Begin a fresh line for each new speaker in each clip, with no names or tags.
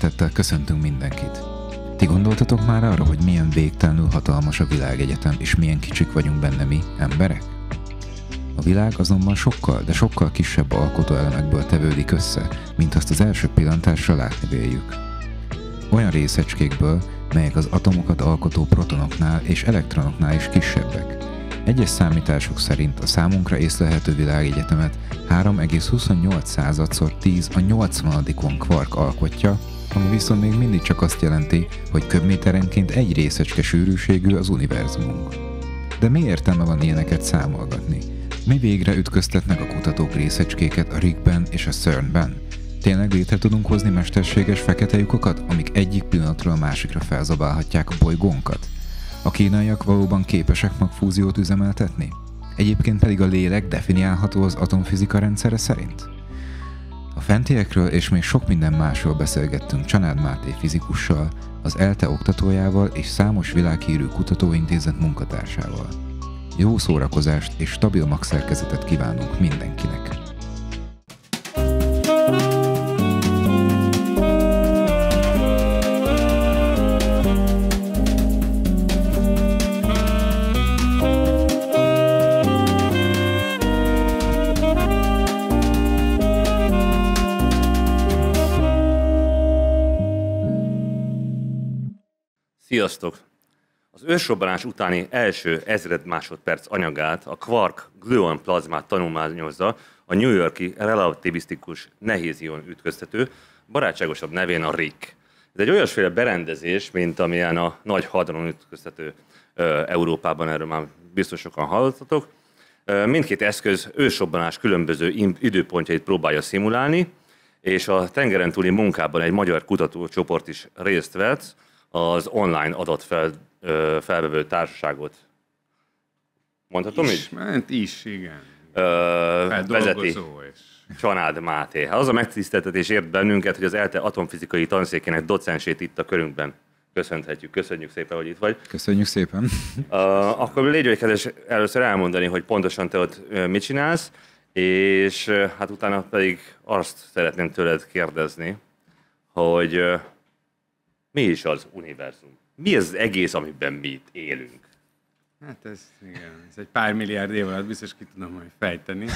szeretettel köszöntünk mindenkit. Ti gondoltatok már arra, hogy milyen végtelenül hatalmas a világegyetem, és milyen kicsik vagyunk benne mi, emberek? A világ azonban sokkal, de sokkal kisebb alkotóelemekből elemekből tevődik össze, mint azt az első pillantásra látni véljük. Olyan részecskékből, melyek az atomokat alkotó protonoknál és elektronoknál is kisebbek. Egyes számítások szerint a számunkra észlelhető világegyetemet 3,28 századszor 10 a 80 on kvark alkotja, ami viszont még mindig csak azt jelenti, hogy köbméterenként egy részecske sűrűségű az univerzumunk. De mi értelme van ilyeneket számolgatni? Mi végre ütköztetnek a kutatók részecskéket a Rigben és a CERN-ben? Tényleg létre tudunk hozni mesterséges fekete lyukokat, amik egyik pillanatról a másikra felzabálhatják a bolygónkat? A kínaiak valóban képesek magfúziót üzemeltetni? Egyébként pedig a lélek definiálható az atomfizika rendszere szerint? A fentiekről és még sok minden másról beszélgettünk Csanád Máté fizikussal, az ELTE oktatójával és számos világhírű kutatóintézet munkatársával. Jó szórakozást és stabil magszerkezetet kívánunk mindenkinek!
Sziasztok! Az ősrobbanás utáni első ezred másodperc anyagát, a quark gluon plazmát tanulmányozza a New Yorki relativisztikus nehézion ütköztető, barátságosabb nevén a RIC. Ez egy olyasféle berendezés, mint amilyen a nagy hadron ütköztető Európában, erről már biztos sokan hallottatok. Mindkét eszköz ősrobbanás különböző időpontjait próbálja szimulálni, és a tengeren túli munkában egy magyar kutatócsoport is részt vett, az online adatfel, felvevő társaságot. Mondhatom is? Ment
is, igen.
Ö, vezeti. És... Csanád Máté. Az a megtiszteltetés ért bennünket, hogy az ELTE atomfizikai tanszékének docensét itt a körünkben köszönhetjük. Köszönjük szépen, hogy itt vagy.
Köszönjük szépen.
Ö, akkor légy hogy kedves először elmondani, hogy pontosan te ott mit csinálsz, és hát utána pedig azt szeretném tőled kérdezni, hogy mi is az univerzum? Mi az egész, amiben mi itt élünk?
Hát ez, igen, ez egy pár milliárd év alatt biztos ki tudom majd fejteni,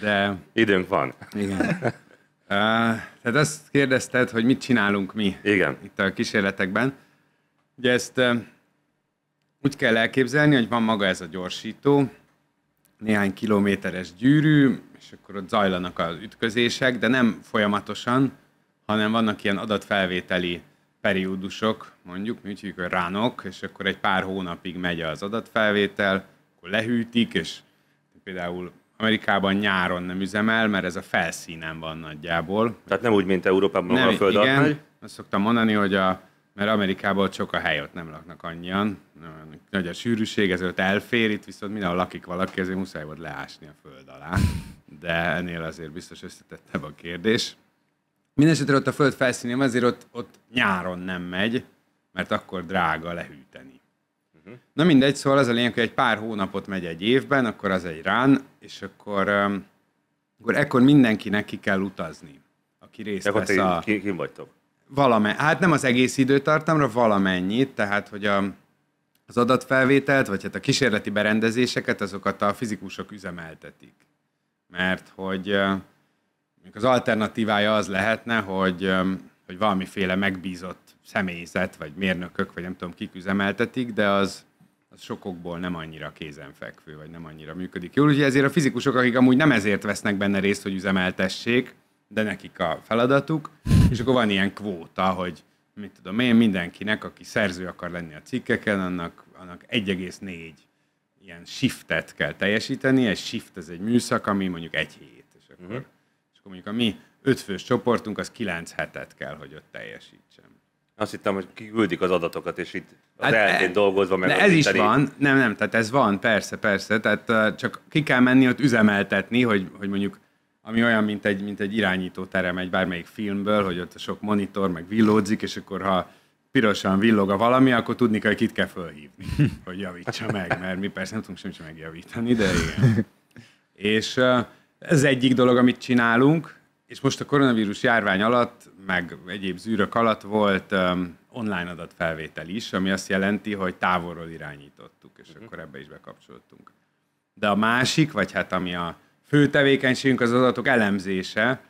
de... Időnk van. Igen. Uh, tehát azt kérdezted, hogy mit csinálunk mi igen. itt a kísérletekben. Ugye ezt uh, úgy kell elképzelni, hogy van maga ez a gyorsító, néhány kilométeres gyűrű, és akkor ott zajlanak az ütközések, de nem folyamatosan, hanem vannak ilyen adatfelvételi periódusok, mondjuk, mi úgy hívjuk, hogy ránok, és akkor egy pár hónapig megy az adatfelvétel, akkor lehűtik, és például Amerikában nyáron nem üzemel, mert ez a felszínen van nagyjából.
Tehát nem úgy, mint Európában, nem, a föld Igen, alatt
azt szoktam mondani, hogy a, mert Amerikában csak a hely, ott nem laknak annyian, nagy a sűrűség, ezért elfér, itt viszont mindenhol lakik valaki, ezért muszáj volt leásni a föld alá. De ennél azért biztos összetettebb a kérdés. Mindenesetre ott a föld felszínén azért ott, ott nyáron nem megy, mert akkor drága lehűteni. Uh-huh. Na mindegy, szóval az a lényeg, hogy egy pár hónapot megy egy évben, akkor az egy rán, és akkor, um, akkor ekkor mindenkinek ki kell utazni, aki részt akkor vesz a... Ki, ki vagytok? Valame, hát nem az egész időtartamra, valamennyit, tehát hogy a, az adatfelvételt, vagy hát a kísérleti berendezéseket, azokat a fizikusok üzemeltetik. Mert hogy uh, az alternatívája az lehetne, hogy, hogy valamiféle megbízott személyzet, vagy mérnökök, vagy nem tudom, kik üzemeltetik, de az, az sokokból nem annyira kézenfekvő, vagy nem annyira működik jól. Ugye ezért a fizikusok, akik amúgy nem ezért vesznek benne részt, hogy üzemeltessék, de nekik a feladatuk, és akkor van ilyen kvóta, hogy mit tudom én, mindenkinek, aki szerző akar lenni a cikkeken, annak, annak 1,4 ilyen shiftet kell teljesíteni, egy shift ez egy műszak, ami mondjuk egy hét, és akkor uh-huh akkor mondjuk a mi ötfős csoportunk az kilenc hetet kell, hogy ott teljesítsem.
Azt hittem, hogy küldik az adatokat, és itt az hát e, dolgozva meg. De ez is van,
nem, nem, tehát ez van, persze, persze, tehát csak ki kell menni ott üzemeltetni, hogy, hogy mondjuk ami olyan, mint egy, mint egy irányító terem egy bármelyik filmből, hogy ott sok monitor meg villódzik, és akkor ha pirosan villog a valami, akkor tudni kell, hogy kit kell fölhívni, hogy javítsa meg, mert mi persze nem tudunk semmit sem megjavítani, de igen. És ez egyik dolog, amit csinálunk, és most a koronavírus járvány alatt, meg egyéb zűrök alatt volt um, online adatfelvétel is, ami azt jelenti, hogy távolról irányítottuk, és uh-huh. akkor ebbe is bekapcsoltunk. De a másik, vagy hát ami a fő tevékenységünk az adatok elemzése,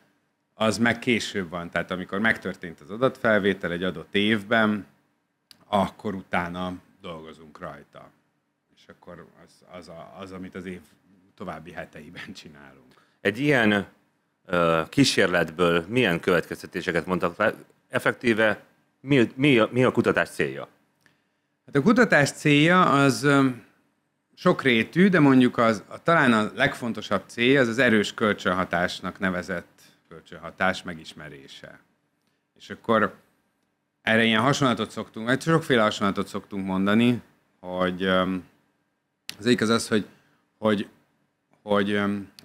az meg később van. Tehát amikor megtörtént az adatfelvétel egy adott évben, akkor utána dolgozunk rajta. És akkor az, az, a, az amit az év további heteiben csinálunk.
Egy ilyen ö, kísérletből milyen következtetéseket mondtak fel? Effektíve mi, mi, a, mi a kutatás célja?
Hát a kutatás célja az sokrétű, de mondjuk az, a, talán a legfontosabb célja az az erős kölcsönhatásnak nevezett kölcsönhatás megismerése. És akkor erre ilyen hasonlatot szoktunk, vagy sokféle hasonlatot szoktunk mondani, hogy az egyik az az, hogy, hogy, hogy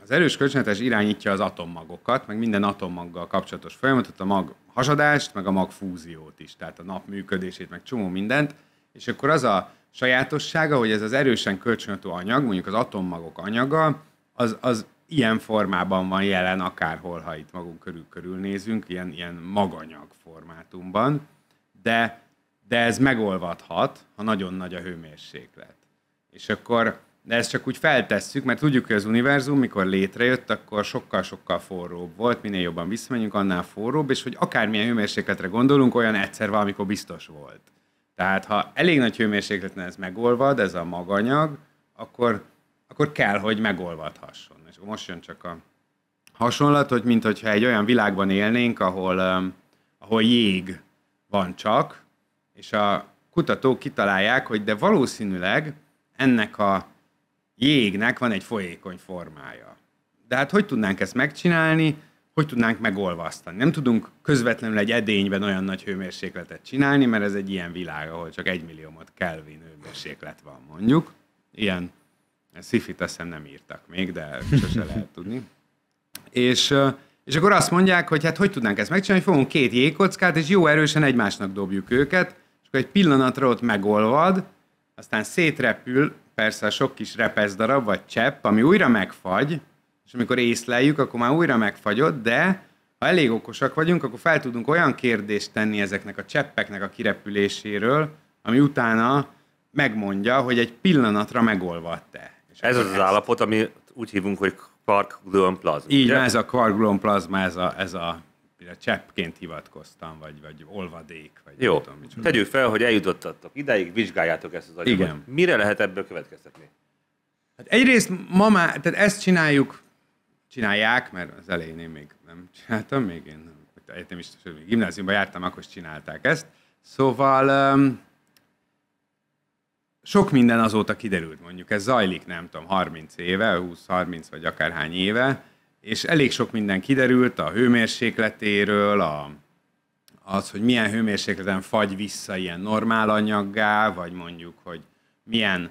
az erős kölcsönhatás irányítja az atommagokat, meg minden atommaggal kapcsolatos folyamatot, a mag hasadást, meg a mag fúziót is, tehát a nap működését, meg csomó mindent, és akkor az a sajátossága, hogy ez az erősen kölcsönható anyag, mondjuk az atommagok anyaga, az, az ilyen formában van jelen, akárhol, ha itt magunk körül körülnézünk, ilyen, ilyen maganyag formátumban, de, de ez megolvadhat, ha nagyon nagy a hőmérséklet. És akkor de ezt csak úgy feltesszük, mert tudjuk, hogy az univerzum, mikor létrejött, akkor sokkal-sokkal forróbb volt, minél jobban visszamegyünk, annál forróbb, és hogy akármilyen hőmérsékletre gondolunk, olyan egyszer valamikor biztos volt. Tehát ha elég nagy hőmérsékleten ez megolvad, ez a maganyag, akkor, akkor kell, hogy megolvadhasson. És most jön csak a hasonlat, hogy mint egy olyan világban élnénk, ahol, um, ahol jég van csak, és a kutatók kitalálják, hogy de valószínűleg ennek a jégnek van egy folyékony formája. De hát hogy tudnánk ezt megcsinálni, hogy tudnánk megolvasztani? Nem tudunk közvetlenül egy edényben olyan nagy hőmérsékletet csinálni, mert ez egy ilyen világ, ahol csak egy milliómat Kelvin hőmérséklet van mondjuk. Ilyen szifit azt hiszem nem írtak még, de sose lehet tudni. És, és akkor azt mondják, hogy hát hogy tudnánk ezt megcsinálni, fogunk két jégkockát, és jó erősen egymásnak dobjuk őket, és akkor egy pillanatra ott megolvad, aztán szétrepül, persze a sok kis repesz darab, vagy csepp, ami újra megfagy, és amikor észleljük, akkor már újra megfagyott, de ha elég okosak vagyunk, akkor fel tudunk olyan kérdést tenni ezeknek a cseppeknek a kirepüléséről, ami utána megmondja, hogy egy pillanatra megolvadt-e. És ez az ezt... az
állapot, ami úgy hívunk, hogy quark gluon plazma. Így, ugye? ez a quark gluon plazma, ez a, ez a mire cseppként hivatkoztam, vagy, vagy olvadék, vagy Jó. nem tudom micsoda. Tegyük fel, hogy eljutottatok ideig, vizsgáljátok ezt az agyagot. Igen. Mire lehet ebből következtetni?
Hát egyrészt ma már, tehát ezt csináljuk, csinálják, mert az elején én még nem csináltam, még én egyetem is, még gimnáziumban jártam, akkor is csinálták ezt. Szóval um, sok minden azóta kiderült, mondjuk ez zajlik, nem tudom, 30 éve, 20-30 vagy akárhány éve, és elég sok minden kiderült a hőmérsékletéről, a, az, hogy milyen hőmérsékleten fagy vissza ilyen normál anyaggá, vagy mondjuk, hogy milyen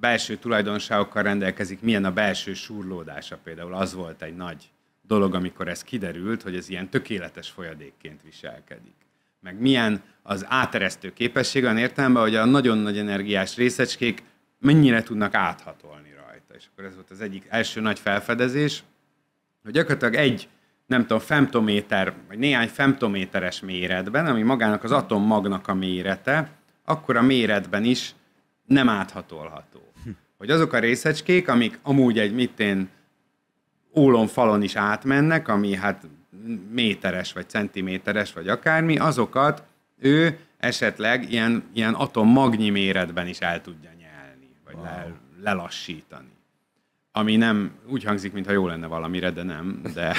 belső tulajdonságokkal rendelkezik, milyen a belső surlódása például. Az volt egy nagy dolog, amikor ez kiderült, hogy ez ilyen tökéletes folyadékként viselkedik. Meg milyen az áteresztő képessége olyan értelemben, hogy a nagyon nagy energiás részecskék mennyire tudnak áthatolni rajta. És akkor ez volt az egyik első nagy felfedezés, hogy gyakorlatilag egy, nem tudom, femtométer, vagy néhány femtométeres méretben, ami magának az atommagnak a mérete, akkor a méretben is nem áthatolható. Hm. Hogy azok a részecskék, amik amúgy egy mitén ólon falon is átmennek, ami hát méteres, vagy centiméteres, vagy akármi, azokat ő esetleg ilyen, ilyen atommagnyi méretben is el tudja nyelni, vagy wow. le, lelassítani ami nem úgy hangzik, mintha jó lenne valamire, de nem,
de,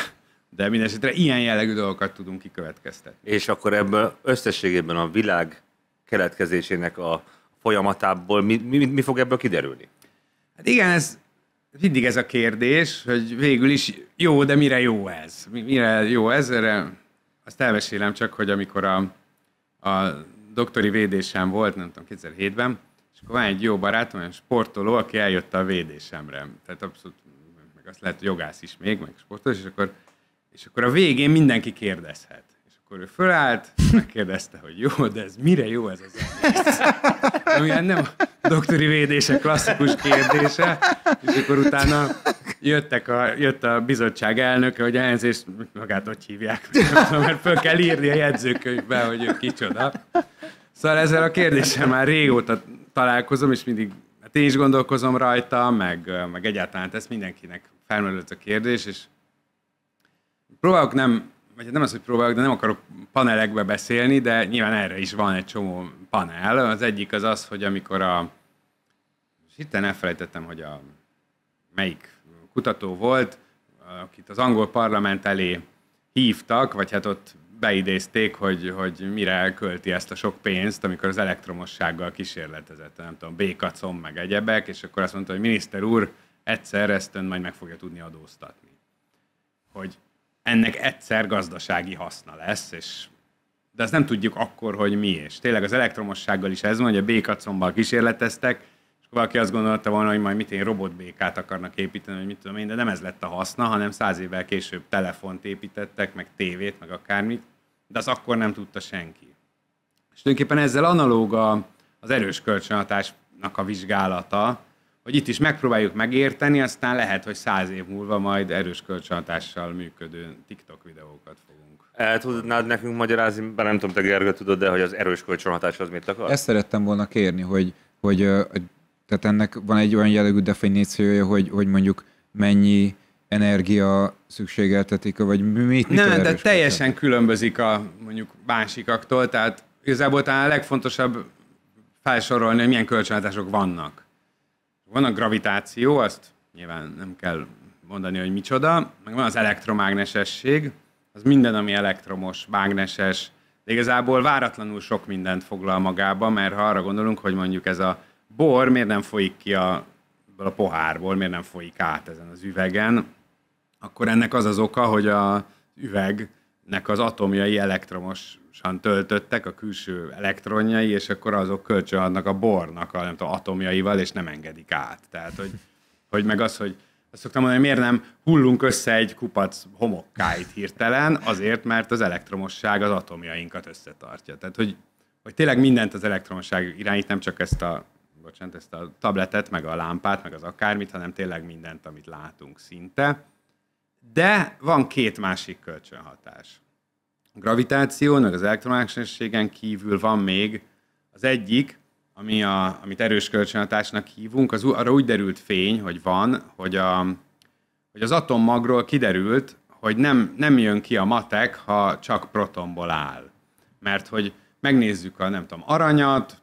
de mindesetre ilyen jellegű dolgokat tudunk kikövetkeztetni. És akkor ebben összességében a világ keletkezésének a folyamatából mi, mi, mi fog ebből kiderülni? Hát igen, ez mindig ez a kérdés, hogy végül is jó, de mire
jó ez? Mire jó ez? Erre azt elmesélem csak, hogy amikor a, a doktori védésem volt, nem tudom, 2007-ben, és akkor van egy jó barátom, egy sportoló, aki eljött a védésemre. Tehát abszolút, meg azt lehet, hogy jogász is még, meg sportoló, és akkor, és akkor a végén mindenki kérdezhet. És akkor ő fölállt, megkérdezte, hogy jó, de ez mire jó ez az egész? Ami nem a doktori védése klasszikus kérdése, és akkor utána jöttek a, jött a bizottság elnöke, hogy elnézést, magát ott hívják, mert föl kell írni a jegyzőkönyvbe, hogy ő kicsoda. Szóval ezzel a kérdéssel már régóta találkozom, és mindig hát én is gondolkozom rajta, meg, meg egyáltalán ezt mindenkinek felmerült a kérdés, és próbálok nem, vagy nem az, hogy próbálok, de nem akarok panelekbe beszélni, de nyilván erre is van egy csomó panel. Az egyik az az, hogy amikor a, és hitten elfelejtettem, hogy a melyik kutató volt, akit az angol parlament elé hívtak, vagy hát ott beidézték, hogy, hogy mire költi ezt a sok pénzt, amikor az elektromossággal kísérletezett, nem tudom, békacom, meg egyebek, és akkor azt mondta, hogy miniszter úr, egyszer ezt ön majd meg fogja tudni adóztatni. Hogy ennek egyszer gazdasági haszna lesz, és de azt nem tudjuk akkor, hogy mi. És tényleg az elektromossággal is ez van, hogy a békacomban kísérleteztek, valaki azt gondolta volna, hogy majd mit én robotbékát akarnak építeni, hogy mit tudom én, de nem ez lett a haszna, hanem száz évvel később telefont építettek, meg tévét, meg akármit, de az akkor nem tudta senki. És tulajdonképpen ezzel analóg a, az erős kölcsönhatásnak a vizsgálata, hogy itt is megpróbáljuk megérteni, aztán lehet, hogy száz év múlva majd erős kölcsönhatással
működő TikTok videókat fogunk. El tudnád nekünk magyarázni, bár nem tudom, te Gergő tudod, de hogy az erős kölcsönhatás az mit akar? Ezt
szerettem volna kérni, hogy, hogy tehát ennek van egy olyan jellegű definíciója, hogy, hogy mondjuk mennyi energia szükségeltetik, vagy mi, mit Nem, de
teljesen kötet? különbözik a mondjuk másikaktól, tehát igazából talán a legfontosabb felsorolni, hogy milyen kölcsönhatások vannak. Van a gravitáció, azt nyilván nem kell mondani, hogy micsoda, meg van az elektromágnesesség, az minden, ami elektromos, mágneses, de igazából váratlanul sok mindent foglal magába, mert ha arra gondolunk, hogy mondjuk ez a bor miért nem folyik ki a, a pohárból, miért nem folyik át ezen az üvegen, akkor ennek az az oka, hogy a üvegnek az atomjai elektromosan töltöttek, a külső elektronjai, és akkor azok kölcsönadnak a bornak a nem tudom, atomjaival, és nem engedik át. Tehát, hogy, hogy meg az, hogy azt szoktam mondani, miért nem hullunk össze egy kupac homokkáit hirtelen, azért, mert az elektromosság az atomjainkat összetartja. Tehát, hogy, hogy tényleg mindent az elektromosság irányít, nem csak ezt a bocsánat, ezt a tabletet, meg a lámpát, meg az akármit, hanem tényleg mindent, amit látunk szinte. De van két másik kölcsönhatás. A gravitáción, meg az elektromágnességen kívül van még az egyik, ami a, amit erős kölcsönhatásnak hívunk, az arra úgy derült fény, hogy van, hogy, a, hogy az atommagról kiderült, hogy nem, nem jön ki a matek, ha csak protonból áll. Mert hogy megnézzük a, nem tudom, aranyat,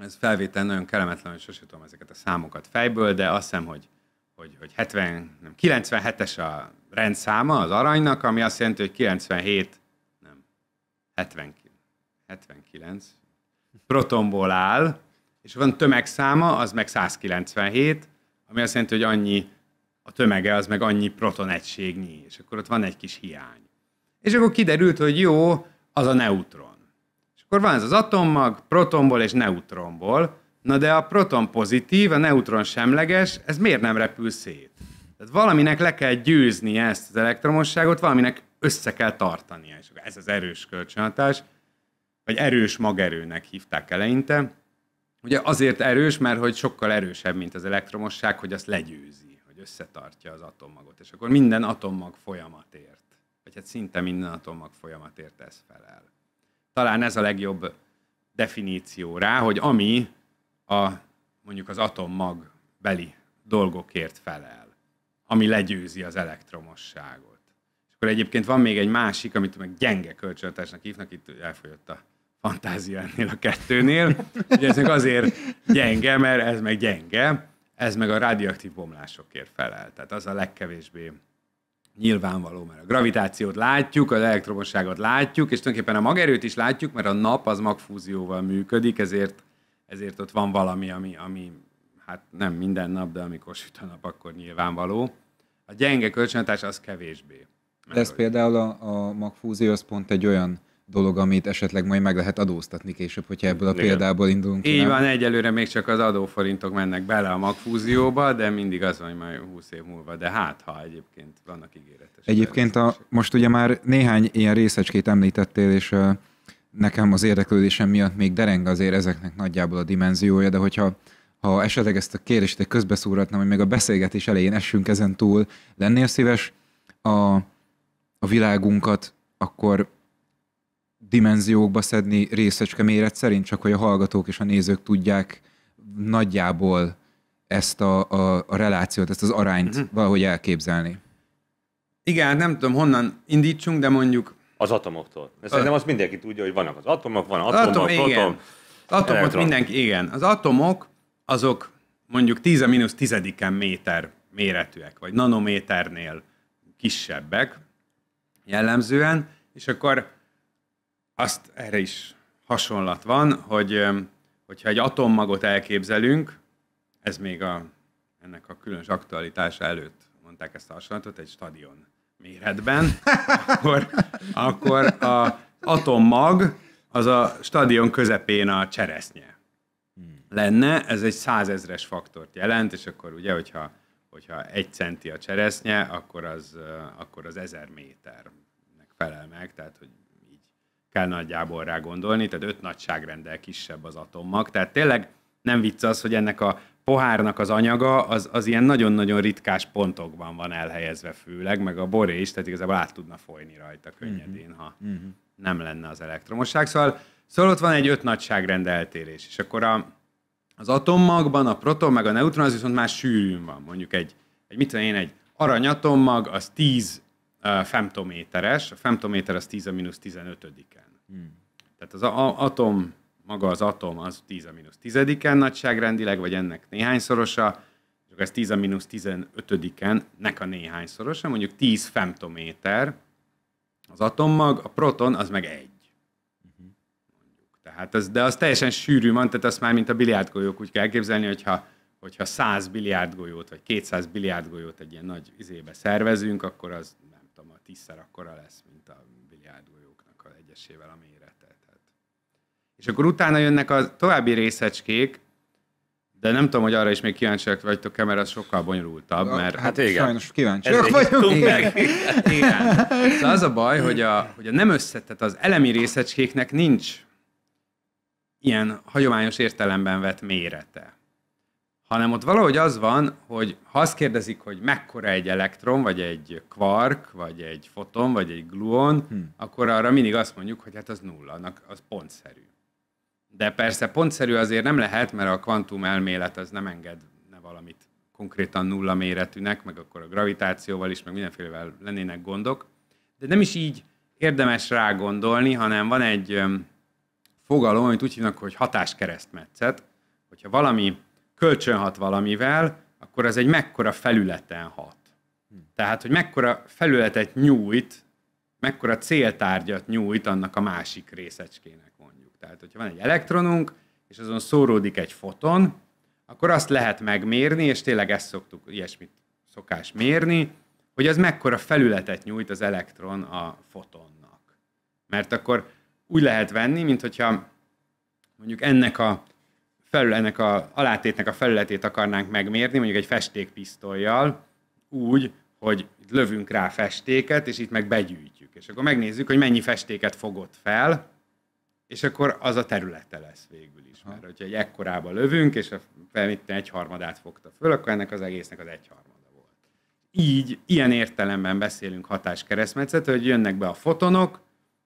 ez felvétel nagyon kellemetlen, hogy sose tudom ezeket a számokat fejből, de azt hiszem, hogy, hogy, hogy 70, nem, 97-es a rendszáma az aranynak, ami azt jelenti, hogy 97, nem, 79, 79 protonból áll, és van tömegszáma, az meg 197, ami azt jelenti, hogy annyi a tömege, az meg annyi proton egységnyi, és akkor ott van egy kis hiány. És akkor kiderült, hogy jó, az a neutron. Akkor van ez az atommag, protonból és neutronból. Na de a proton pozitív, a neutron semleges, ez miért nem repül szét? Tehát valaminek le kell győzni ezt az elektromosságot, valaminek össze kell tartania. És ez az erős kölcsönhatás, vagy erős magerőnek hívták eleinte. Ugye azért erős, mert hogy sokkal erősebb, mint az elektromosság, hogy azt legyőzi, hogy összetartja az atommagot. És akkor minden atommag folyamatért, vagy hát szinte minden atommag folyamatért ez felel. Talán ez a legjobb definíció rá, hogy ami a mondjuk az atommag beli dolgokért felel, ami legyőzi az elektromosságot. És akkor egyébként van még egy másik, amit meg gyenge kölcsönhatásnak hívnak, itt elfogyott a fantázia ennél a kettőnél. Ugye ez meg azért gyenge, mert ez meg gyenge, ez meg a radioaktív bomlásokért felel. Tehát az a legkevésbé nyilvánvaló, mert a gravitációt látjuk, az elektromosságot látjuk, és tulajdonképpen a magerőt is látjuk, mert a nap az magfúzióval működik, ezért, ezért ott van valami, ami, ami hát nem
minden nap, de
amikor süt a nap, akkor nyilvánvaló. A gyenge kölcsönhatás az kevésbé.
De ez például a, a magfúzió az pont egy olyan dolog, amit esetleg majd meg lehet adóztatni később, hogyha ebből a Igen. példából indulunk. Így van,
egyelőre még csak az adóforintok mennek bele a magfúzióba, de mindig az, hogy majd 20 év múlva, de hát ha egyébként vannak
ígéretes. Egyébként a, most ugye már néhány ilyen részecskét említettél, és nekem az érdeklődésem miatt még dereng azért ezeknek nagyjából a dimenziója, de hogyha ha esetleg ezt a kérdést egy közbeszúratnám, hogy még a beszélgetés elején essünk ezen túl, lennél szíves a, a világunkat akkor dimenziókba szedni részecske méret szerint, csak hogy a hallgatók és a nézők tudják nagyjából ezt a, a, a relációt, ezt az arányt uh-huh. valahogy elképzelni.
Igen, nem tudom honnan indítsunk, de mondjuk... Az atomoktól. Ezt szerintem azt mindenki tudja, hogy vannak az atomok, van atomok, atom, proton, igen. Atomok elektron. mindenki, igen. Az atomok azok mondjuk
10 mínusz tizediken méter méretűek, vagy nanométernél kisebbek jellemzően, és akkor azt erre is hasonlat van, hogy hogyha egy atommagot elképzelünk, ez még a, ennek a különös aktualitása előtt mondták ezt a hasonlatot, egy stadion méretben, akkor, akkor a atommag az a stadion közepén a cseresznye lenne, ez egy százezres faktort jelent, és akkor ugye, hogyha, hogyha egy centi a cseresznye, akkor az, akkor az ezer méternek felel meg, tehát hogy kell nagyjából rá gondolni, tehát öt nagyságrendel kisebb az atommag. Tehát tényleg nem vicc az, hogy ennek a pohárnak az anyaga az, az ilyen nagyon-nagyon ritkás pontokban van elhelyezve főleg, meg a boré is, tehát igazából át tudna folyni rajta könnyedén, mhm. ha mhm. nem lenne az elektromosság. Szóval, szóval ott van egy öt nagyságrend eltérés, és akkor a, az atommagban a proton meg a neutron az viszont már sűrűn van, mondjuk egy, egy mit tudom én, egy aranyatommag az 10 femtométeres, a femtométer az 10 a 15-en. Hmm. Tehát az a, atom, maga az atom az 10 a 10-en nagyságrendileg, vagy ennek néhányszorosa, csak ez 10 a 15-en, nek a néhányszorosa, mondjuk 10 femtométer az atommag, a proton az meg egy. uh Tehát az, de az teljesen sűrű van, tehát azt már mint a biliárdgolyók úgy kell elképzelni, hogyha hogyha 100 biliárdgolyót, vagy 200 biliárdgolyót egy ilyen nagy izébe szervezünk, akkor az tízszer akkora lesz, mint a biliárdújóknak a egyesével a mérete. Tehát. És akkor utána jönnek a további részecskék, de nem tudom, hogy arra is még kíváncsiak vagytok-e, mert az sokkal bonyolultabb, mert... Hát, hát igen. Sajnos
kíváncsiak vagyunk. Igen. igen. Szóval
az a baj, hogy a, hogy a nem összetett, az elemi részecskéknek nincs ilyen hagyományos értelemben vett mérete hanem ott valahogy az van, hogy ha azt kérdezik, hogy mekkora egy elektron, vagy egy kvark, vagy egy foton, vagy egy gluon, hmm. akkor arra mindig azt mondjuk, hogy hát az nulla, az pontszerű. De persze pontszerű azért nem lehet, mert a kvantum elmélet az nem engedne valamit konkrétan nulla méretűnek, meg akkor a gravitációval is, meg mindenfélevel lennének gondok. De nem is így érdemes rá gondolni, hanem van egy fogalom, amit úgy hívnak, hogy hatáskeresztmetszet, hogyha valami kölcsönhat valamivel, akkor az egy mekkora felületen hat. Tehát, hogy mekkora felületet nyújt, mekkora céltárgyat nyújt annak a másik részecskének mondjuk. Tehát, hogyha van egy elektronunk, és azon szóródik egy foton, akkor azt lehet megmérni, és tényleg ezt szoktuk, ilyesmit szokás mérni, hogy az mekkora felületet nyújt az elektron a fotonnak. Mert akkor úgy lehet venni, mint hogyha mondjuk ennek a felül ennek a alátétnek a felületét akarnánk megmérni, mondjuk egy festékpisztolyjal, úgy, hogy lövünk rá festéket, és itt meg begyűjtjük. És akkor megnézzük, hogy mennyi festéket fogott fel, és akkor az a területe lesz végül is. Mert hogyha egy ekkorába lövünk, és a felmitten egyharmadát fogta föl, akkor ennek az egésznek az egyharmada volt. Így, ilyen értelemben beszélünk hatáskeresztmetszet, hogy jönnek be a fotonok,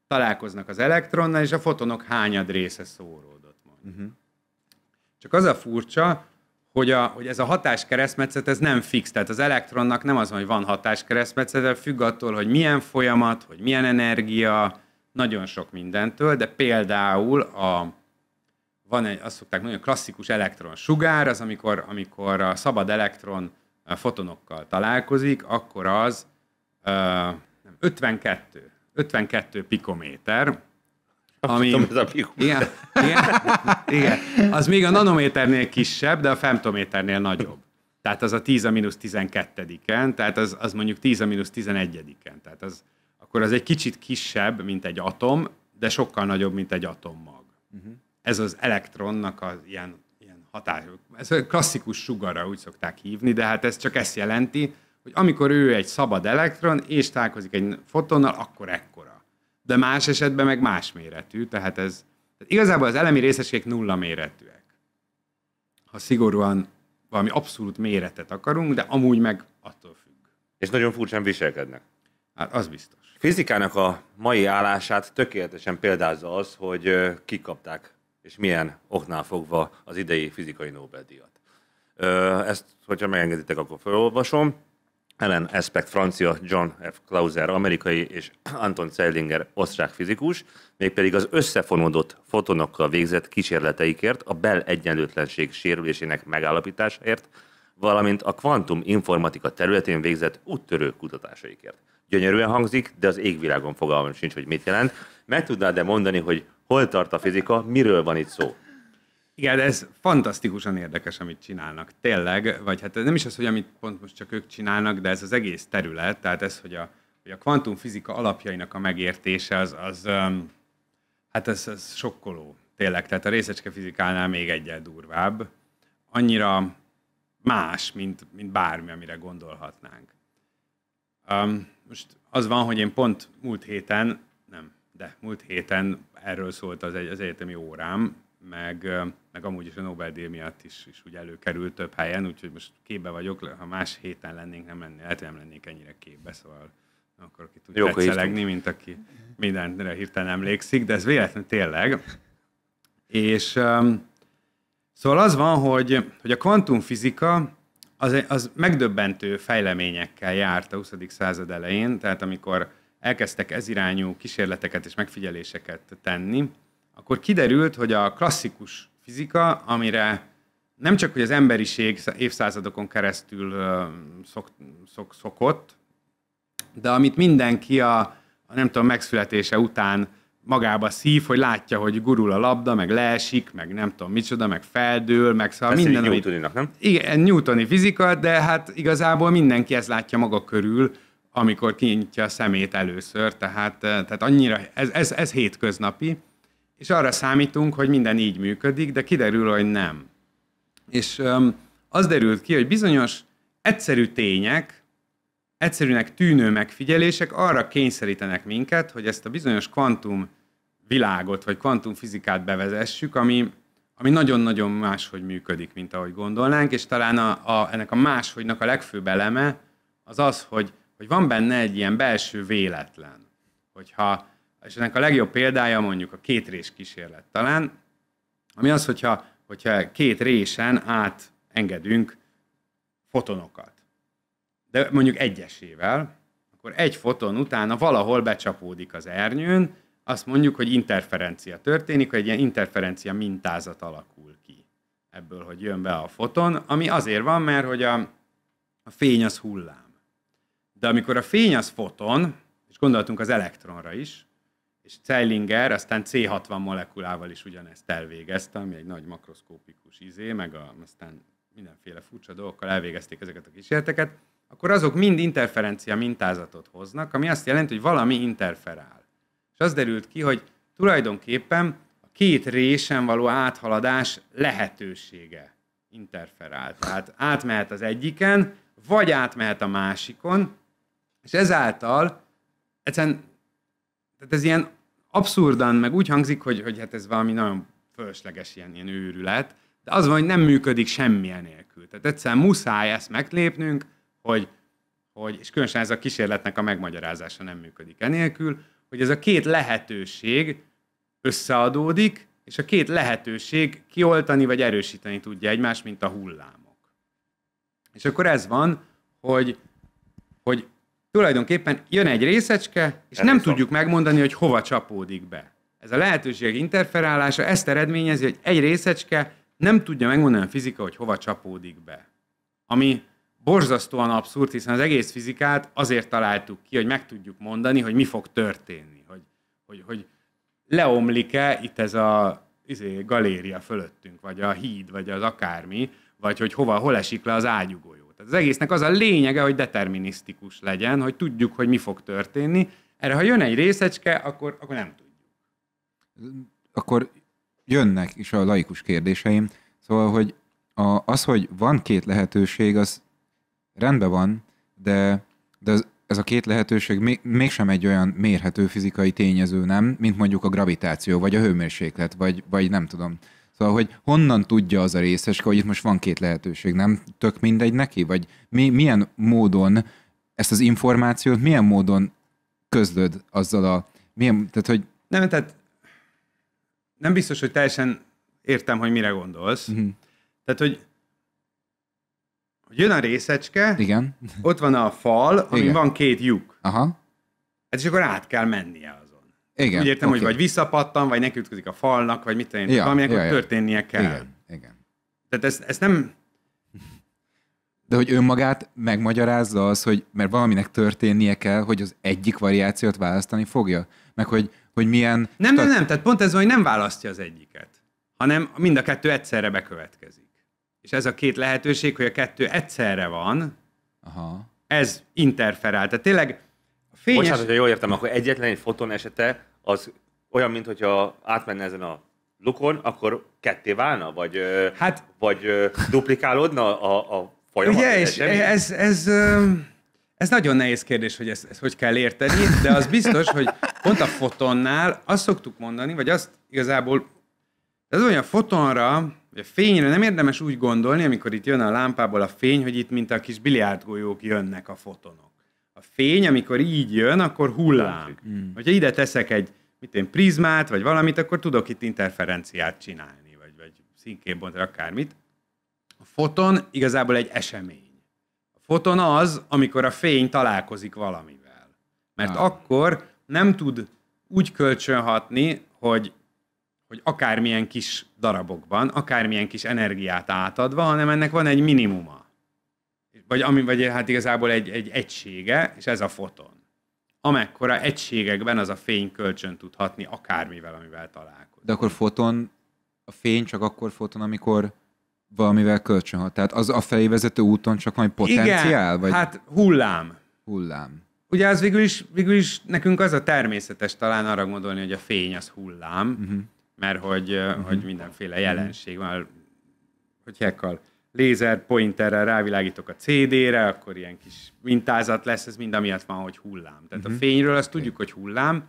találkoznak az elektronnal, és a fotonok hányad része szóródott mondjuk. Uh-huh mhm. Csak az a furcsa, hogy, a, hogy ez a hatáskeresztmetszet ez nem fix, tehát az elektronnak nem az, hogy van hatáskeresztmetszete, függ attól, hogy milyen folyamat, hogy milyen energia, nagyon sok mindentől, de például a, van egy, azt szokták nagyon klasszikus elektron sugár, az amikor, amikor a szabad elektron a fotonokkal találkozik, akkor az 52, 52 pikométer, ami, tudom, ez a Igen, igen, igen, az még a nanométernél kisebb, de a femtométernél nagyobb. Tehát az a 10 a mínusz 12-en, tehát az, az mondjuk 10 a mínusz 11-en. Tehát az, akkor az egy kicsit kisebb, mint egy atom, de sokkal nagyobb, mint egy atommag. Uh-huh. Ez az elektronnak az ilyen, ilyen hatások. Ez a klasszikus sugara, úgy szokták hívni, de hát ez csak ezt jelenti, hogy amikor ő egy szabad elektron, és találkozik egy fotonnal, akkor ekkor de más esetben meg más méretű, tehát ez tehát igazából az elemi részecskék nulla méretűek. Ha szigorúan valami abszolút
méretet akarunk, de amúgy meg attól függ. És nagyon furcsán viselkednek. Hát az biztos. Fizikának a mai állását tökéletesen példázza az, hogy kikapták, és milyen oknál fogva az idei fizikai Nobel-díjat. Ezt, hogyha megengeditek, akkor felolvasom. Ellen Aspect francia, John F. Clauser amerikai és Anton Zeilinger osztrák fizikus, mégpedig az összefonódott fotonokkal végzett kísérleteikért a bel egyenlőtlenség sérülésének megállapításáért, valamint a kvantum informatika területén végzett úttörő kutatásaikért. Gyönyörűen hangzik, de az égvilágon fogalmam sincs, hogy mit jelent. Meg tudnád-e mondani, hogy hol tart a fizika, miről van itt szó?
Igen, de ez fantasztikusan érdekes, amit csinálnak. Tényleg, vagy hát nem is az, hogy amit pont most csak ők csinálnak, de ez az egész terület, tehát ez, hogy a, hogy a kvantumfizika alapjainak a megértése, az, az hát ez, ez sokkoló. Tényleg, tehát a részecskefizikánál még egyel durvább. Annyira más, mint, mint bármi, amire gondolhatnánk. Um, most az van, hogy én pont múlt héten, nem, de múlt héten erről szólt az, egy, az egyetemi órám, meg meg amúgy is a Nobel-díj miatt is, is úgy előkerült több helyen, úgyhogy most képbe vagyok, ha más héten lennénk, nem lennék, lehet, nem lennék ennyire képbe, szóval akkor ki tudja tetszelegni, mint aki mindenre hirtelen emlékszik, de ez véletlen tényleg. És um, szóval az van, hogy, hogy a kvantumfizika az, az megdöbbentő fejleményekkel járt a 20. század elején, tehát amikor elkezdtek ezirányú kísérleteket és megfigyeléseket tenni, akkor kiderült, hogy a klasszikus fizika, amire nem csak, hogy az emberiség évszázadokon keresztül szok, szok, szokott, de amit mindenki a, a nem tudom, megszületése után magába szív, hogy látja, hogy gurul a labda, meg leesik, meg nem tudom micsoda, meg feldől, meg szóval Ezt minden... Newtoninak, nem? Igen, Newtoni fizika, de hát igazából mindenki ezt látja maga körül, amikor kinyitja a szemét először, tehát, tehát annyira, ez, ez, ez hétköznapi és arra számítunk, hogy minden így működik, de kiderül, hogy nem. És az derült ki, hogy bizonyos egyszerű tények, egyszerűnek tűnő megfigyelések arra kényszerítenek minket, hogy ezt a bizonyos kvantum világot, vagy kvantumfizikát bevezessük, ami, ami nagyon-nagyon máshogy működik, mint ahogy gondolnánk, és talán a, a, ennek a máshogynak a legfőbb eleme az az, hogy, hogy van benne egy ilyen belső véletlen. Hogyha és ennek a legjobb példája mondjuk a két rés kísérlet talán, ami az, hogyha, hogyha két résen átengedünk fotonokat. De mondjuk egyesével, akkor egy foton utána valahol becsapódik az ernyőn, azt mondjuk, hogy interferencia történik, hogy egy ilyen interferencia mintázat alakul ki ebből, hogy jön be a foton, ami azért van, mert hogy a, a fény az hullám. De amikor a fény az foton, és gondoltunk az elektronra is, és Zeilinger aztán C60 molekulával is ugyanezt elvégezte, ami egy nagy makroszkópikus izé, meg a, aztán mindenféle furcsa dolgokkal elvégezték ezeket a kísérleteket, akkor azok mind interferencia mintázatot hoznak, ami azt jelenti, hogy valami interferál. És az derült ki, hogy tulajdonképpen a két résen való áthaladás lehetősége interferál. Tehát átmehet az egyiken, vagy átmehet a másikon, és ezáltal egyszerűen tehát ez ilyen abszurdan, meg úgy hangzik, hogy, hogy hát ez valami nagyon fölösleges ilyen, ilyen őrület, de az van, hogy nem működik semmilyen nélkül. Tehát egyszerűen muszáj ezt meglépnünk, hogy, hogy és különösen ez a kísérletnek a megmagyarázása nem működik enélkül, hogy ez a két lehetőség összeadódik, és a két lehetőség kioltani vagy erősíteni tudja egymást, mint a hullámok. És akkor ez van, hogy, hogy tulajdonképpen jön egy részecske, és nem tudjuk megmondani, hogy hova csapódik be. Ez a lehetőség interferálása ezt eredményezi, hogy egy részecske nem tudja megmondani a fizika, hogy hova csapódik be. Ami borzasztóan abszurd, hiszen az egész fizikát azért találtuk ki, hogy meg tudjuk mondani, hogy mi fog történni, hogy, hogy, hogy leomlik-e itt ez a izé, galéria fölöttünk, vagy a híd, vagy az akármi, vagy hogy hova, hol esik le az ágyugó. Tehát az egésznek az a lényege, hogy determinisztikus legyen, hogy tudjuk, hogy mi fog történni. Erre, ha jön egy részecske, akkor, akkor nem tudjuk.
Akkor jönnek is a laikus kérdéseim. Szóval, hogy a, az, hogy van két lehetőség, az rendben van, de, de az, ez a két lehetőség még, mégsem egy olyan mérhető fizikai tényező, nem, mint mondjuk a gravitáció, vagy a hőmérséklet, vagy, vagy nem tudom. Szóval, hogy honnan tudja az a részes, hogy itt most van két lehetőség, nem tök mindegy neki? Vagy mi, milyen módon ezt az információt, milyen módon közlöd azzal a... Milyen, tehát, hogy... Nem, tehát nem biztos, hogy
teljesen értem, hogy mire gondolsz. Mm-hmm. Tehát, hogy hogy jön a részecske, Igen. ott van a fal, amin Igen. van két lyuk. Aha. Hát és akkor át kell mennie
igen. Úgy értem, okay. hogy vagy
visszapattam, vagy nekütközik a falnak, vagy mit tenni. Ja, Valaminek ja, ja. történnie kell. Igen,
igen. Tehát ezt, ezt nem... De hogy önmagát megmagyarázza az, hogy mert valaminek történnie kell, hogy az egyik variációt választani fogja? Meg hogy, hogy milyen... Nem, nem, nem, tehát pont ez van, hogy nem választja az egyiket,
hanem mind a kettő egyszerre bekövetkezik. És ez a két lehetőség, hogy a kettő
egyszerre van, Aha. ez interferál. Tehát tényleg Fényes. Bocsánat, hogy jól értem, akkor egyetlen egy foton esete az olyan, mint hogyha átmenne ezen a lukon, akkor ketté válna, vagy, hát, vagy duplikálódna a, a folyamat? Ugye, és ez, ez, ez nagyon nehéz kérdés, hogy ezt, ezt hogy kell érteni,
de az biztos, hogy pont a fotonnál azt szoktuk mondani, vagy azt igazából, ez olyan fotonra, vagy a fényre nem érdemes úgy gondolni, amikor itt jön a lámpából a fény, hogy itt mint a kis biliárdgolyók jönnek a fotonok a fény, amikor így jön, akkor hullám. Mm. Hogyha ide teszek egy mit én, prizmát, vagy valamit, akkor tudok itt interferenciát csinálni, vagy, vagy színképbontra akármit. A foton igazából egy esemény. A foton az, amikor a fény találkozik valamivel. Mert ah. akkor nem tud úgy kölcsönhatni, hogy, hogy akármilyen kis darabokban, akármilyen kis energiát átadva, hanem ennek van egy minimuma vagy, ami, vagy hát igazából egy, egy egysége, és ez a foton. Amekkora egységekben az a fény kölcsön tudhatni akármivel, amivel találkozik.
De akkor foton, a fény csak akkor foton, amikor valamivel kölcsönhat. Tehát az a felé vezető úton csak majd potenciál? Igen, vagy? hát hullám. Hullám. Ugye az végül is, végül is
nekünk az a természetes talán arra gondolni, hogy a fény az hullám, uh-huh. mert hogy, uh-huh. hogy mindenféle mhm. jelenség van, hogy hekkal lézer pointerrel rávilágítok a CD-re, akkor ilyen kis mintázat lesz, ez mind amiatt van, hogy hullám. Tehát uh-huh. a mhm. fényről azt tudjuk, hogy hullám,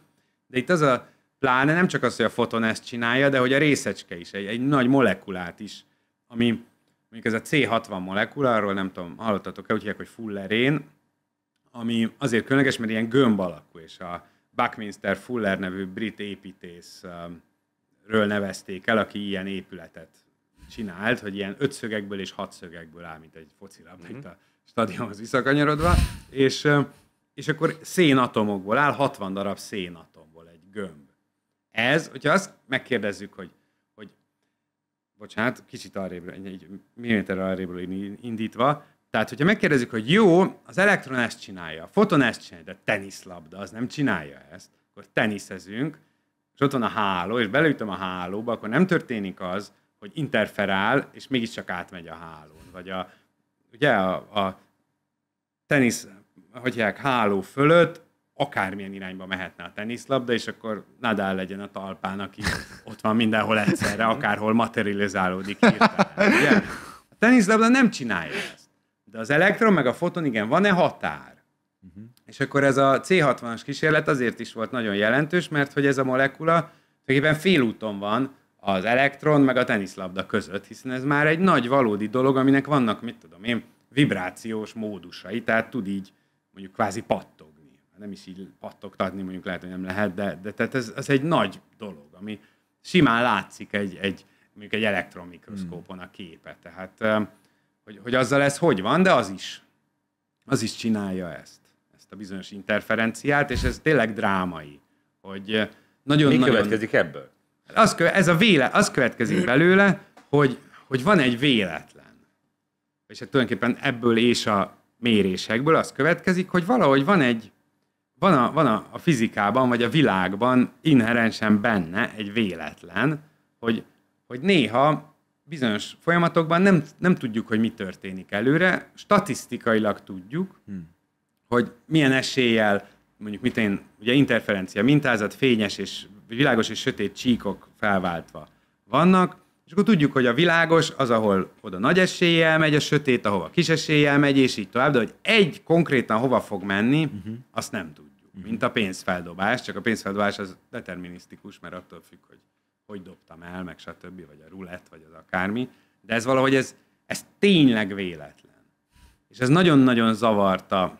de itt az a pláne nem csak az, hogy a foton ezt csinálja, de hogy a részecske is, egy, egy nagy molekulát is, ami mondjuk ez a C60 molekula, arról nem tudom, hallottatok-e, úgy hívják, hogy fullerén, ami azért különleges, mert ilyen gömb alakú, és a Buckminster Fuller nevű brit építészről nevezték el, aki ilyen épületet csinált, hogy ilyen ötszögekből és hatszögekből áll, mint egy focilabda
mm-hmm. itt mhm. a stadionhoz
visszakanyarodva, és, és akkor szénatomokból áll, 60 darab szénatomból egy gömb. Ez, hogyha azt megkérdezzük, hogy, hogy bocsánat, kicsit arrébb, egy milliméterre arrébről indítva, tehát, hogyha megkérdezzük, hogy jó, az elektron ezt csinálja, a foton ezt csinálja, de teniszlabda az nem csinálja ezt, akkor teniszezünk, és ott van a háló, és beleütöm a hálóba, akkor nem történik az, hogy interferál, és mégiscsak átmegy a hálón. Vagy a, ugye a, a tenisz, hogy hívják, háló fölött akármilyen irányba mehetne a teniszlabda, és akkor Nadal legyen a talpán, aki ott van mindenhol egyszerre, akárhol materializálódik hirtelen. Ugye? A teniszlabda nem csinálja ezt. De az elektron meg a foton, igen, van-e határ? Uh-huh. És akkor ez a C60-as kísérlet azért is volt nagyon jelentős, mert hogy ez a molekula tulajdonképpen félúton van az elektron meg a teniszlabda között, hiszen ez már egy nagy valódi dolog, aminek vannak, mit tudom én, vibrációs módusai, tehát tud így mondjuk kvázi pattogni. Nem is így pattogtatni, mondjuk lehet, hogy nem lehet, de, de tehát ez, ez egy nagy dolog, ami simán látszik egy, egy mondjuk egy elektromikroszkópon hmm. a képe. Tehát, eh, hogy, hogy azzal ez hogy van, de az is. Az is csinálja ezt, ezt a bizonyos interferenciát, és ez tényleg drámai, hogy eh, nagyon-nagyon... Mi nagyon... következik ebből? Az köve, ez a véle, az következik belőle, hogy, hogy van egy véletlen. És hát tulajdonképpen ebből és a mérésekből az következik, hogy valahogy van egy, van, a, van a, a fizikában, vagy a világban inherensen benne egy véletlen, hogy, hogy néha bizonyos folyamatokban nem, nem tudjuk, hogy mi történik előre, statisztikailag tudjuk, hmm. hogy milyen eséllyel, mondjuk mit én, ugye interferencia mintázat, fényes és világos és sötét csíkok felváltva vannak, és akkor tudjuk, hogy a világos az, ahol oda nagy eséllyel megy, a sötét, ahova kis eséllyel megy, és így tovább, de hogy egy konkrétan hova fog menni, uh-huh. azt nem tudjuk. Uh-huh. Mint a pénzfeldobás, csak a pénzfeldobás az determinisztikus, mert attól függ, hogy hogy dobtam el, meg stb., vagy a rulett, vagy az akármi, de ez valahogy ez, ez tényleg véletlen. És ez nagyon-nagyon zavarta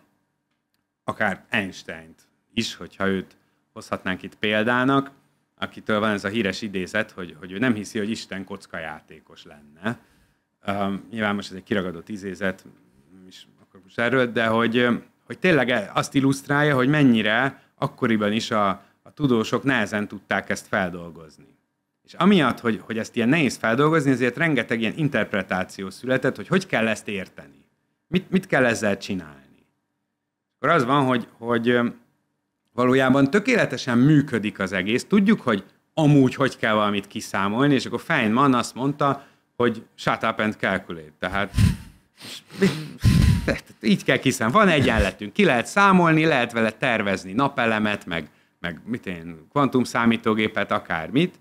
akár Einstein-t is, hogyha őt hozhatnánk itt példának, akitől van ez a híres idézet, hogy, hogy ő nem hiszi, hogy Isten kockajátékos lenne. Uh, nyilván most ez egy kiragadott idézet, nem is akarok most erről, de hogy, hogy tényleg e- azt illusztrálja, hogy mennyire akkoriban is a, a tudósok nehezen tudták ezt feldolgozni. És amiatt, hogy, hogy ezt ilyen nehéz feldolgozni, ezért rengeteg ilyen interpretáció született, hogy hogy kell ezt érteni. Mit, mit kell ezzel csinálni? Akkor az van, hogy, hogy valójában tökéletesen működik az egész. Tudjuk, hogy amúgy hogy kell valamit kiszámolni, és akkor Feynman azt mondta, hogy shut up and calculate. Tehát így kell kiszámolni. Van egyenletünk, ki lehet számolni, lehet vele tervezni napelemet, meg, meg mit én, kvantumszámítógépet, akármit,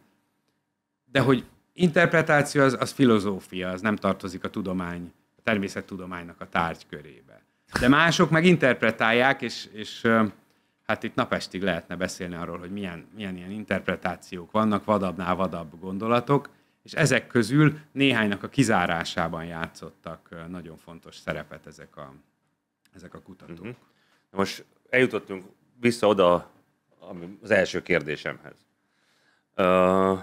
de hogy interpretáció az, az filozófia, az nem tartozik a tudomány, a természettudománynak a tárgykörébe. De mások meg interpretálják, és, és hát itt napestig lehetne beszélni arról, hogy milyen, milyen ilyen interpretációk vannak, vadabbnál vadabb gondolatok, és ezek közül néhánynak a kizárásában játszottak nagyon fontos szerepet ezek a, ezek a kutatók. Uh-huh.
Most eljutottunk vissza oda az első kérdésemhez. Uh,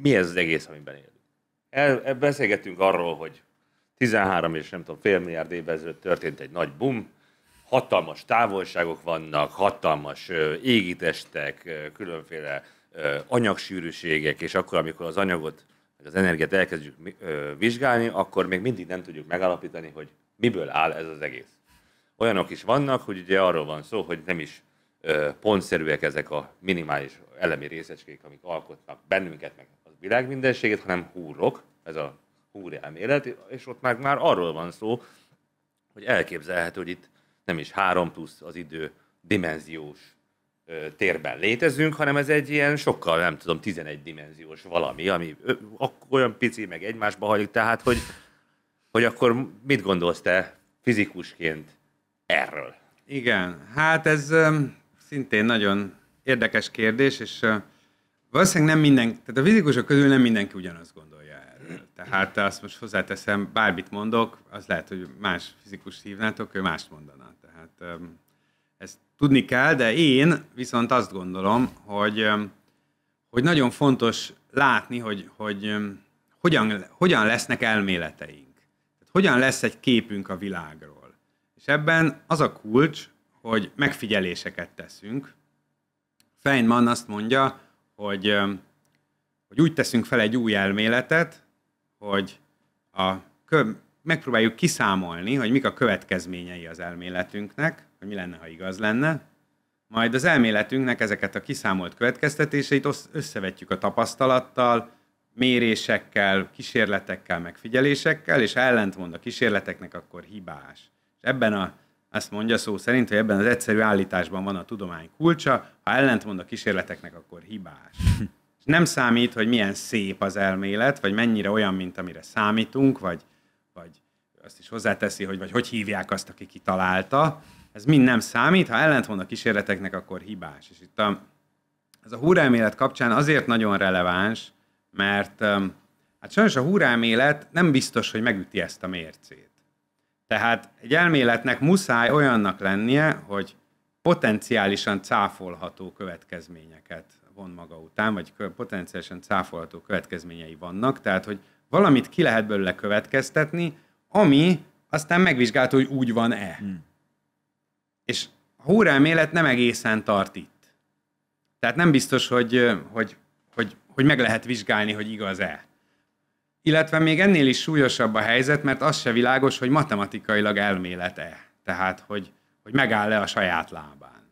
mi ez az egész, amiben élünk? El, el, beszélgettünk arról, hogy 13 és nem tudom, fél milliárd évvel ezelőtt történt egy nagy bum, hatalmas távolságok vannak, hatalmas égitestek, különféle anyagsűrűségek, és akkor, amikor az anyagot, az energiát elkezdjük vizsgálni, akkor még mindig nem tudjuk megállapítani, hogy miből áll ez az egész. Olyanok is vannak, hogy ugye arról van szó, hogy nem is pontszerűek ezek a minimális elemi részecskék, amik alkotnak bennünket, meg a világ hanem húrok, ez a húr elmélet, és ott már, már arról van szó, hogy elképzelhető, hogy itt nem is három plusz az idő dimenziós térben létezünk, hanem ez egy ilyen sokkal, nem tudom, 11 dimenziós valami, ami olyan pici, meg egymásba hajlik, tehát, hogy, hogy akkor mit gondolsz te fizikusként erről? Igen,
hát ez szintén nagyon érdekes kérdés, és valószínűleg nem minden, tehát a fizikusok közül nem mindenki ugyanazt gondolja erről. Tehát azt most hozzáteszem, bármit mondok, az lehet, hogy más fizikus hívnátok, ő mást mondana. Tehát ezt tudni kell, de én viszont azt gondolom, hogy, hogy nagyon fontos látni, hogy, hogy hogyan, hogyan lesznek elméleteink. Tehát hogyan lesz egy képünk a világról. És ebben az a kulcs, hogy megfigyeléseket teszünk. Feynman azt mondja, hogy, hogy úgy teszünk fel egy új elméletet, hogy a megpróbáljuk kiszámolni, hogy mik a következményei az elméletünknek, hogy mi lenne, ha igaz lenne, majd az elméletünknek ezeket a kiszámolt következtetéseit összevetjük a tapasztalattal, mérésekkel, kísérletekkel, megfigyelésekkel, és ha ellentmond a kísérleteknek, akkor hibás. És ebben a, azt mondja szó szerint, hogy ebben az egyszerű állításban van a tudomány kulcsa, ha ellentmond a kísérleteknek, akkor hibás. és nem számít, hogy milyen szép az elmélet, vagy mennyire olyan, mint amire számítunk, vagy vagy azt is hozzáteszi, hogy vagy hogy hívják azt, aki kitalálta. Ez mind nem számít, ha ellentmond a kísérleteknek, akkor hibás. És itt a, ez a húrelmélet kapcsán azért nagyon releváns, mert hát sajnos a húrelmélet nem biztos, hogy megüti ezt a mércét. Tehát egy elméletnek muszáj olyannak lennie, hogy potenciálisan cáfolható következményeket von maga után, vagy potenciálisan cáfolható következményei vannak, tehát hogy valamit ki lehet belőle következtetni, ami aztán megvizsgálta, hogy úgy van-e. Hmm. És a húrelmélet nem egészen tart itt. Tehát nem biztos, hogy, hogy, hogy, hogy meg lehet vizsgálni, hogy igaz-e. Illetve még ennél is súlyosabb a helyzet, mert az se világos, hogy matematikailag elmélete. Tehát, hogy, hogy megáll-e a saját lábán.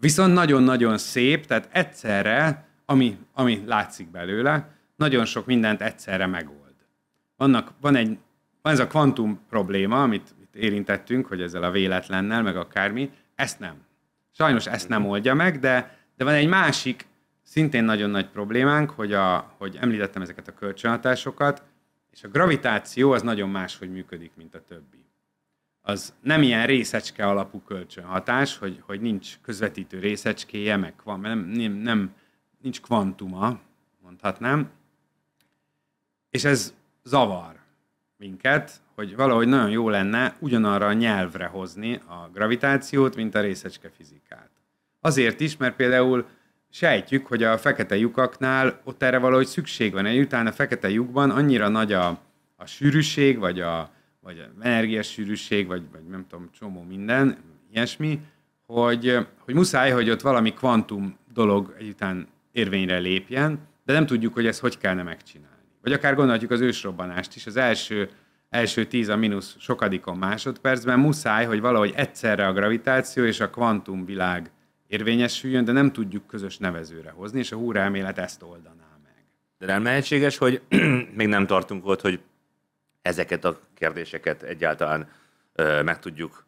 Viszont nagyon-nagyon szép, tehát egyszerre, ami, ami látszik belőle, nagyon sok mindent egyszerre megold. Annak van egy, van ez a kvantum probléma, amit itt érintettünk, hogy ezzel a véletlennel, meg akármi, ezt nem. Sajnos ezt nem oldja meg, de, de van egy másik, szintén nagyon nagy problémánk, hogy, a, hogy említettem ezeket a kölcsönhatásokat, és a gravitáció az nagyon máshogy működik, mint a többi. Az nem ilyen részecske alapú kölcsönhatás, hogy, hogy nincs közvetítő részecskéje, meg van, nem, nem, nem, nincs kvantuma, mondhatnám, és ez zavar minket, hogy valahogy nagyon jó lenne ugyanarra a nyelvre hozni a gravitációt, mint a részecske fizikát. Azért is, mert például sejtjük, hogy a fekete lyukaknál ott erre valahogy szükség van, egy utána a fekete lyukban annyira nagy a, a sűrűség, vagy a vagy a sűrűség, vagy, vagy nem tudom, csomó minden, ilyesmi, hogy, hogy muszáj, hogy ott valami kvantum dolog után érvényre lépjen, de nem tudjuk, hogy ezt hogy kellene megcsinálni. Vagy akár gondoljuk az ősrobbanást is. Az első, első tíz a mínusz sokadikon másodpercben muszáj, hogy valahogy egyszerre a gravitáció és a kvantumvilág érvényesüljön, de nem tudjuk közös nevezőre hozni, és a húr elmélet ezt oldaná meg. De nem
lehetséges, hogy még nem tartunk ott, hogy ezeket a kérdéseket egyáltalán ö, meg tudjuk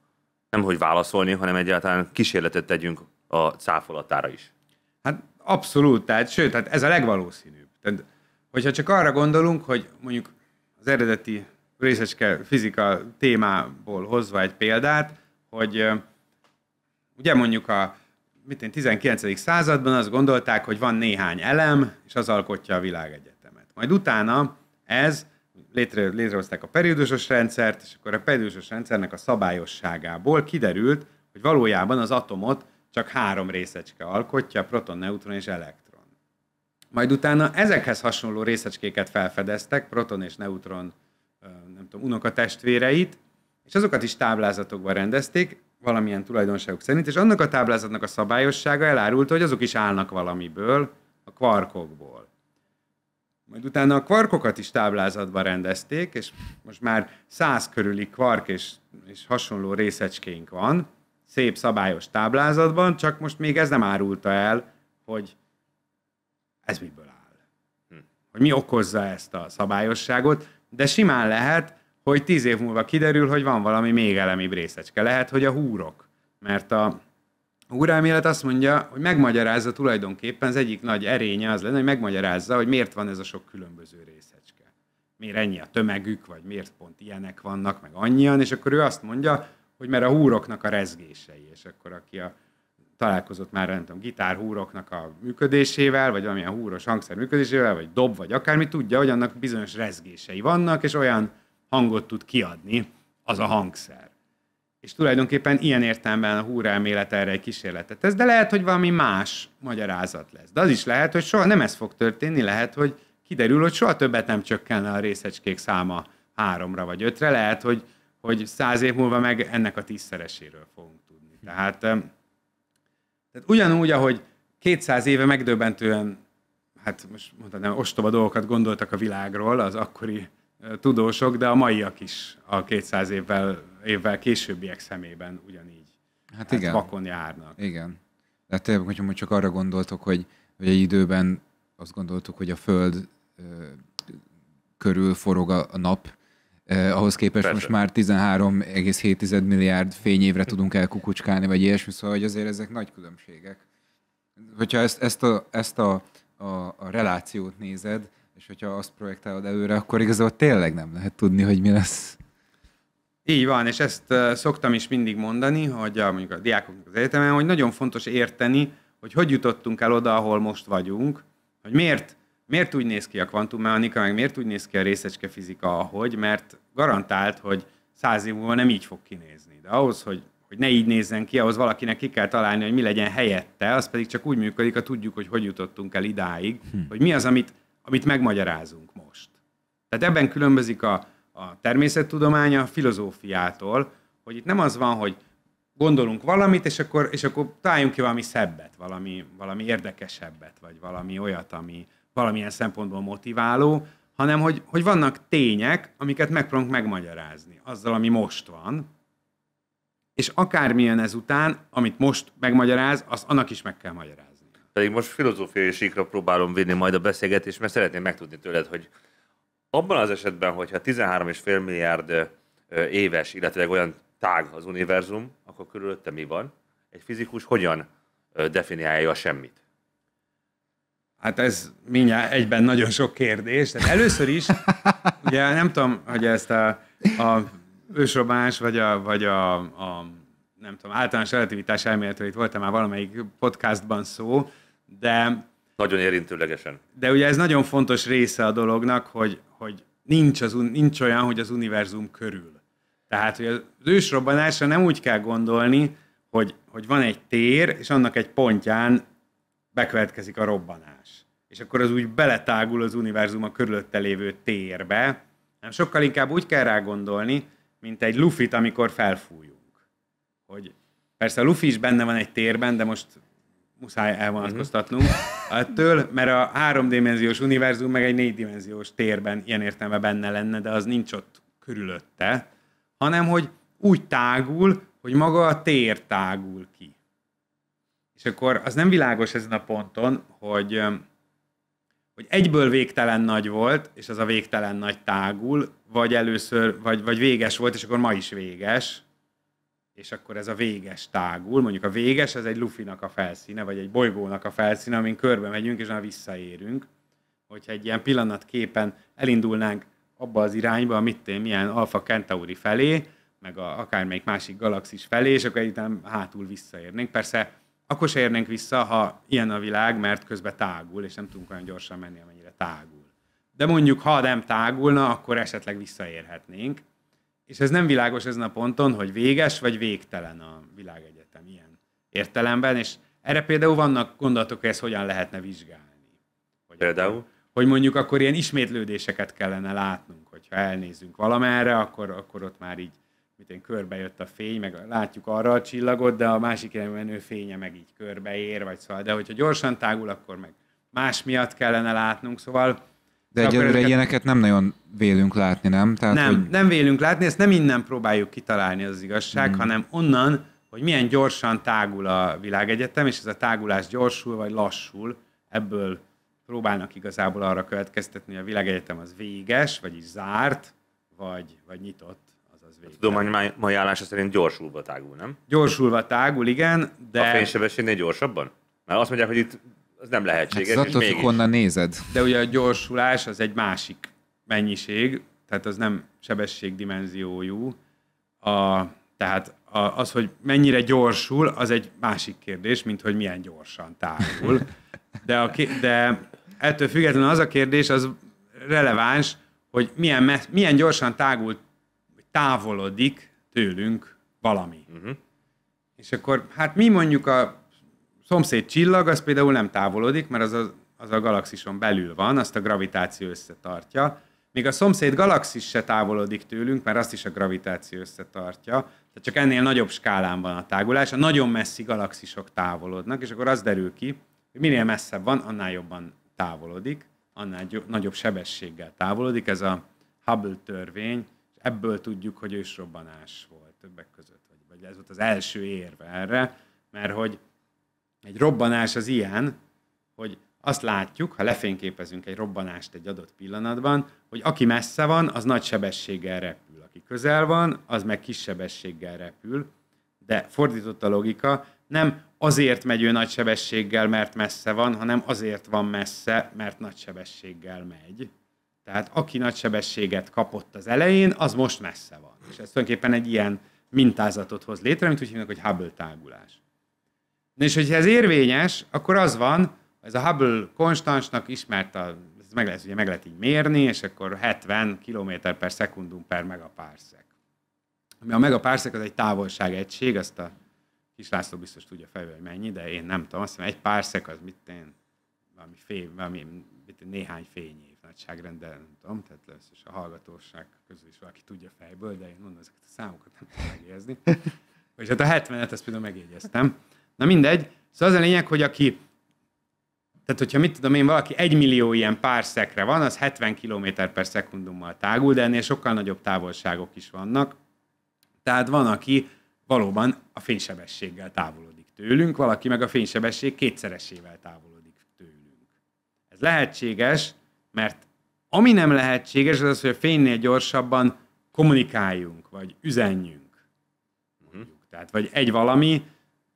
nem hogy válaszolni, hanem egyáltalán kísérletet tegyünk a cáfolatára is.
Hát abszolút, tehát sőt, hát ez a legvalószínűbb. Tehát Hogyha csak arra gondolunk, hogy mondjuk az eredeti részecske fizika témából hozva egy példát, hogy ugye mondjuk a mit én, 19. században azt gondolták, hogy van néhány elem, és az alkotja a világegyetemet. Majd utána ez létre, létrehozták a periódusos rendszert, és akkor a periódusos rendszernek a szabályosságából kiderült, hogy valójában az atomot csak három részecske alkotja, proton, neutron és elektron. Majd utána ezekhez hasonló részecskéket felfedeztek, proton és neutron, nem tudom, unokatestvéreit, és azokat is táblázatokba rendezték, valamilyen tulajdonságok szerint, és annak a táblázatnak a szabályossága elárulta, hogy azok is állnak valamiből, a kvarkokból. Majd utána a kvarkokat is táblázatba rendezték, és most már száz körüli kvark és, és hasonló részecskénk van, szép szabályos táblázatban, csak most még ez nem árulta el, hogy ez miből áll. Hm. Hogy mi okozza ezt a szabályosságot, de simán lehet, hogy tíz év múlva kiderül, hogy van valami még elemi részecske. Lehet, hogy a húrok. Mert a húrelmélet azt mondja, hogy megmagyarázza tulajdonképpen, az egyik nagy erénye az lenne, hogy megmagyarázza, hogy miért van ez a sok különböző részecske. Miért ennyi a tömegük, vagy miért pont ilyenek vannak, meg annyian, és akkor ő azt mondja, hogy mert a húroknak a rezgései, és akkor aki a találkozott már, nem tudom, gitárhúroknak a működésével, vagy valamilyen húros hangszer működésével, vagy dob, vagy akármi, tudja, hogy annak bizonyos rezgései vannak, és olyan hangot tud kiadni az a hangszer. És tulajdonképpen ilyen értelemben a húrelmélet erre egy kísérletet tesz, de lehet, hogy valami más magyarázat lesz. De az is lehet, hogy soha nem ez fog történni, lehet, hogy kiderül, hogy soha többet nem csökkenne a részecskék száma háromra vagy ötre, lehet, hogy, hogy száz év múlva meg ennek a tízszereséről fogunk tudni. Tehát tehát ugyanúgy, ahogy 200 éve megdöbbentően, hát most mondhatnám, ostoba dolgokat gondoltak a világról az akkori tudósok, de a maiak is a 200 évvel, évvel későbbiek szemében ugyanígy.
Hát, hát igen. vakon járnak. Igen. De hát tényleg, hogyha most csak arra gondoltok, hogy, hogy egy időben azt gondoltuk, hogy a Föld körül forog a nap, Eh, ahhoz képest Persze. most már 13,7 milliárd fényévre tudunk elkukucskálni, vagy ilyesmi, szóval hogy azért ezek nagy különbségek. Hogyha ezt, ezt, a, ezt a, a, a relációt nézed, és hogyha azt projektálod előre, akkor igazából tényleg nem lehet tudni, hogy mi lesz.
Így van, és ezt eh, szoktam is mindig mondani, hogy a, mondjuk a diákoknak az egyetemen, hogy nagyon fontos érteni, hogy hogy jutottunk el oda, ahol most vagyunk, hogy miért miért úgy néz ki a kvantummechanika, meg miért úgy néz ki a részecske fizika, ahogy, mert garantált, hogy száz év múlva nem így fog kinézni. De ahhoz, hogy, hogy ne így nézzen ki, ahhoz valakinek ki kell találni, hogy mi legyen helyette, az pedig csak úgy működik, ha tudjuk, hogy hogy jutottunk el idáig, hm. hogy mi az, amit, amit megmagyarázunk most. Tehát ebben különbözik a, a természettudománya a filozófiától, hogy itt nem az van, hogy gondolunk valamit, és akkor, és akkor találjunk ki valami szebbet, valami, valami érdekesebbet, vagy valami olyat, ami, valamilyen szempontból motiváló, hanem hogy, hogy vannak tények, amiket megpróbálunk megmagyarázni azzal, ami most van, és akármilyen ezután, amit most megmagyaráz, az annak is meg kell magyarázni.
Pedig most filozófiai síkra próbálom vinni majd a beszélgetést, mert szeretném megtudni tőled, hogy abban az esetben, hogyha 13,5 milliárd éves, illetve olyan tág az univerzum, akkor körülötte mi van? Egy fizikus hogyan definiálja a semmit?
Hát ez mindjárt egyben nagyon sok kérdés. Tehát először is, ugye nem tudom, hogy ezt a, a ősrobás, vagy a, vagy a, a nem tudom, általános relativitás elméletről itt voltam már valamelyik podcastban szó, de... Nagyon érintőlegesen. De ugye ez nagyon fontos része a dolognak, hogy, hogy nincs, az, nincs olyan, hogy az univerzum körül. Tehát, hogy az ősrobbanásra nem úgy kell gondolni, hogy, hogy van egy tér, és annak egy pontján bekövetkezik a robbanás. És akkor az úgy beletágul az univerzum a körülötte lévő térbe. Nem sokkal inkább úgy kell rá gondolni, mint egy lufit, amikor felfújunk. Hogy persze a lufi is benne van egy térben, de most muszáj elvonatkoztatnunk ettől, mhm. mert a háromdimenziós univerzum meg egy négydimenziós térben ilyen értelme benne lenne, de az nincs ott körülötte, hanem hogy úgy tágul, hogy maga a tér tágul ki. És akkor az nem világos ezen a ponton, hogy, hogy egyből végtelen nagy volt, és az a végtelen nagy tágul, vagy először, vagy, vagy véges volt, és akkor ma is véges, és akkor ez a véges tágul. Mondjuk a véges az egy lufinak a felszíne, vagy egy bolygónak a felszíne, amin körbe megyünk, és már visszaérünk. Hogyha egy ilyen pillanatképen elindulnánk abba az irányba, amit tém, milyen Alfa Centauri felé, meg a, akármelyik másik galaxis felé, és akkor egyáltalán hátul visszaérnénk. Persze akkor se érnénk vissza, ha ilyen a világ, mert közben tágul, és nem tudunk olyan gyorsan menni, amennyire tágul. De mondjuk, ha nem tágulna, akkor esetleg visszaérhetnénk. És ez nem világos ezen a ponton, hogy véges vagy végtelen a világegyetem ilyen értelemben, és erre például vannak gondolatok, hogy ezt hogyan lehetne vizsgálni. Hogy például? Akkor, hogy mondjuk akkor ilyen ismétlődéseket kellene látnunk, hogyha elnézünk valamerre, akkor, akkor ott már így mint én, körbejött a fény, meg látjuk arra a csillagot, de a másik menő fénye meg így körbeér, vagy szóval, de hogyha gyorsan tágul, akkor meg más miatt kellene látnunk, szóval...
De egyelőre ezeket... ilyeneket nem nagyon vélünk látni, nem? Tehát, nem, hogy...
nem vélünk látni, ezt nem innen próbáljuk kitalálni az igazság, hmm. hanem onnan, hogy milyen gyorsan tágul a világegyetem, és ez a tágulás gyorsul vagy lassul, ebből próbálnak igazából arra következtetni, hogy
a világegyetem az véges, vagyis zárt, vagy, vagy nyitott a tudomány mai állása szerint gyorsulva tágul, nem? Gyorsulva tágul, igen, de... A fénysebességnél gyorsabban? Mert azt mondják, hogy itt az nem lehetséges, hát ez attól függ, nézed. De ugye a gyorsulás
az egy másik mennyiség, tehát az nem sebességdimenziójú. A, tehát a, az, hogy mennyire gyorsul, az egy másik kérdés, mint hogy milyen gyorsan tágul. De, a, de ettől függetlenül az a kérdés, az releváns, hogy milyen, milyen gyorsan tágult távolodik tőlünk valami. Uh-huh. És akkor, hát mi mondjuk a szomszéd csillag, az például nem távolodik, mert az a, az a galaxison belül van, azt a gravitáció összetartja. Még a szomszéd galaxis se távolodik tőlünk, mert azt is a gravitáció összetartja. Tehát csak ennél nagyobb skálán van a tágulás. A nagyon messzi galaxisok távolodnak, és akkor az derül ki, hogy minél messzebb van, annál jobban távolodik, annál nagyobb sebességgel távolodik. Ez a Hubble törvény, ebből tudjuk, hogy ősrobbanás volt többek között, vagy, vagy ez volt az első érve erre, mert hogy egy robbanás az ilyen, hogy azt látjuk, ha lefényképezünk egy robbanást egy adott pillanatban, hogy aki messze van, az nagy sebességgel repül, aki közel van, az meg kis sebességgel repül, de fordított a logika, nem azért megy ő nagy sebességgel, mert messze van, hanem azért van messze, mert nagy sebességgel megy. Tehát aki nagy sebességet kapott az elején, az most messze van. És ez tulajdonképpen egy ilyen mintázatot hoz létre, amit úgy hívnak, hogy Hubble tágulás. Na és hogyha ez érvényes, akkor az van, ez a Hubble konstansnak ismert, a, ez meg, lehet, ugye meg lehet így mérni, és akkor 70 km per szekundum per megapárszek. Ami a megapárszek az egy távolságegység, azt a kis László biztos tudja fejből, hogy mennyi, de én nem tudom, azt hiszem egy párszek az mit én, valami, fény, valami mit, néhány fényév nagyságrendel, nem tudom, tehát lesz, és a hallgatóság közül is valaki tudja fejből, de én mondom, ezeket a számokat nem tudom megjegyezni. És hát a 70-et ezt például megjegyeztem. Na mindegy, szóval az a lényeg, hogy aki tehát, hogyha mit tudom én, valaki egy millió ilyen pár szekre van, az 70 km per szekundummal tágul, de ennél sokkal nagyobb távolságok is vannak. Tehát van, aki valóban a fénysebességgel távolodik tőlünk, valaki meg a fénysebesség kétszeresével távolodik tőlünk. Ez lehetséges, mert ami nem lehetséges, az az, hogy a fénynél gyorsabban kommunikáljunk, vagy üzenjünk. Mondjuk. Uh-huh. Tehát, vagy egy valami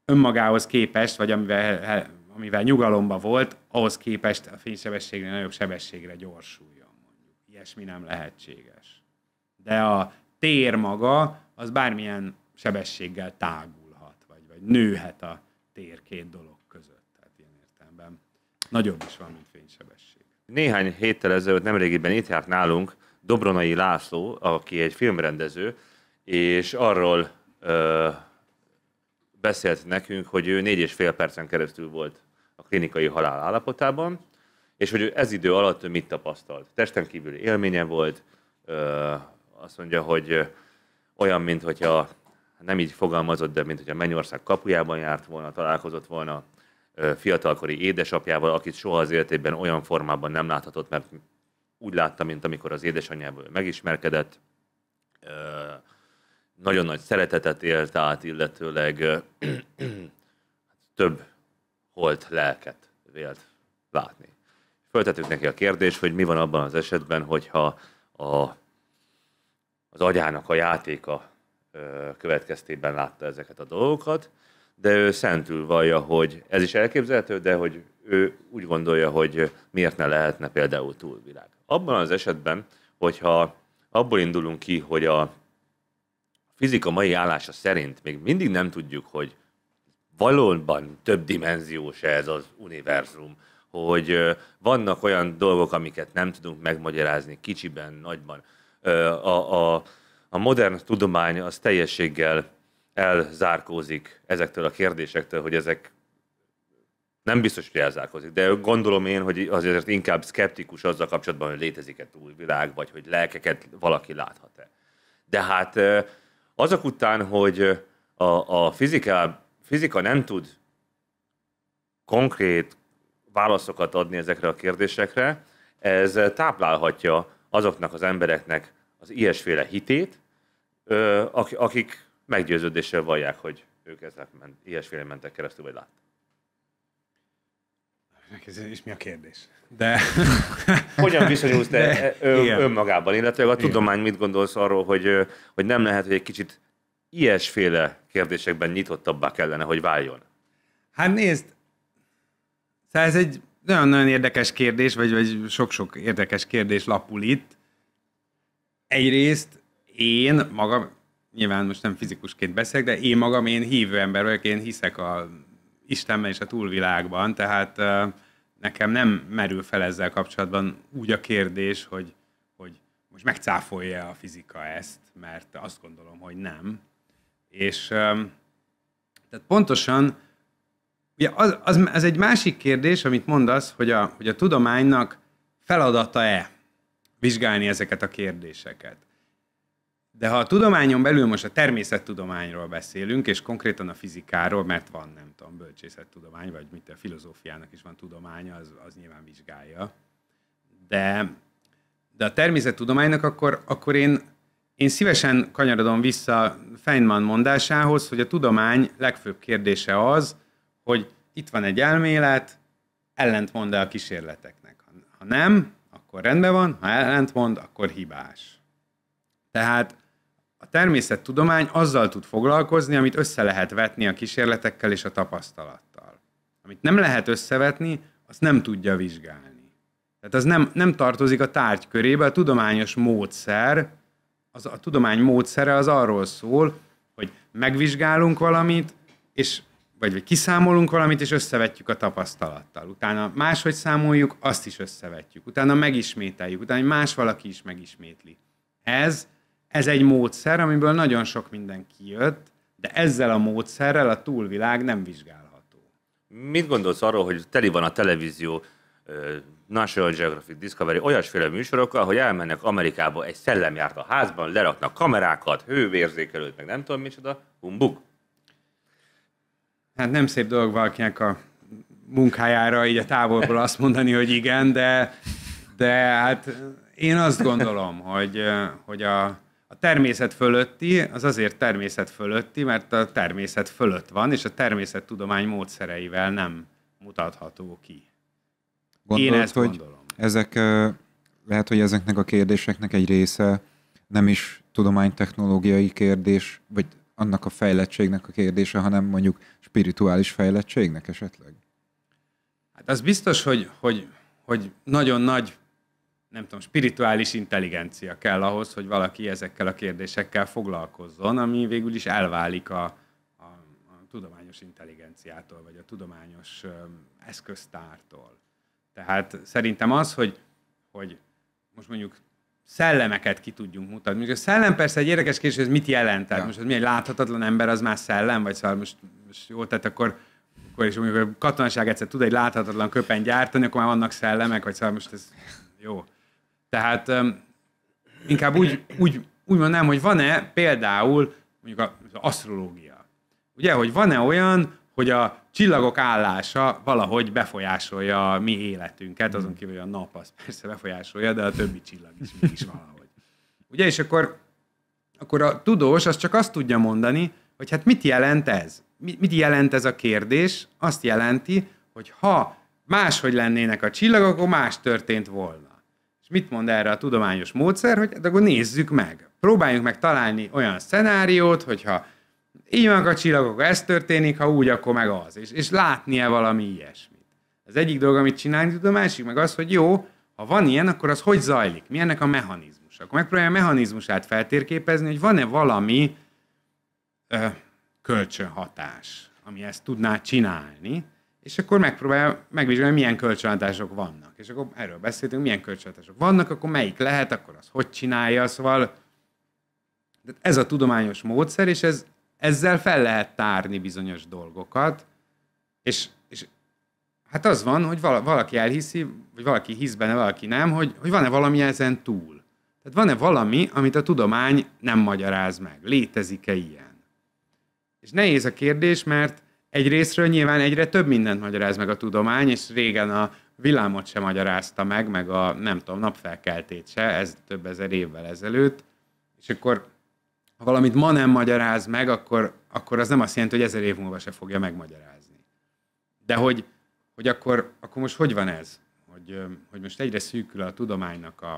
önmagához képest, vagy amivel, amivel nyugalomba volt, ahhoz képest a fénysebességnél nagyobb sebességre gyorsuljon. Mondjuk. Ilyesmi nem lehetséges. De a tér maga, az
bármilyen
sebességgel tágulhat, vagy, vagy nőhet a tér két dolog között. Tehát ilyen
értelemben nagyobb is
van, mint fénysebesség
néhány héttel ezelőtt nemrégiben itt járt nálunk Dobronai László, aki egy filmrendező, és arról ö, beszélt nekünk, hogy ő négy és fél percen keresztül volt a klinikai halál állapotában, és hogy ő ez idő alatt mit tapasztalt. Testen kívül élménye volt, ö, azt mondja, hogy olyan, mint hogyha nem így fogalmazott, de mint hogyha Mennyország kapujában járt volna, találkozott volna fiatalkori édesapjával, akit soha az életében olyan formában nem láthatott, mert úgy látta, mint amikor az édesanyjával megismerkedett. Nagyon nagy szeretetet élt át, illetőleg több holt lelket vélt látni. Föltettük neki a kérdés, hogy mi van abban az esetben, hogyha a, az agyának a játéka következtében látta ezeket a dolgokat, de ő szentül vallja, hogy ez is elképzelhető, de hogy ő úgy gondolja, hogy miért ne lehetne például túlvilág. Abban az esetben, hogyha abból indulunk ki, hogy a fizika mai állása szerint még mindig nem tudjuk, hogy valóban több dimenziós ez az univerzum, hogy vannak olyan dolgok, amiket nem tudunk megmagyarázni kicsiben, nagyban. A, a, a modern tudomány az teljességgel elzárkózik ezektől a kérdésektől, hogy ezek nem biztos, hogy elzárkozik, de gondolom én, hogy azért inkább szkeptikus azzal kapcsolatban, hogy létezik-e túlvilág, vagy hogy lelkeket valaki láthat-e. De hát azok után, hogy a, a fizika, fizika nem tud konkrét válaszokat adni ezekre a kérdésekre, ez táplálhatja azoknak az embereknek az ilyesféle hitét, akik meggyőződéssel vallják, hogy ők ezek ment, ilyesféle mentek keresztül, vagy lát?
Ez is mi a kérdés?
De... Hogyan viszonyulsz te De, ön, önmagában, illetve a tudomány igen. mit gondolsz arról, hogy, hogy nem lehet, hogy egy kicsit ilyesféle kérdésekben nyitottabbá kellene, hogy váljon?
Hát nézd,
szóval ez egy nagyon-nagyon érdekes kérdés, vagy, vagy sok-sok érdekes kérdés lapul itt. Egyrészt én magam, nyilván most nem fizikusként beszélek, de én magam, én hívő ember vagyok, én hiszek a Istenben és a túlvilágban, tehát nekem nem merül fel ezzel kapcsolatban úgy a kérdés, hogy, hogy most megcáfolja a fizika ezt, mert azt gondolom, hogy nem. És tehát pontosan ugye az, az, az egy másik kérdés, amit mondasz, hogy a, hogy a tudománynak feladata-e vizsgálni ezeket a kérdéseket. De ha a tudományon belül most a természettudományról beszélünk, és konkrétan a fizikáról, mert van, nem tudom, bölcsészettudomány, vagy mit a filozófiának is van tudománya, az, az nyilván vizsgálja. De, de a természettudománynak akkor, akkor én, én szívesen kanyarodom vissza Feynman mondásához, hogy a tudomány legfőbb kérdése az, hogy itt van egy elmélet, ellentmond-e a kísérleteknek. Ha nem, akkor rendben van, ha ellentmond, akkor hibás. Tehát a természettudomány azzal tud foglalkozni, amit össze lehet vetni a kísérletekkel és a tapasztalattal. Amit nem lehet összevetni, azt nem tudja vizsgálni. Tehát az nem, nem tartozik a tárgy körébe, a tudományos módszer, az, a tudomány módszere az arról szól, hogy megvizsgálunk valamit, és vagy, vagy kiszámolunk valamit, és összevetjük a tapasztalattal. Utána máshogy számoljuk, azt is összevetjük. Utána megismételjük, utána más valaki is megismétli. Ez ez egy módszer, amiből nagyon sok minden kijött, de ezzel a módszerrel a túlvilág nem vizsgálható.
Mit gondolsz arról, hogy teli van a televízió National Geographic Discovery olyasféle műsorokkal, hogy elmennek Amerikába, egy szellem járt a házban, leraknak kamerákat, hővérzékelőt, meg nem tudom micsoda, humbug.
Hát nem szép dolog valakinek a munkájára így a távolból azt mondani, hogy igen, de, de hát én azt gondolom, hogy, hogy a, természet fölötti az azért természet fölötti, mert a természet fölött van, és a természettudomány módszereivel nem mutatható ki.
Gondolod, Én ezt hogy gondolom. Ezek, lehet, hogy ezeknek a kérdéseknek egy része nem is tudománytechnológiai kérdés, vagy annak a fejlettségnek a kérdése, hanem mondjuk spirituális fejlettségnek esetleg?
Hát az biztos, hogy, hogy, hogy nagyon nagy nem tudom, spirituális intelligencia kell ahhoz, hogy valaki ezekkel a kérdésekkel foglalkozzon, ami végül is elválik a, a, a tudományos intelligenciától, vagy a tudományos um, eszköztártól. Tehát szerintem az, hogy, hogy most mondjuk szellemeket ki tudjunk mutatni. Mondjuk a szellem persze egy érdekes kérdés, hogy ez mit jelent. Tehát ja. most, az mi egy láthatatlan ember, az már szellem, vagy szóval most, most jó, tehát akkor akkor is mondjuk a katonaság egyszer tud egy láthatatlan köpen gyártani, akkor már vannak szellemek, vagy szóval most ez jó. Tehát um, inkább úgy, úgy, úgy mondanám, hogy van-e például mondjuk az asztrológia. Ugye, hogy van-e olyan, hogy a csillagok állása valahogy befolyásolja a mi életünket, azon kívül, hogy a nap az persze befolyásolja, de a többi csillag is mégis valahogy. Ugye, és akkor, akkor a tudós az csak azt tudja mondani, hogy hát mit jelent ez? Mit jelent ez a kérdés? Azt jelenti, hogy ha máshogy lennének a csillagok, akkor más történt volna mit mond erre a tudományos módszer, hogy de hát akkor nézzük meg. Próbáljuk meg találni olyan szenáriót, hogyha így vannak a csillagok, akkor ez történik, ha úgy, akkor meg az. És, és látnie valami ilyesmit. Az egyik dolog, amit csinálni tud, a másik meg az, hogy jó, ha van ilyen, akkor az hogy zajlik? Mi ennek a mechanizmus? Akkor megpróbálja a mechanizmusát feltérképezni, hogy van-e valami ö, kölcsönhatás, ami ezt tudná csinálni, és akkor megpróbálja megvizsgálni, milyen kölcsönhatások vannak. És akkor erről beszéltünk, milyen kölcsönhatások vannak, akkor melyik lehet, akkor az hogy csinálja, szóval de ez a tudományos módszer, és ez, ezzel fel lehet tárni bizonyos dolgokat, és, és hát az van, hogy valaki elhiszi, vagy valaki hisz benne, valaki nem, hogy, hogy van-e valami ezen túl. Tehát van-e valami, amit a tudomány nem magyaráz meg? Létezik-e ilyen? És nehéz a kérdés, mert egy részről nyilván egyre több mindent magyaráz meg a tudomány, és régen a vilámot sem magyarázta meg, meg a nem tudom, napfelkeltét se, ez több ezer évvel ezelőtt, és akkor ha valamit ma nem magyaráz meg, akkor, akkor az nem azt jelenti, hogy ezer év múlva se fogja megmagyarázni. De hogy, hogy akkor, akkor most hogy van ez? Hogy, hogy most egyre szűkül a tudománynak a,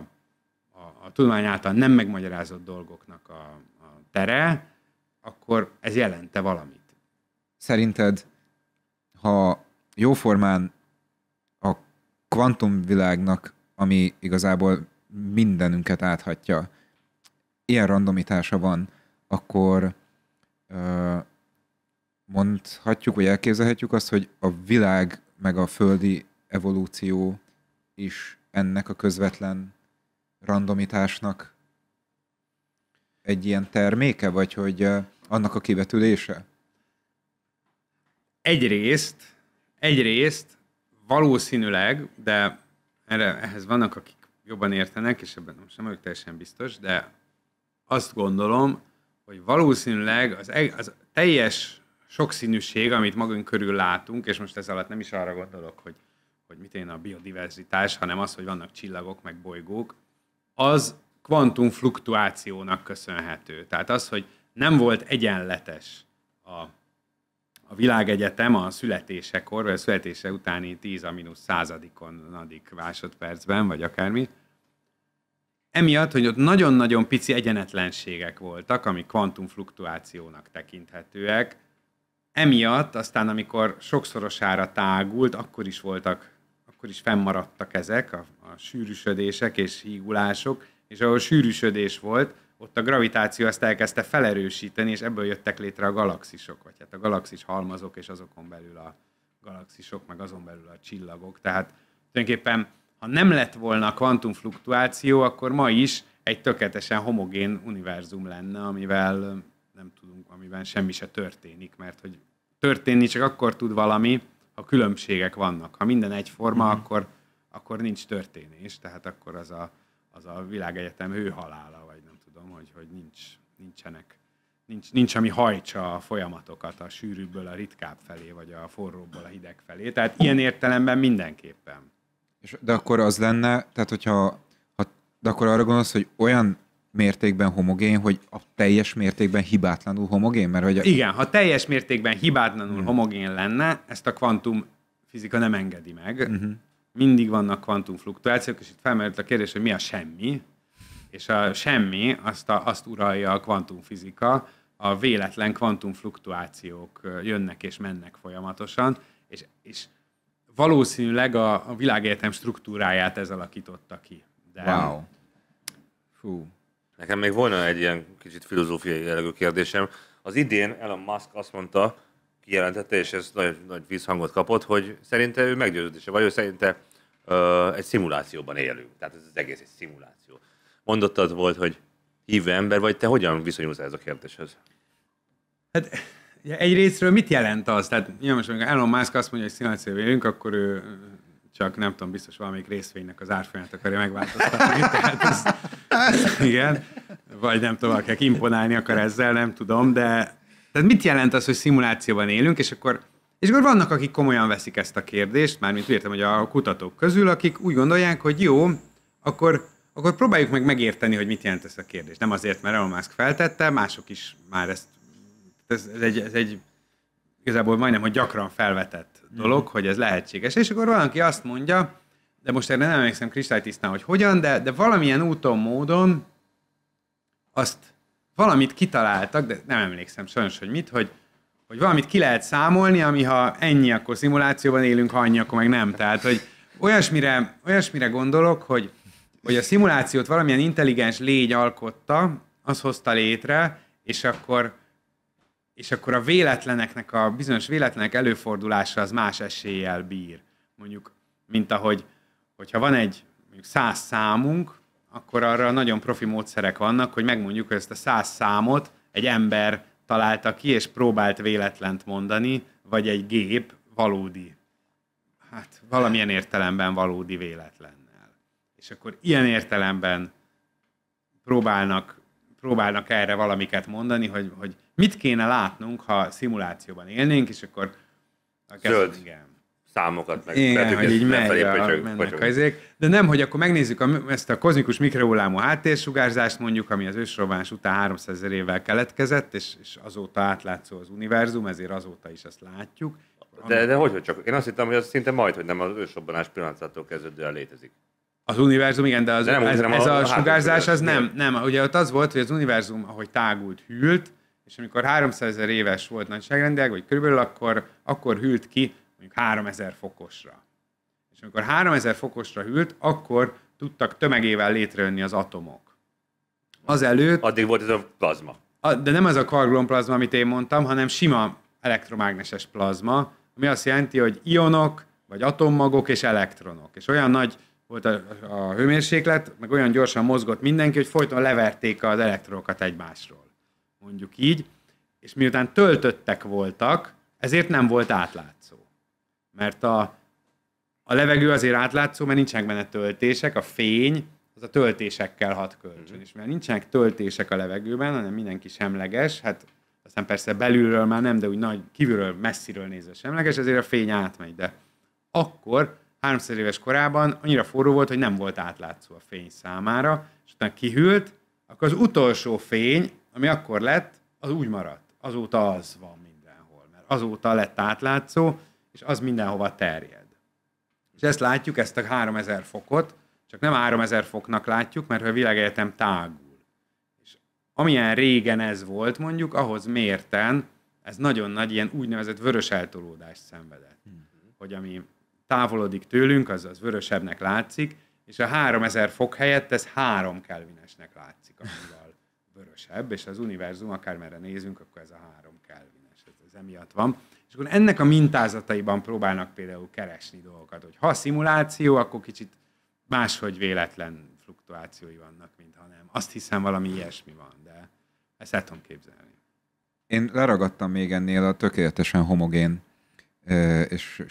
a, a tudomány által nem megmagyarázott dolgoknak a, a tere,
akkor ez jelente valamit szerinted, ha jóformán a kvantumvilágnak, ami igazából mindenünket áthatja, ilyen randomitása van, akkor ö, mondhatjuk, vagy elképzelhetjük azt, hogy a világ meg a földi evolúció is ennek a közvetlen randomitásnak egy ilyen terméke, vagy hogy annak a kivetülése?
egyrészt, egyrészt valószínűleg, de erre, ehhez vannak, akik jobban értenek, és ebben most nem vagyok teljesen biztos, de azt gondolom, hogy valószínűleg az, e-, az teljes sokszínűség, amit magunk körül látunk, és most ez alatt nem is arra gondolok, hogy, hogy mit én a biodiverzitás, hanem az, hogy vannak csillagok, meg bolygók, az kvantum fluktuációnak köszönhető. Tehát az, hogy nem volt egyenletes a a világegyetem a születésekor, vagy a születése utáni 10 a mínusz századikon, adik másodpercben, vagy akármi, emiatt, hogy ott nagyon-nagyon pici egyenetlenségek voltak, ami kvantumfluktuációnak tekinthetőek, emiatt aztán, amikor sokszorosára tágult, akkor is voltak, akkor is fennmaradtak ezek a, a sűrűsödések és hígulások, és ahol sűrűsödés volt, ott a gravitáció ezt elkezdte felerősíteni, és ebből jöttek létre a galaxisok, vagy hát a galaxis halmazok, és azokon belül a galaxisok, meg azon belül a csillagok. Tehát tulajdonképpen, ha nem lett volna a kvantumfluktuáció, akkor ma is egy tökéletesen homogén univerzum lenne, amivel nem tudunk, amiben semmi se történik, mert hogy történni csak akkor tud valami, ha különbségek vannak. Ha minden egyforma, mm-hmm. akkor, akkor nincs történés, tehát akkor az a, az a világegyetem hőhalála hogy, hogy nincs, nincsenek, nincs, nincs, ami hajtsa a folyamatokat a sűrűbből a ritkább felé, vagy a forróbból a hideg felé. Tehát ilyen értelemben mindenképpen.
És, de akkor az lenne, tehát hogyha, ha, de akkor arra gondolsz, hogy olyan mértékben homogén, hogy a teljes mértékben hibátlanul homogén? Mert hogy a... Igen,
ha teljes mértékben hibátlanul hmm. homogén lenne, ezt a kvantum fizika nem engedi meg. Uh-huh. Mindig vannak kvantum fluktuációk, és itt felmerült a kérdés, hogy mi a semmi és a semmi azt, a, azt uralja a kvantumfizika, a véletlen kvantumfluktuációk jönnek és mennek folyamatosan, és, és valószínűleg a, a világegyetem struktúráját ez alakította ki. De... Wow.
Fú. Nekem még volna egy ilyen kicsit filozófiai jellegű kérdésem. Az idén Elon Musk azt mondta, kijelentette, és ez nagy, nagy vízhangot kapott, hogy szerinte ő meggyőződése, vagy ő szerinte ö, egy szimulációban élünk. Tehát ez az egész egy szimuláció mondottad volt, hogy hívő ember vagy, te hogyan viszonyulsz ez a kérdéshez?
Hát egyrésztről mit jelent az? Tehát nyilván most, amikor Elon Musk azt mondja, hogy sziláncévé élünk, akkor ő csak nem tudom, biztos valamelyik részvénynek az árfolyamát akarja megváltoztatni. Tehát ez, igen, vagy nem tudom, akik imponálni akar ezzel, nem tudom, de tehát mit jelent az, hogy szimulációban élünk, és akkor és akkor vannak, akik komolyan veszik ezt a kérdést, mármint értem, hogy a kutatók közül, akik úgy gondolják, hogy jó, akkor akkor próbáljuk meg megérteni, hogy mit jelent ez a kérdés. Nem azért, mert Elon Musk feltette, mások is már ezt, ez, ez egy, ez egy igazából majdnem, hogy gyakran felvetett mhm. dolog, hogy ez lehetséges. És akkor valaki azt mondja, de most erre nem emlékszem kristálytisztán, hogy hogyan, de, de valamilyen úton, módon azt valamit kitaláltak, de nem emlékszem sajnos, hogy mit, hogy, hogy valamit ki lehet számolni, ami ha ennyi, akkor szimulációban élünk, ha annyi, akkor meg nem. Tehát, hogy olyasmire, olyasmire gondolok, hogy hogy a szimulációt valamilyen intelligens légy alkotta, az hozta létre, és akkor, és akkor a véletleneknek, a bizonyos véletlenek előfordulása az más eséllyel bír. Mondjuk, mint ahogy, hogyha van egy mondjuk száz számunk, akkor arra nagyon profi módszerek vannak, hogy megmondjuk, hogy ezt a száz számot egy ember találta ki, és próbált véletlent mondani, vagy egy gép valódi, hát valamilyen értelemben valódi véletlen és akkor ilyen értelemben próbálnak, próbálnak erre valamiket mondani, hogy, hogy mit kéne látnunk, ha szimulációban élnénk, és akkor... A Zöld. Igen számokat,
meg Igen, betűk, hogy így megy felé, a, mennek a
izék. De nem, hogy akkor megnézzük a, ezt a kozmikus mikrohullámú háttérsugárzást mondjuk, ami az ősrobbanás után 300 ezer évvel keletkezett, és, és azóta átlátszó az univerzum, ezért azóta is ezt látjuk.
De, de hogy, hogy csak? Én azt hittem, hogy az szinte majd, hogy nem az ősrobbanás pillanatától kezdődően létezik. Az univerzum, igen, de, az, de nem ez, ez a, a sugárzás az nem,
nem. Ugye ott az volt, hogy az univerzum, ahogy tágult,
hűlt, és amikor
300 ezer éves volt nagyságrendileg, vagy körülbelül akkor, akkor hűlt ki mondjuk 3000 fokosra. És amikor 3000 fokosra hűlt, akkor tudtak tömegével létrejönni az atomok. Azelőtt... Addig volt ez a plazma. A, de nem ez a plazma amit én mondtam, hanem sima elektromágneses plazma, ami azt jelenti, hogy ionok, vagy atommagok és elektronok. És olyan nagy volt a, a hőmérséklet, meg olyan gyorsan mozgott mindenki, hogy folyton leverték az elektrokat egymásról. Mondjuk így. És miután töltöttek voltak, ezért nem volt átlátszó. Mert a, a levegő azért átlátszó, mert nincsenek benne töltések, a fény az a töltésekkel hat kölcsön. mm. És mert nincsenek töltések a levegőben, hanem mindenki semleges, hát aztán persze belülről már nem, de úgy nagy, kívülről, messziről nézve semleges, ezért a fény átmegy, de akkor 300 éves korában annyira forró volt, hogy nem volt átlátszó a fény számára, és utána kihűlt, akkor az utolsó fény, ami akkor lett, az úgy maradt. Azóta az van mindenhol, mert azóta lett átlátszó, és az mindenhova terjed. És ezt látjuk, ezt a 3000 fokot, csak nem 3000 foknak látjuk, mert a világegyetem tágul. És amilyen régen ez volt, mondjuk, ahhoz mérten ez nagyon nagy ilyen úgynevezett vörös eltolódást szenvedett. Hmm. Hogy ami távolodik tőlünk, az az vörösebbnek látszik, és a 3000 fok helyett ez 3 kelvinesnek látszik, amivel vörösebb, és az univerzum, akármerre nézünk, akkor ez a 3 kelvines, ez, ez emiatt van. És akkor ennek a mintázataiban próbálnak például keresni dolgokat, hogy ha a szimuláció, akkor kicsit máshogy véletlen fluktuációi vannak, mint ha nem. Azt hiszem, valami ilyesmi van, de ezt el tudom képzelni.
Én leragadtam még ennél a tökéletesen homogén és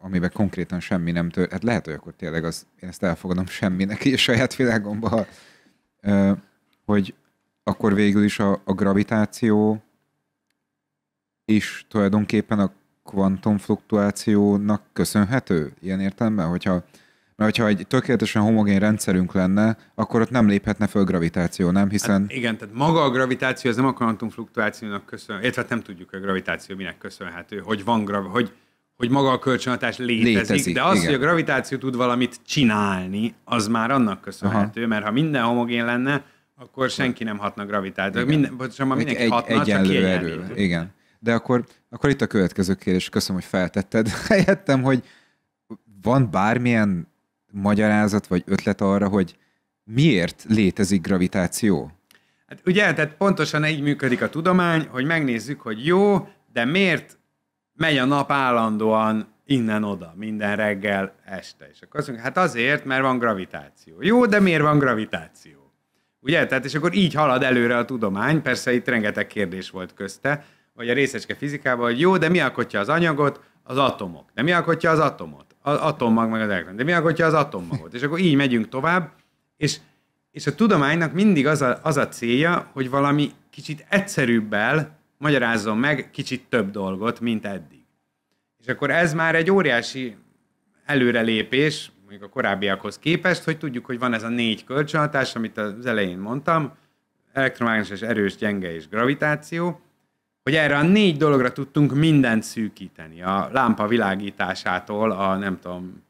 amiben konkrétan semmi nem tör. Hát lehet, hogy akkor tényleg az, én ezt elfogadom semminek, és saját világomba, hogy akkor végül is a, a gravitáció is tulajdonképpen a kvantumfluktuációnak köszönhető ilyen értelemben, hogyha mert hogyha egy tökéletesen homogén rendszerünk lenne, akkor ott nem léphetne föl gravitáció, nem? Hiszen... Hát
igen, tehát maga a gravitáció, ez nem a kvantumfluktuációnak köszönhető, illetve hát nem tudjuk, hogy a gravitáció minek köszönhető, hogy van grav... hogy hogy maga a kölcsönhatás létezik, létezik de az, igen. hogy a gravitáció tud valamit csinálni, az már annak köszönhető, Aha. mert ha minden homogén lenne, akkor senki nem hatna gravitációra. Minden, pontosan ma mindenki egy, hatna, egyenlő erővel. Igen.
De akkor, akkor itt a következő kérdés, köszönöm, hogy feltetted helyettem, hogy van bármilyen magyarázat vagy ötlet arra, hogy miért létezik gravitáció?
Hát ugye, tehát pontosan így működik a tudomány, hogy megnézzük, hogy jó, de miért megy a nap állandóan innen-oda, minden reggel, este. És akkor azt mondjuk, hát azért, mert van gravitáció. Jó, de miért van gravitáció? Ugye? Tehát és akkor így halad előre a tudomány, persze itt rengeteg kérdés volt közte, vagy a részecske fizikában, hogy jó, de mi alkotja az anyagot? Az atomok. De mi alkotja az atomot? Az atommag meg az elektron. De mi alkotja az atommagot? És akkor így megyünk tovább, és, és a tudománynak mindig az a, az a célja, hogy valami kicsit egyszerűbbel magyarázzon meg kicsit több dolgot, mint eddig. És akkor ez már egy óriási előrelépés, mondjuk a korábbiakhoz képest, hogy tudjuk, hogy van ez a négy kölcsönhatás, amit az elején mondtam, elektromágneses erős, gyenge és gravitáció, hogy erre a négy dologra tudtunk mindent szűkíteni. A lámpa világításától a, nem tudom,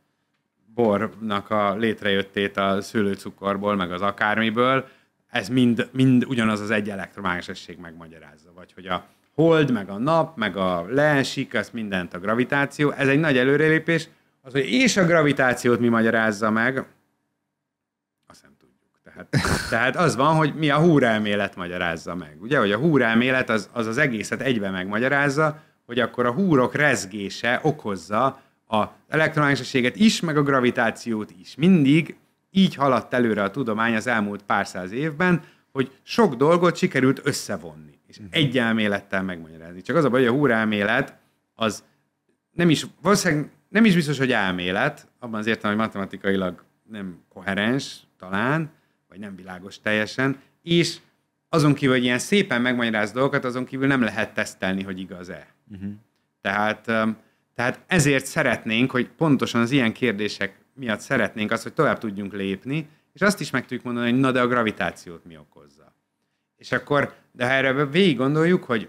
bornak a létrejöttét a szőlőcukorból, meg az akármiből, ez mind, mind ugyanaz az egy elektromágnesesség megmagyarázza vagy hogy a hold, meg a nap, meg a leesik, az mindent a gravitáció. Ez egy nagy előrelépés. Az, hogy és a gravitációt mi magyarázza meg, azt nem tudjuk. Tehát, tehát az van, hogy mi a húrelmélet magyarázza meg. Ugye, hogy a húrelmélet az az, az egészet egybe megmagyarázza, hogy akkor a húrok rezgése okozza a elektromágneseséget is, meg a gravitációt is. Mindig így haladt előre a tudomány az elmúlt pár száz évben, hogy sok dolgot sikerült összevonni és mhm. egy elmélettel megmagyarázni. Csak az a baj, hogy a húrelmélet az nem is, valószínűleg nem is biztos, hogy elmélet, abban az értelemben, hogy matematikailag nem koherens talán, vagy nem világos teljesen, és azon kívül, hogy ilyen szépen megmagyaráz dolgokat, azon kívül nem lehet tesztelni, hogy igaz-e. Uh-huh. Tehát, tehát ezért szeretnénk, hogy pontosan az ilyen kérdések miatt szeretnénk azt, hogy tovább tudjunk lépni, és azt is meg tudjuk mondani, hogy na de a gravitációt mi okozza és akkor, de ha erre végig gondoljuk, hogy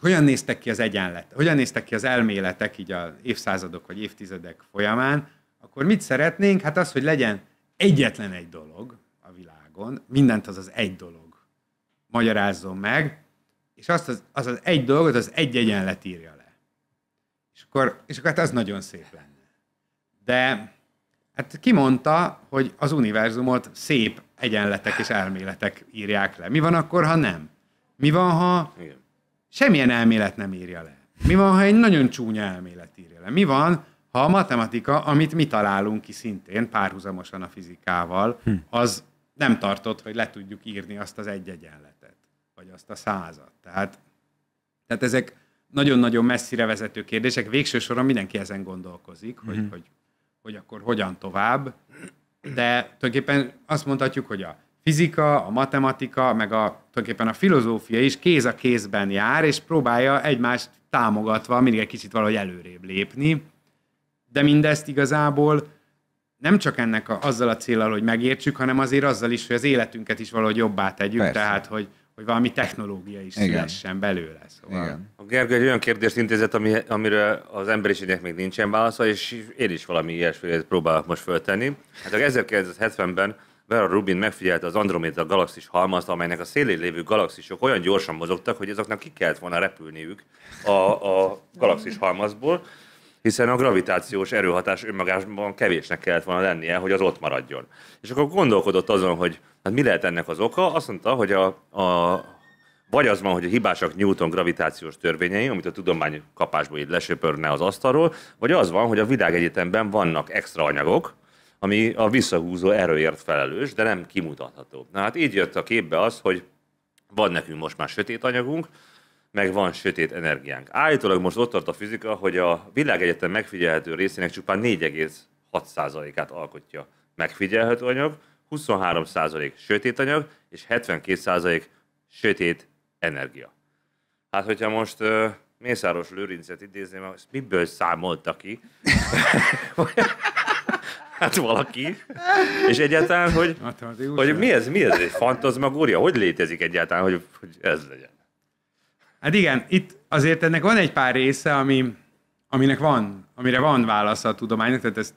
hogyan néztek ki az egyenlet, hogyan néztek ki az elméletek így az évszázadok vagy évtizedek folyamán, akkor mit szeretnénk? Hát az, hogy legyen egyetlen egy dolog a világon, mindent az az egy dolog magyarázzon meg, és azt az, az, az egy dolgot az egy egyenlet írja le. És akkor, és akkor hát az nagyon szép lenne. De hát kimondta, hogy az univerzumot szép egyenletek és elméletek írják le. Mi van akkor, ha nem? Mi van, ha Igen. semmilyen elmélet nem írja le? Mi van, ha egy nagyon csúnya elmélet írja le? Mi van, ha a matematika, amit mi találunk ki szintén párhuzamosan a fizikával, hm. az nem tartott, hogy le tudjuk írni azt az egy egyenletet, vagy azt a százat. Tehát, tehát ezek nagyon-nagyon messzire vezető kérdések. Végső soron mindenki ezen gondolkozik, hm. hogy, hogy, hogy akkor hogyan tovább de tulajdonképpen azt mondhatjuk, hogy a fizika, a matematika, meg a, tulajdonképpen a filozófia is kéz a kézben jár, és próbálja egymást támogatva mindig egy kicsit valahogy előrébb lépni. De mindezt igazából nem csak ennek a, azzal a célral, hogy megértsük, hanem azért azzal is, hogy
az életünket is valahogy jobbá tegyük. Persze. Tehát,
hogy hogy valami technológia is szülessen belőle.
Szóval. Igen. A Gergő egy olyan kérdést intézett, ami, amire az emberiségnek még nincsen válasza, és én is valami ilyesmit próbálok most föltenni. Hát a 1970-ben Vera Rubin megfigyelte az Andromeda galaxis halmazt, amelynek a szélén lévő galaxisok olyan gyorsan mozogtak, hogy azoknak ki kellett volna repülniük a, a galaxis halmazból, hiszen a gravitációs erőhatás önmagában kevésnek kellett volna lennie, hogy az ott maradjon. És akkor gondolkodott azon, hogy Hát mi lehet ennek az oka? Azt mondta, hogy a, a vagy az van, hogy a hibásak Newton gravitációs törvényei, amit a tudomány kapásból így lesöpörne az asztalról, vagy az van, hogy a világegyetemben vannak extra anyagok, ami a visszahúzó erőért felelős, de nem kimutatható. Na hát így jött a képbe az, hogy van nekünk most már sötét anyagunk, meg van sötét energiánk. Állítólag most ott tart a fizika, hogy a világegyetem megfigyelhető részének csupán 4,6%-át alkotja megfigyelhető anyag, 23% sötét anyag, és 72% sötét energia. Hát, hogyha most uh, Mészáros Lőrincet idézném, ezt miből számolta ki? hát valaki. És egyáltalán, hogy, hát, hát hogy mi ez, mi ez egy fantazmagória? Hogy létezik egyáltalán, hogy, hogy ez legyen? Hát
igen, itt azért ennek van egy pár része, ami, aminek van, amire van válasza a tudománynak, tehát ezt,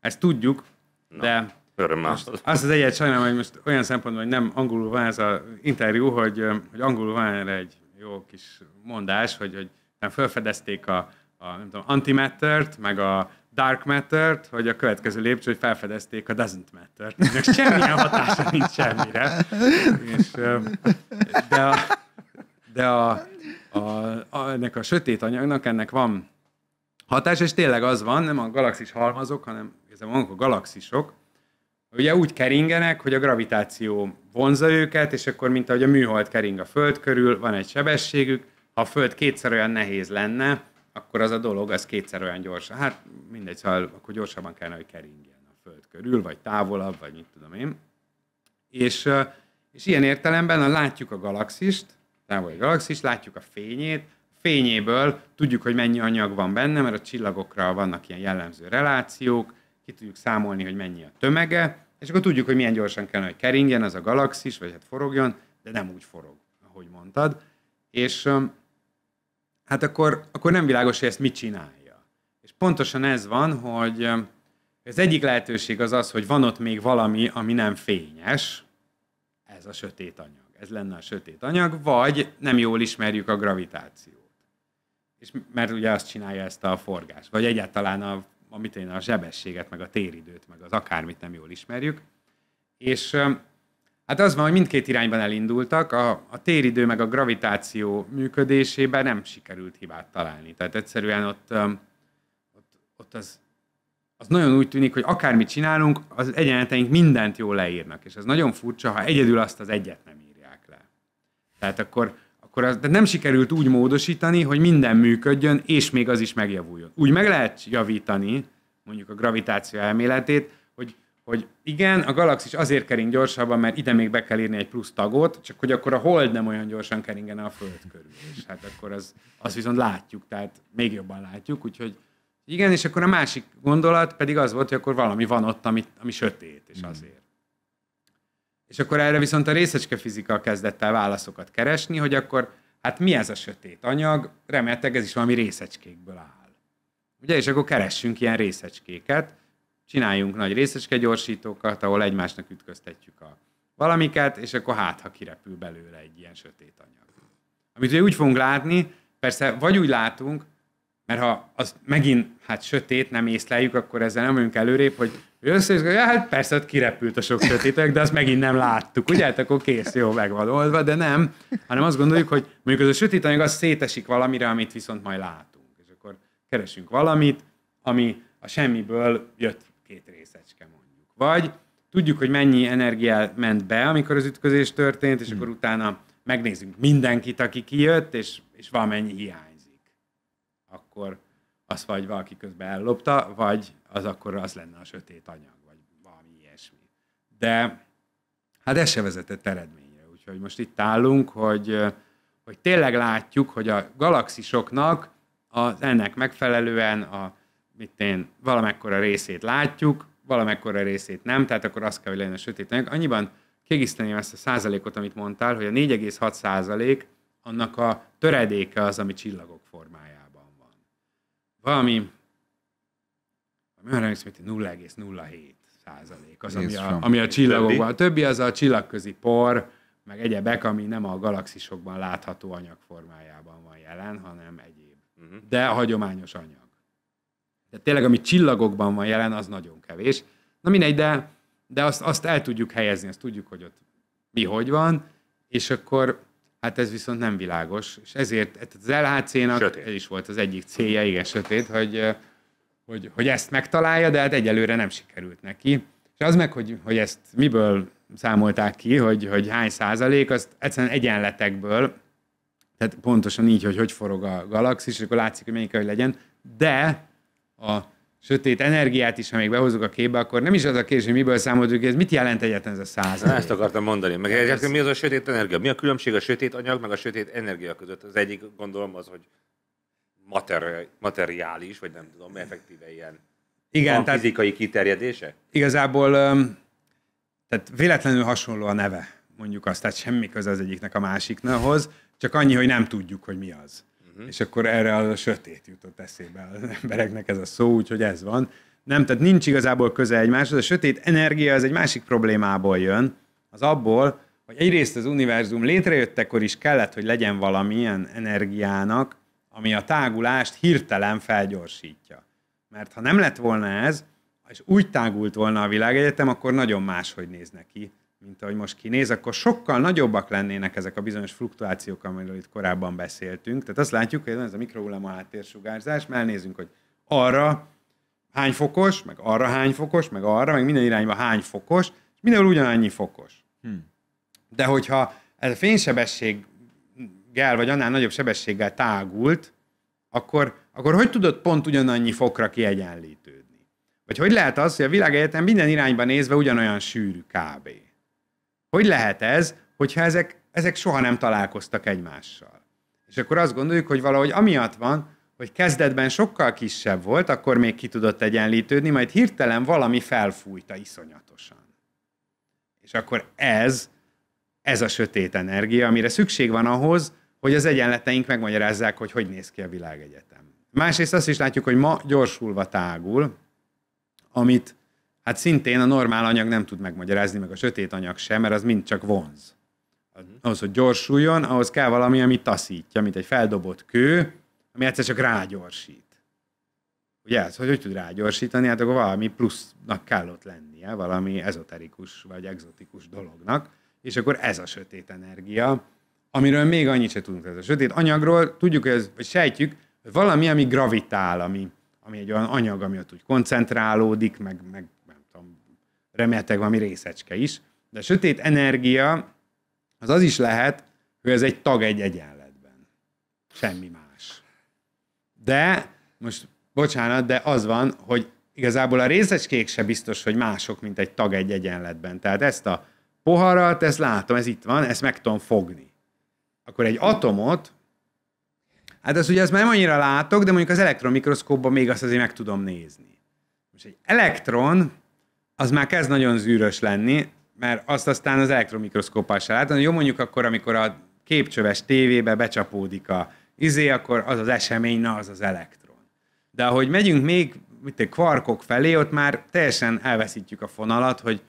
ezt
tudjuk, Na. de Örömmel. Most azt
az egyet sajnálom, hogy most olyan szempontból, hogy nem angolul van ez az interjú, hogy, hogy angolul van erre egy jó kis mondás, hogy, hogy nem felfedezték a, a nem tudom, antimattert, meg a dark mattert, hogy a következő lépcső, hogy felfedezték a doesn't matter-t. semmilyen hatása nincs semmire. És, de a, de a, a, a, ennek a sötét anyagnak ennek van hatás, és tényleg az van, nem a galaxis halmazok, hanem ezek a galaxisok, Ugye úgy keringenek, hogy a gravitáció vonza őket, és akkor, mint ahogy a műhold kering a Föld körül, van egy sebességük, ha a Föld kétszer olyan nehéz lenne, akkor az a dolog, az kétszer olyan gyors. Hát mindegy, szóval akkor gyorsabban kellene, hogy keringjen a Föld körül, vagy távolabb, vagy mit tudom én. És, és ilyen értelemben a, látjuk a galaxist, távoli galaxist, látjuk a fényét, fényéből tudjuk, hogy mennyi anyag van benne, mert a csillagokra vannak ilyen jellemző relációk, ki tudjuk számolni, hogy mennyi a tömege, és akkor tudjuk, hogy milyen gyorsan kellene, hogy keringjen az a galaxis, vagy hát forogjon, de nem úgy forog, ahogy mondtad. És hát akkor, akkor nem világos, hogy ezt mit csinálja. És pontosan ez van, hogy az egyik lehetőség az az, hogy van ott még valami, ami nem fényes, ez a sötét anyag. Ez lenne a sötét anyag, vagy nem jól ismerjük a gravitációt. És mert ugye azt csinálja ezt a forgás, vagy egyáltalán a amit én a sebességet, meg a téridőt, meg az akármit nem jól ismerjük. És hát az van, hogy mindkét irányban elindultak, a, a téridő meg a gravitáció működésében nem sikerült hibát találni. Tehát egyszerűen ott, ott, ott az, az nagyon úgy tűnik, hogy akármit csinálunk, az egyenleteink mindent jól leírnak, és ez nagyon furcsa, ha egyedül azt az egyet nem írják le. Tehát akkor akkor az, de nem sikerült úgy módosítani, hogy minden működjön, és még az is megjavuljon. Úgy meg lehet javítani, mondjuk a gravitáció elméletét, hogy, hogy igen, a galaxis azért kering gyorsabban, mert ide még be kell írni egy plusz tagot, csak hogy akkor a hold nem olyan gyorsan keringene a Föld körül. És hát akkor az, az viszont látjuk, tehát még jobban látjuk, úgyhogy igen, és akkor a másik gondolat pedig az volt, hogy akkor valami van ott, ami, ami sötét, és hmm. azért. És akkor erre viszont a részecske fizika kezdett el válaszokat keresni, hogy akkor hát mi ez a sötét anyag, remélhetőleg ez is valami részecskékből áll. Ugye, és akkor keressünk ilyen részecskéket, csináljunk nagy részecske gyorsítókat, ahol egymásnak ütköztetjük a valamiket, és akkor hát, ha kirepül belőle egy ilyen sötét anyag. Amit ugye úgy fogunk látni, persze vagy úgy látunk, mert ha az megint hát sötét nem észleljük, akkor ezzel nem vagyunk előrébb, hogy össze, és ja, hát persze, hogy kirepült a sok sötétek, de azt megint nem láttuk, ugye? Hát akkor kész, jó, meg van oldva, de nem, hanem azt gondoljuk, hogy mondjuk az a sötét anyag az szétesik valamire, amit viszont majd látunk. És akkor keresünk valamit, ami a semmiből jött két részecske mondjuk. Vagy tudjuk, hogy mennyi energia ment be, amikor az ütközés történt, és hmm. akkor utána megnézzünk mindenkit, aki kijött, és, és valamennyi hiányzik. Akkor az vagy valaki közben ellopta, vagy az akkor az lenne a sötét anyag, vagy valami ilyesmi. De hát ez se vezetett eredményre, úgyhogy most itt állunk, hogy, hogy tényleg látjuk, hogy a galaxisoknak az ennek megfelelően a mit én, valamekkora részét látjuk, valamekkora részét nem, tehát akkor azt kell, hogy legyen a sötét anyag. Annyiban kiegészteném ezt a százalékot, amit mondtál, hogy a 4,6 százalék annak a töredéke az, ami csillagok formája valami, nem emlékszem, 0,07 százalék az, ami a, ami a csillagokban. A többi az a csillagközi por, meg egyebek, ami nem a galaxisokban látható anyag formájában van jelen, hanem egyéb. Uh-huh. De hagyományos anyag. De tényleg, ami csillagokban van jelen, az nagyon kevés. Na mindegy, de, de azt, azt el tudjuk helyezni, azt tudjuk, hogy ott mi hogy van, és akkor Hát ez viszont nem világos, és ezért hát az LHC-nak ez is volt az egyik célja, igen, sötét, hogy, hogy, hogy ezt megtalálja, de hát egyelőre nem sikerült neki. És az meg, hogy, hogy ezt miből számolták ki, hogy, hogy hány százalék, azt egyszerűen egyenletekből, tehát pontosan így, hogy hogy forog a galaxis, és akkor látszik, hogy melyik hogy legyen, de a sötét energiát is, ha még behozunk a képbe, akkor nem is az a kérdés, hogy miből számoljuk, ez mit jelent egyetlen ez a százalék? Ezt
akartam mondani. Meg ez... mi az a sötét energia? Mi a különbség a sötét anyag meg a sötét energia között? Az egyik gondolom az, hogy materi- materiális, vagy nem tudom, effektíve ilyen igen, tehát fizikai kiterjedése?
Igazából tehát véletlenül hasonló a neve, mondjuk azt, tehát semmi köze az egyiknek a másiknahoz, csak annyi, hogy nem tudjuk, hogy mi az. Uh-huh. És akkor erre az a sötét jutott eszébe az embereknek ez a szó, úgyhogy ez van. Nem, tehát nincs igazából köze egymáshoz. A sötét energia az egy másik problémából jön, az abból, hogy egyrészt az univerzum létrejöttekor is kellett, hogy legyen valamilyen energiának, ami a tágulást hirtelen felgyorsítja. Mert ha nem lett volna ez, és úgy tágult volna a világegyetem, akkor nagyon máshogy néz neki, mint ahogy most kinéz, akkor sokkal nagyobbak lennének ezek a bizonyos fluktuációk, amiről itt korábban beszéltünk. Tehát azt látjuk, hogy ez a mikrohullám háttérsugárzás, mert elnézünk, hogy arra hány fokos, meg arra hány fokos, meg arra, meg minden irányba hány fokos, és mindenhol ugyanannyi fokos. Hmm. De hogyha ez a fénysebességgel, vagy annál nagyobb sebességgel tágult, akkor, akkor hogy tudod pont ugyanannyi fokra kiegyenlítődni? Vagy hogy lehet az, hogy a világegyetem minden irányba nézve ugyanolyan sűrű kb. Hogy lehet ez, hogyha ezek, ezek soha nem találkoztak egymással? És akkor azt gondoljuk, hogy valahogy amiatt van, hogy kezdetben sokkal kisebb volt, akkor még ki tudott egyenlítődni, majd hirtelen valami felfújta iszonyatosan. És akkor ez, ez a sötét energia, amire szükség van ahhoz, hogy az egyenleteink megmagyarázzák, hogy hogy néz ki a világegyetem. Másrészt azt is látjuk, hogy ma gyorsulva tágul, amit hát szintén a normál anyag nem tud megmagyarázni, meg a sötét anyag sem, mert az mind csak vonz. Mhm. Ahhoz, hogy gyorsuljon, ahhoz kell valami, ami taszítja, mint egy feldobott kő, ami egyszer csak rágyorsít. Ugye ez, hogy hogy tud rágyorsítani? Hát akkor valami plusznak kell ott lennie, valami ezoterikus vagy exotikus dolognak, és akkor ez a sötét energia, amiről még annyit se tudunk. Ez a sötét anyagról tudjuk, hogy ez, vagy sejtjük, hogy valami, ami gravitál, ami, ami egy olyan anyag, ami ott úgy koncentrálódik, meg, meg remélhetőleg valami részecske is. De a sötét energia az az is lehet, hogy ez egy tag egy egyenletben. Semmi más. De, most bocsánat, de az van, hogy igazából a részecskék se biztos, hogy mások, mint egy tag egy egyenletben. Tehát ezt a poharat, ezt látom, ez itt van, ezt meg tudom fogni. Akkor egy atomot, hát az ugye azt már nem annyira látok, de mondjuk az elektronmikroszkópban még azt azért meg tudom nézni. Most egy elektron, az már kezd nagyon zűrös lenni, mert azt aztán az elektromikroszkóppal se látom. Jó, mondjuk akkor, amikor a képcsöves tévébe becsapódik a izé, akkor az az esemény, na az az elektron. De ahogy megyünk még mit te, kvarkok felé, ott már teljesen elveszítjük a fonalat, hogy,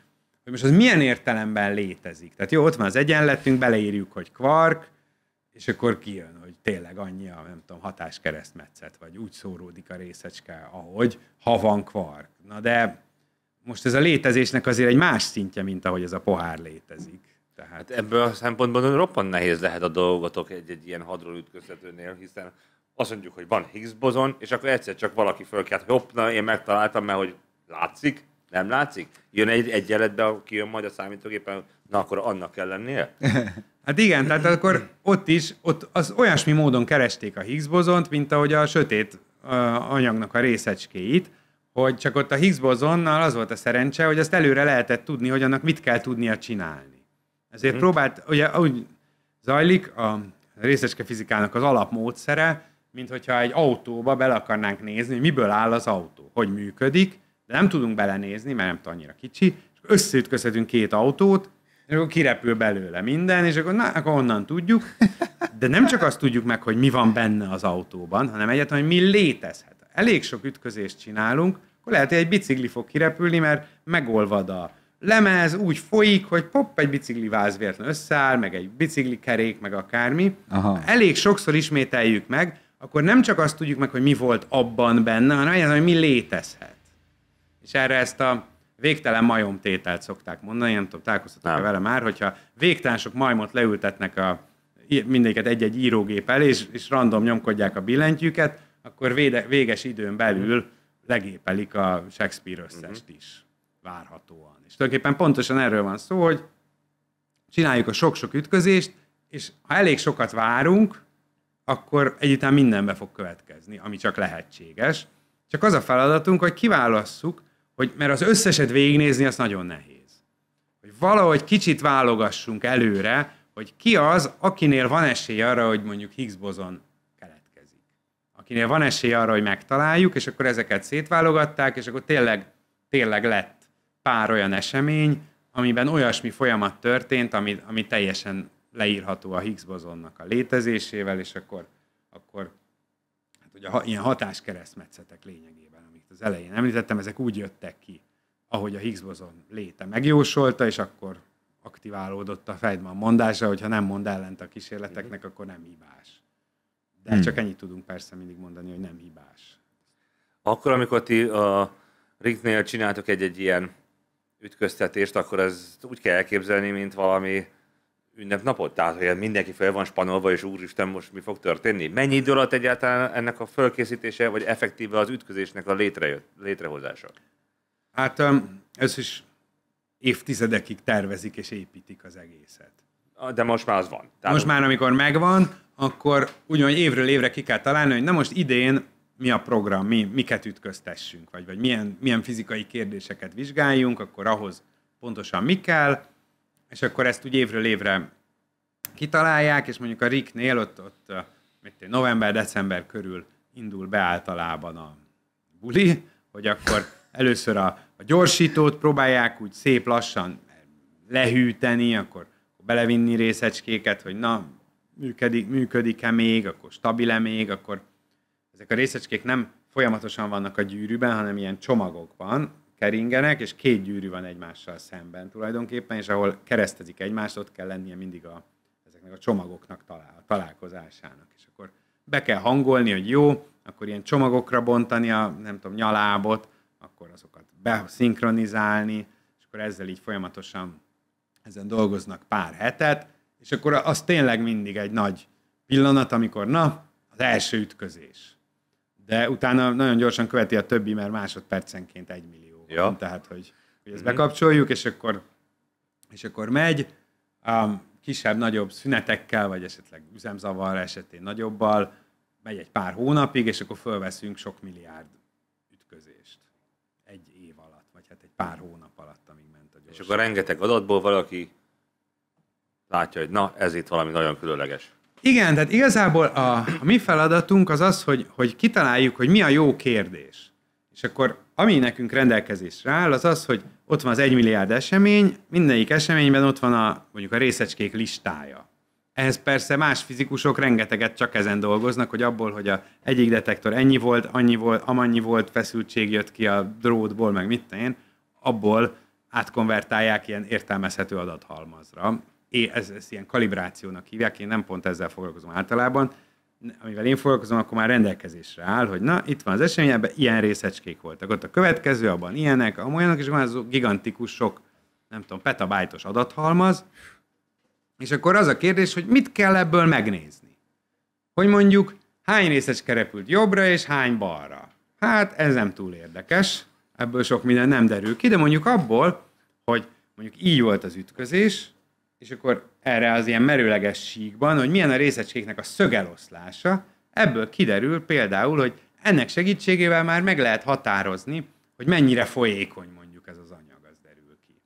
hogy most az milyen értelemben létezik. Tehát jó, ott van az egyenletünk, beleírjuk, hogy kvark, és akkor kijön, hogy tényleg annyi a, nem tudom, hatáskeresztmetszet, vagy úgy szóródik a részecske, ahogy, ha van kvark. Na de most ez a létezésnek azért egy más szintje, mint ahogy ez a pohár létezik.
Tehát... Hát ebből a szempontból roppant nehéz lehet a dolgotok egy-egy ilyen hadról ütköztetőnél, hiszen azt mondjuk, hogy van Higgs bozon, és akkor egyszer csak valaki fölkelt, hogy na én megtaláltam, mert hogy látszik, nem látszik? Jön egy egyenletbe, aki jön majd a számítógépen, na akkor annak kell lennie?
hát igen, tehát akkor ott is, ott az olyasmi módon keresték a Higgs bozont, mint ahogy a sötét anyagnak a részecskéit, hogy csak ott a Higgs bozonnal az volt a szerencse, hogy azt előre lehetett tudni, hogy annak mit kell tudnia csinálni. Ezért mm. próbált, ugye úgy zajlik a részeske fizikának az alapmódszere, mint hogyha egy autóba bele akarnánk nézni, hogy miből áll az autó, hogy működik, de nem tudunk belenézni, mert nem tudom, annyira kicsi, és összeütközhetünk két autót, és akkor kirepül belőle minden, és akkor, na, akkor onnan tudjuk. De nem csak azt tudjuk meg, hogy mi van benne az autóban, hanem egyetlen, hogy mi létezhet elég sok ütközést csinálunk, akkor lehet, hogy egy bicikli fog kirepülni, mert megolvad a lemez, úgy folyik, hogy pop, egy bicikli váz véletlen összeáll, meg egy bicikli kerék, meg akármi. Aha. Elég sokszor ismételjük meg, akkor nem csak azt tudjuk meg, hogy mi volt abban benne, hanem az, hogy mi létezhet. És erre ezt a végtelen tételt szokták mondani, nem tudom, találkoztatok-e vele már, hogyha végtelen sok majmot leültetnek a, mindegyiket egy-egy írógép el, és, és random nyomkodják a billentyűket, akkor véde, véges időn belül legépelik a Shakespeare összest mhm. is várhatóan. És tulajdonképpen pontosan erről van szó, hogy csináljuk a sok-sok ütközést, és ha elég sokat várunk, akkor egyáltalán mindenbe fog következni, ami csak lehetséges. Csak az a feladatunk, hogy kiválasszuk, hogy, mert az összeset végignézni az nagyon nehéz. Hogy valahogy kicsit válogassunk előre, hogy ki az, akinél van esély arra, hogy mondjuk Higgs bozon akinél van esély arra, hogy megtaláljuk, és akkor ezeket szétválogatták, és akkor tényleg, tényleg lett pár olyan esemény, amiben olyasmi folyamat történt, ami, ami teljesen leírható a Higgs bozonnak a létezésével, és akkor, akkor hát ugye, ilyen hatáskeresztmetszetek lényegében, amit az elején említettem, ezek úgy jöttek ki, ahogy a Higgs bozon léte megjósolta, és akkor aktiválódott a Feynman mondása, hogyha nem mond ellent a kísérleteknek, mhm. akkor nem hibás. De hát hmm. csak ennyit tudunk persze mindig mondani, hogy nem hibás.
Akkor, amikor ti a Rignél csináltok egy-egy ilyen ütköztetést, akkor ez úgy kell elképzelni, mint valami ünnepnapot? Tehát, hogy mindenki fel van spanolva, és úristen, most mi fog történni? Mennyi idő alatt egyáltalán ennek a fölkészítése, vagy effektíve az ütközésnek a létrejött, létrehozása?
Hát ez is évtizedekig tervezik és építik az egészet. De most már az van. Tehát most már, amikor megvan, akkor ugyanúgy évről évre ki kell találni, hogy na most idén mi a program, mi, miket ütköztessünk, vagy, vagy milyen, milyen fizikai kérdéseket vizsgáljunk, akkor ahhoz pontosan mi kell, és akkor ezt úgy évről évre kitalálják, és mondjuk a RIC-nél ott, ott november-december körül indul be általában a buli, hogy akkor először a, a gyorsítót próbálják úgy szép lassan lehűteni, akkor belevinni részecskéket, hogy na, működik, működik-e még, akkor stabil-e még, akkor ezek a részecskék nem folyamatosan vannak a gyűrűben, hanem ilyen csomagokban keringenek, és két gyűrű van egymással szemben tulajdonképpen, és ahol keresztezik egymást, ott kell lennie mindig a, ezeknek a csomagoknak talál, a találkozásának. És akkor be kell hangolni, hogy jó, akkor ilyen csomagokra bontani a, nem tudom, nyalábot, akkor azokat beszinkronizálni, és akkor ezzel így folyamatosan ezen dolgoznak pár hetet, és akkor az tényleg mindig egy nagy pillanat, amikor na, az első ütközés. De utána nagyon gyorsan követi a többi, mert másodpercenként egy millió. Ja. tehát, hogy, hogy ezt mhm. bekapcsoljuk, és akkor, és akkor megy. Um, kisebb-nagyobb szünetekkel, vagy esetleg üzemzavar esetén nagyobbal, megy egy pár hónapig, és akkor fölveszünk sok milliárd ütközést. Egy év alatt, vagy hát
egy pár hónap alatt, amíg ment a gyorsan. És akkor rengeteg adatból valaki látja, hogy na, ez itt valami nagyon különleges.
Igen, tehát igazából a, a mi feladatunk az az, hogy, hogy kitaláljuk, hogy mi a jó kérdés. És akkor ami nekünk rendelkezésre áll, az az, hogy ott van az egymilliárd esemény, mindegyik eseményben ott van a, mondjuk a részecskék listája. Ehhez persze más fizikusok rengeteget csak ezen dolgoznak, hogy abból, hogy a egyik detektor ennyi volt, annyi volt, amannyi volt, feszültség jött ki a drótból, meg mit én, abból átkonvertálják ilyen értelmezhető adathalmazra én, ez, ilyen kalibrációnak hívják, én nem pont ezzel foglalkozom általában, amivel én foglalkozom, akkor már rendelkezésre áll, hogy na, itt van az esemény, ebben ilyen részecskék voltak. Ott a következő, abban ilyenek, amolyanok, és van az gigantikus sok, nem tudom, petabájtos adathalmaz, és akkor az a kérdés, hogy mit kell ebből megnézni? Hogy mondjuk hány részecske repült jobbra, és hány balra? Hát ez nem túl érdekes, ebből sok minden nem derül ki, de mondjuk abból, hogy mondjuk így volt az ütközés, és akkor erre az ilyen merőleges síkban, hogy milyen a részecskéknek a szögeloszlása, ebből kiderül például, hogy ennek segítségével már meg lehet határozni, hogy mennyire folyékony mondjuk ez az anyag, az derül ki.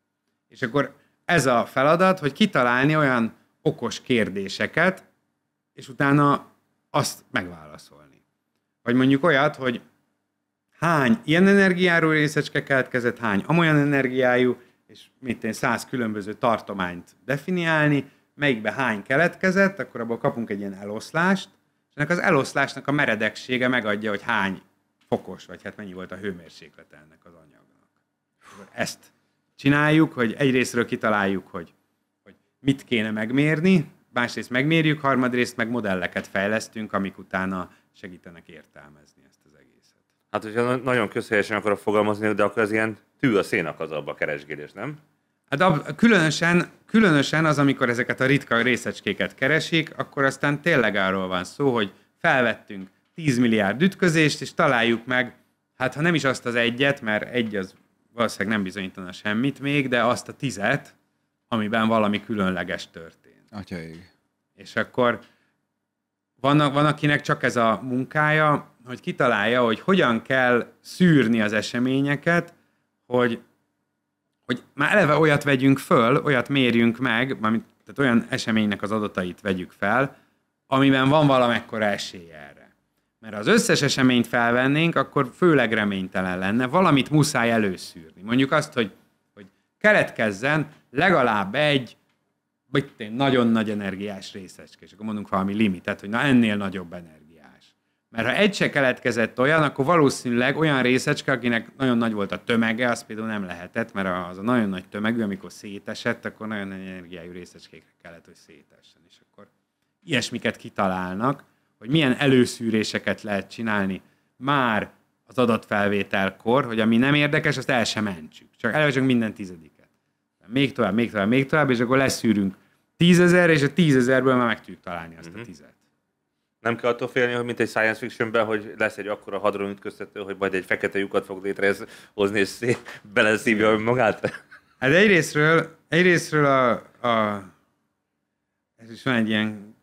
És akkor ez a feladat, hogy kitalálni olyan okos kérdéseket, és utána azt megválaszolni. Vagy mondjuk olyat, hogy hány ilyen energiáról részecske keletkezett, hány amolyan energiájú, és mit én, száz különböző tartományt definiálni, melyikbe hány keletkezett, akkor abból kapunk egy ilyen eloszlást, és ennek az eloszlásnak a meredeksége megadja, hogy hány fokos, vagy hát mennyi volt a hőmérséklet ennek az anyagnak. Akkor ezt csináljuk, hogy egyrésztről kitaláljuk, hogy, hogy mit kéne megmérni, másrészt megmérjük, harmadrészt meg modelleket fejlesztünk, amik
utána segítenek értelmezni hát hogyha nagyon közhelyesen akarok fogalmazni, de akkor az ilyen tű a szénak az abba a keresgélés, nem?
Hát a, különösen, különösen az, amikor ezeket a ritka részecskéket keresik, akkor aztán tényleg arról van szó, hogy felvettünk 10 milliárd ütközést, és találjuk meg, hát ha nem is azt az egyet, mert egy az valószínűleg nem bizonyítana semmit még, de azt a tizet, amiben valami különleges történt. Atyaig. És akkor van, van akinek csak ez a munkája, hogy kitalálja, hogy hogyan kell szűrni az eseményeket, hogy, hogy már eleve olyat vegyünk föl, olyat mérjünk meg, tehát olyan eseménynek az adatait vegyük fel, amiben van valamekkora esély erre. Mert ha az összes eseményt felvennénk, akkor főleg reménytelen lenne, valamit muszáj előszűrni. Mondjuk azt, hogy, hogy keletkezzen legalább egy vagy nagyon nagy energiás részecske, és akkor mondunk valami limitet, hogy na ennél nagyobb energia mert ha egy se keletkezett olyan, akkor valószínűleg olyan részecske, akinek nagyon nagy volt a tömege, az például nem lehetett, mert az a nagyon nagy tömegű, amikor szétesett, akkor nagyon nagy energiájú részecskékre kellett, hogy szétessen. És akkor ilyesmiket kitalálnak, hogy milyen előszűréseket lehet csinálni már az adatfelvételkor, hogy ami nem érdekes, azt el sem mentsük. Csak elvesünk minden tizediket. Még tovább, még tovább, még tovább, és akkor leszűrünk tízezer, és a tízezerből már meg tudjuk
találni azt a mhm. tizet. Nem kell attól félni, hogy mint egy science fictionben, hogy lesz egy akkora hadron ütköztető, hogy majd egy fekete lyukat fog létrehozni, és beleszívja magát. Hát
egyrésztről, egyrésztről a, a, ez is van egy ilyen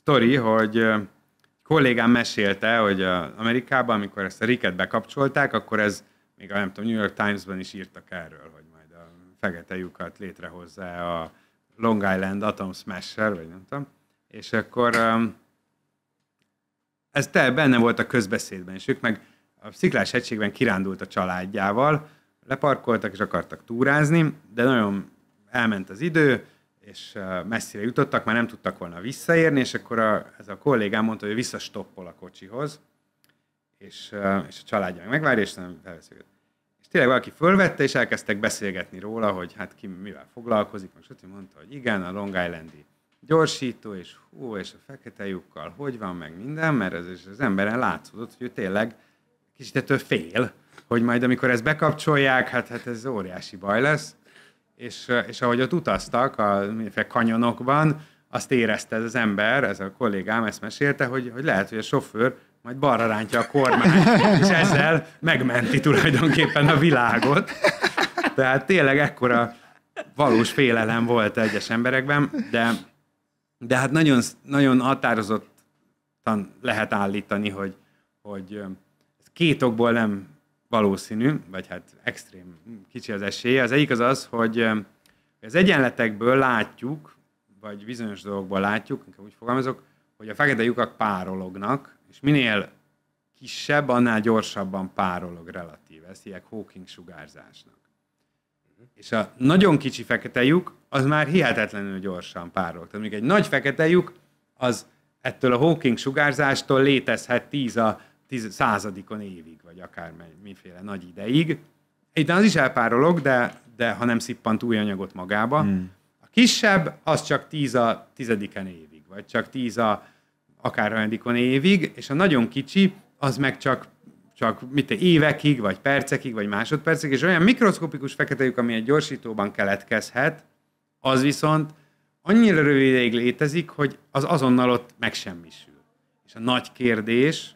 sztori, hogy kollégám mesélte, hogy a Amerikában, amikor ezt a riket bekapcsolták, akkor ez még a, nem tudom, New York Times-ban is írtak erről, hogy majd a fekete lyukat létrehozza a Long Island Atom Smasher, vagy nem tudom. És akkor um, ez te benne volt a közbeszédben, és ők meg a Sziklás hegységben kirándult a családjával, leparkoltak és akartak túrázni, de nagyon elment az idő, és messzire jutottak, már nem tudtak volna visszaérni, és akkor a, ez a kollégám mondta, hogy visszastoppol a kocsihoz, és, és a családja meg megvárja, és nem felveszi És tényleg valaki fölvette, és elkezdtek beszélgetni róla, hogy hát ki mivel foglalkozik, most ott mondta, hogy igen, a Long Islandi gyorsító, és hú, és a fekete lyukkal, hogy van meg minden, mert ez, az emberen látszódott, hogy ő tényleg kicsit ettől fél, hogy majd amikor ezt bekapcsolják, hát, hát ez óriási baj lesz. És, és ahogy ott utaztak a kanyonokban, azt érezte ez az ember, ez a kollégám ezt mesélte, hogy, hogy lehet, hogy a sofőr majd balra rántja a kormány és ezzel megmenti tulajdonképpen a világot. Tehát tényleg ekkora valós félelem volt egyes emberekben, de de hát nagyon, nagyon határozottan lehet állítani, hogy, hogy két okból nem valószínű, vagy hát extrém kicsi az esélye. Az egyik az az, hogy az egyenletekből látjuk, vagy bizonyos dolgokból látjuk, inkább úgy fogalmazok, hogy a fekete lyukak párolognak, és minél kisebb, annál gyorsabban párolog relatív. Ezt hívják Hawking sugárzásnak. És a nagyon kicsi fekete lyuk az már hihetetlenül gyorsan párolog. Tehát még egy nagy fekete lyuk, az ettől a Hawking sugárzástól létezhet 10 a tíz, századikon évig, vagy akár miféle nagy ideig. Itt az is elpárolog, de, de ha nem szippant új anyagot magába. Hmm. A kisebb, az csak 10 a tizediken évig, vagy csak 10 a akár hanyadikon évig, és a nagyon kicsi, az meg csak csak mit évekig, vagy percekig, vagy másodpercekig, és olyan mikroszkopikus feketejük, ami egy gyorsítóban keletkezhet, az viszont annyira rövidéig létezik, hogy az azonnal ott megsemmisül. És a nagy kérdés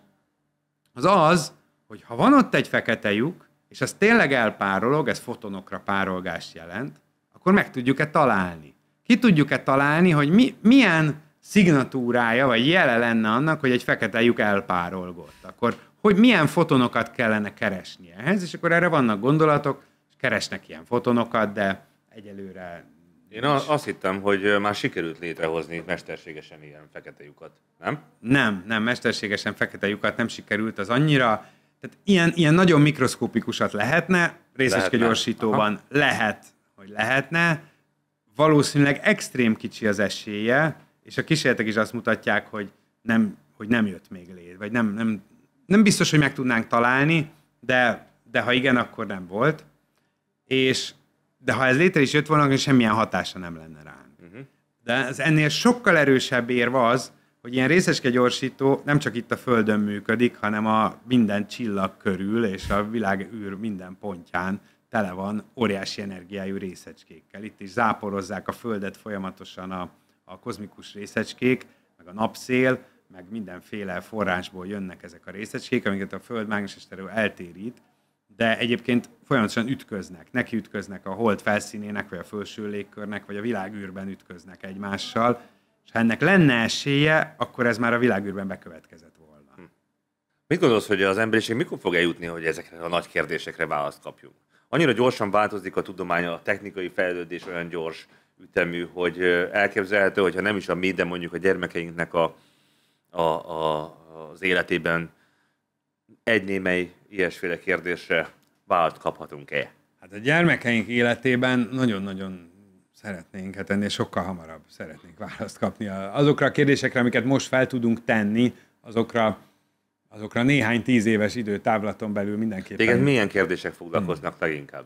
az az, hogy ha van ott egy fekete lyuk, és az tényleg elpárolog, ez fotonokra párolgást jelent, akkor meg tudjuk-e találni? Ki tudjuk-e találni, hogy mi, milyen szignatúrája vagy jele lenne annak, hogy egy fekete lyuk elpárolgott? Akkor hogy milyen fotonokat kellene keresni ehhez, és akkor erre vannak gondolatok, és keresnek ilyen fotonokat, de
egyelőre én azt hittem, hogy már sikerült létrehozni mesterségesen ilyen fekete lyukat, nem? Nem, nem, mesterségesen fekete lyukat nem sikerült, az annyira,
tehát ilyen, ilyen nagyon mikroszkópikusat lehetne, részecskegyorsítóban lehet, hogy lehetne, valószínűleg extrém kicsi az esélye, és a kísérletek is azt mutatják, hogy nem, hogy nem jött még létre, vagy nem, nem, nem biztos, hogy meg tudnánk találni, de, de ha igen, akkor nem volt. És de ha ez létre is jött volna, akkor semmilyen hatása nem lenne ránk. Uh-huh. De ez ennél sokkal erősebb érv az, hogy ilyen részeske gyorsító nem csak itt a Földön működik, hanem a minden csillag körül és a világ űr minden pontján tele van óriási energiájú részecskékkel. Itt is záporozzák a Földet folyamatosan a, a kozmikus részecskék, meg a napszél, meg mindenféle forrásból jönnek ezek a részecskék, amiket a Föld mágneses terül eltérít, de egyébként folyamatosan ütköznek, neki ütköznek a hold felszínének, vagy a felső légkörnek, vagy a világűrben ütköznek egymással, és ha ennek lenne esélye, akkor ez már a világűrben bekövetkezett volna. Hm.
Mit gondolsz, hogy az emberiség mikor fog eljutni, hogy ezekre a nagy kérdésekre választ kapjunk? Annyira gyorsan változik a tudomány, a technikai fejlődés olyan gyors ütemű, hogy elképzelhető, hogyha nem is a mi, de mondjuk a gyermekeinknek a, a, a, az életében egy némely ilyesféle kérdésre vált kaphatunk-e?
Hát a gyermekeink életében nagyon-nagyon szeretnénk, hát ennél sokkal hamarabb szeretnénk választ kapni. Azokra a kérdésekre, amiket most fel tudunk tenni, azokra, azokra néhány tíz éves időtávlaton belül mindenképpen. Igen, milyen
kérdések foglalkoznak hmm. leginkább?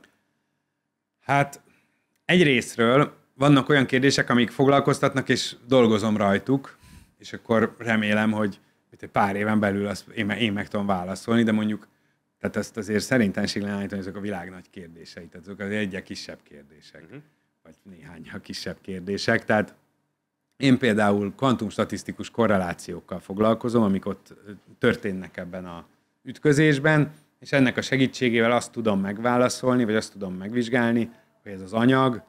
Hát egy részről vannak olyan kérdések, amik foglalkoztatnak, és dolgozom rajtuk, és akkor remélem, hogy egy pár éven belül azt én, én meg tudom válaszolni, de mondjuk tehát ezt azért szerintenség leállítani, ezek a világ nagy kérdései, tehát azok az egyre kisebb kérdések, uh-huh. vagy néhány a kisebb kérdések. Tehát én például kvantumstatisztikus korrelációkkal foglalkozom, amik ott történnek ebben a ütközésben, és ennek a segítségével azt tudom megválaszolni, vagy azt tudom megvizsgálni, hogy ez az anyag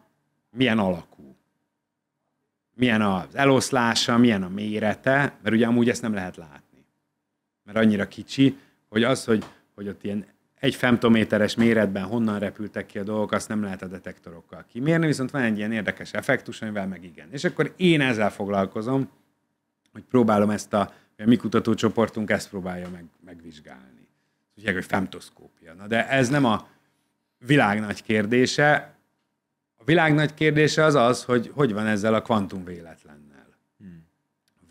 milyen alakú. Milyen az eloszlása, milyen a mérete, mert ugye amúgy ezt nem lehet látni mert annyira kicsi, hogy az, hogy, hogy ott ilyen egy femtométeres méretben honnan repültek ki a dolgok, azt nem lehet a detektorokkal kimérni, viszont van egy ilyen érdekes effektus, amivel meg igen. És akkor én ezzel foglalkozom, hogy próbálom ezt a, a mi kutatócsoportunk ezt próbálja meg, megvizsgálni. Ugye, hogy femtoszkópia. Na, de ez nem a világ nagy kérdése. A világ nagy kérdése az az, hogy hogy van ezzel a kvantum véletlennel. Hmm.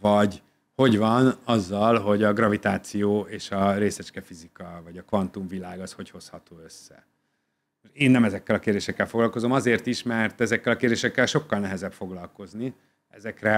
Vagy hogy van azzal, hogy a gravitáció és a részecske fizika, vagy a kvantumvilág az hogy hozható össze. Én nem ezekkel a kérdésekkel foglalkozom, azért is, mert ezekkel a kérdésekkel sokkal nehezebb foglalkozni. Ezekre,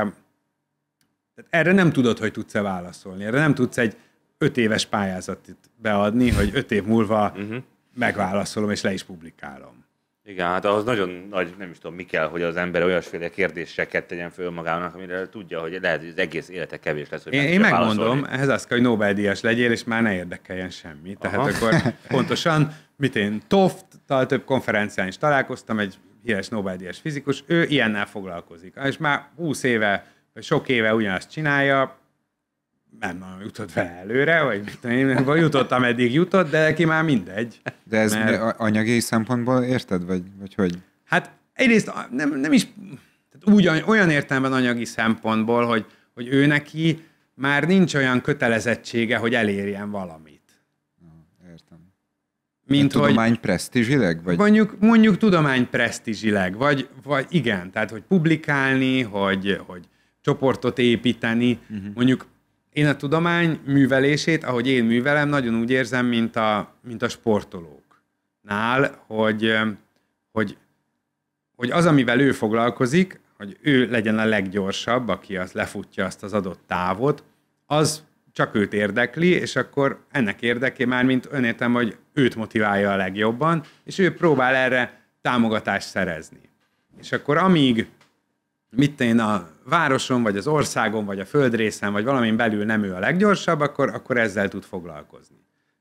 tehát erre nem tudod, hogy tudsz-e válaszolni. Erre nem tudsz egy öt éves pályázatot beadni, hogy öt év múlva uh-huh. megválaszolom és le is publikálom.
Igen, hát ahhoz nagyon nagy, nem is tudom, mi kell, hogy az ember olyasféle kérdéseket tegyen föl magának, amire tudja, hogy lehet, hogy az egész élete kevés lesz. Hogy én, én megmondom, válaszolni.
ehhez az kell, hogy Nobel-díjas legyél, és már ne érdekeljen semmi. Aha. Tehát akkor pontosan, mit én Toft-tal több konferencián is találkoztam, egy híres Nobel-díjas fizikus, ő ilyennel foglalkozik. És már 20 éve, vagy sok éve ugyanazt csinálja, nem nagyon jutott vele előre, vagy én jutottam, eddig jutott, de neki már mindegy. De ez mert...
anyagi szempontból érted, vagy, vagy hogy?
Hát egyrészt nem, nem is tehát úgy, olyan értelemben anyagi szempontból, hogy, hogy ő neki már nincs olyan kötelezettsége, hogy elérjen valamit. Ah, értem. Mint hogy, tudomány
presztízsileg?
Vagy? Mondjuk, mondjuk tudomány presztízsileg, vagy, vagy igen, tehát hogy publikálni, hogy, hogy csoportot építeni, uh-huh. mondjuk én a tudomány művelését, ahogy én művelem, nagyon úgy érzem, mint a, mint a sportolóknál, hogy, hogy, hogy az, amivel ő foglalkozik, hogy ő legyen a leggyorsabb, aki az lefutja azt az adott távot, az csak őt érdekli, és akkor ennek érdeké már, mint önértem, hogy őt motiválja a legjobban, és ő próbál erre támogatást szerezni. És akkor amíg mit én a városon, vagy az országon, vagy a földrészen, vagy valamin belül nem ő a leggyorsabb, akkor, akkor ezzel tud foglalkozni.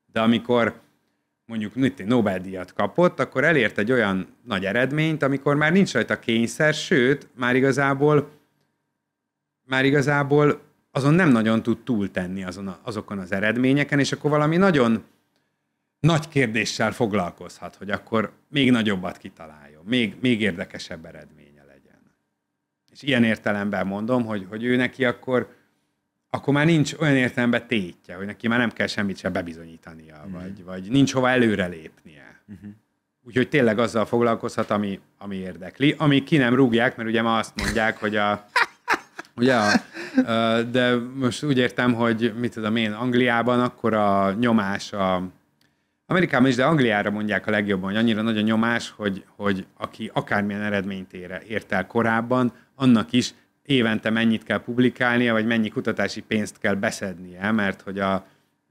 De amikor mondjuk mit én, Nobel-díjat kapott, akkor elért egy olyan nagy eredményt, amikor már nincs rajta kényszer, sőt, már igazából már igazából azon nem nagyon tud túltenni azon a, azokon az eredményeken, és akkor valami nagyon nagy kérdéssel foglalkozhat, hogy akkor még nagyobbat kitaláljon, még, még érdekesebb eredmény. És ilyen értelemben mondom, hogy, hogy ő neki akkor, akkor már nincs olyan értelemben tétje, hogy neki már nem kell semmit sem bebizonyítania, mm. vagy, vagy nincs hova előrelépnie. Mm-hmm. Úgyhogy tényleg azzal foglalkozhat, ami, ami érdekli, ami ki nem rúgják, mert ugye ma azt mondják, hogy a... Ugye? A, de most úgy értem, hogy mit tudom én, Angliában akkor a nyomás a Amerikában is, de Angliára mondják a legjobban, hogy annyira nagy a nyomás, hogy, hogy aki akármilyen eredményt ért el korábban, annak is évente mennyit kell publikálnia, vagy mennyi kutatási pénzt kell beszednie, mert hogy a,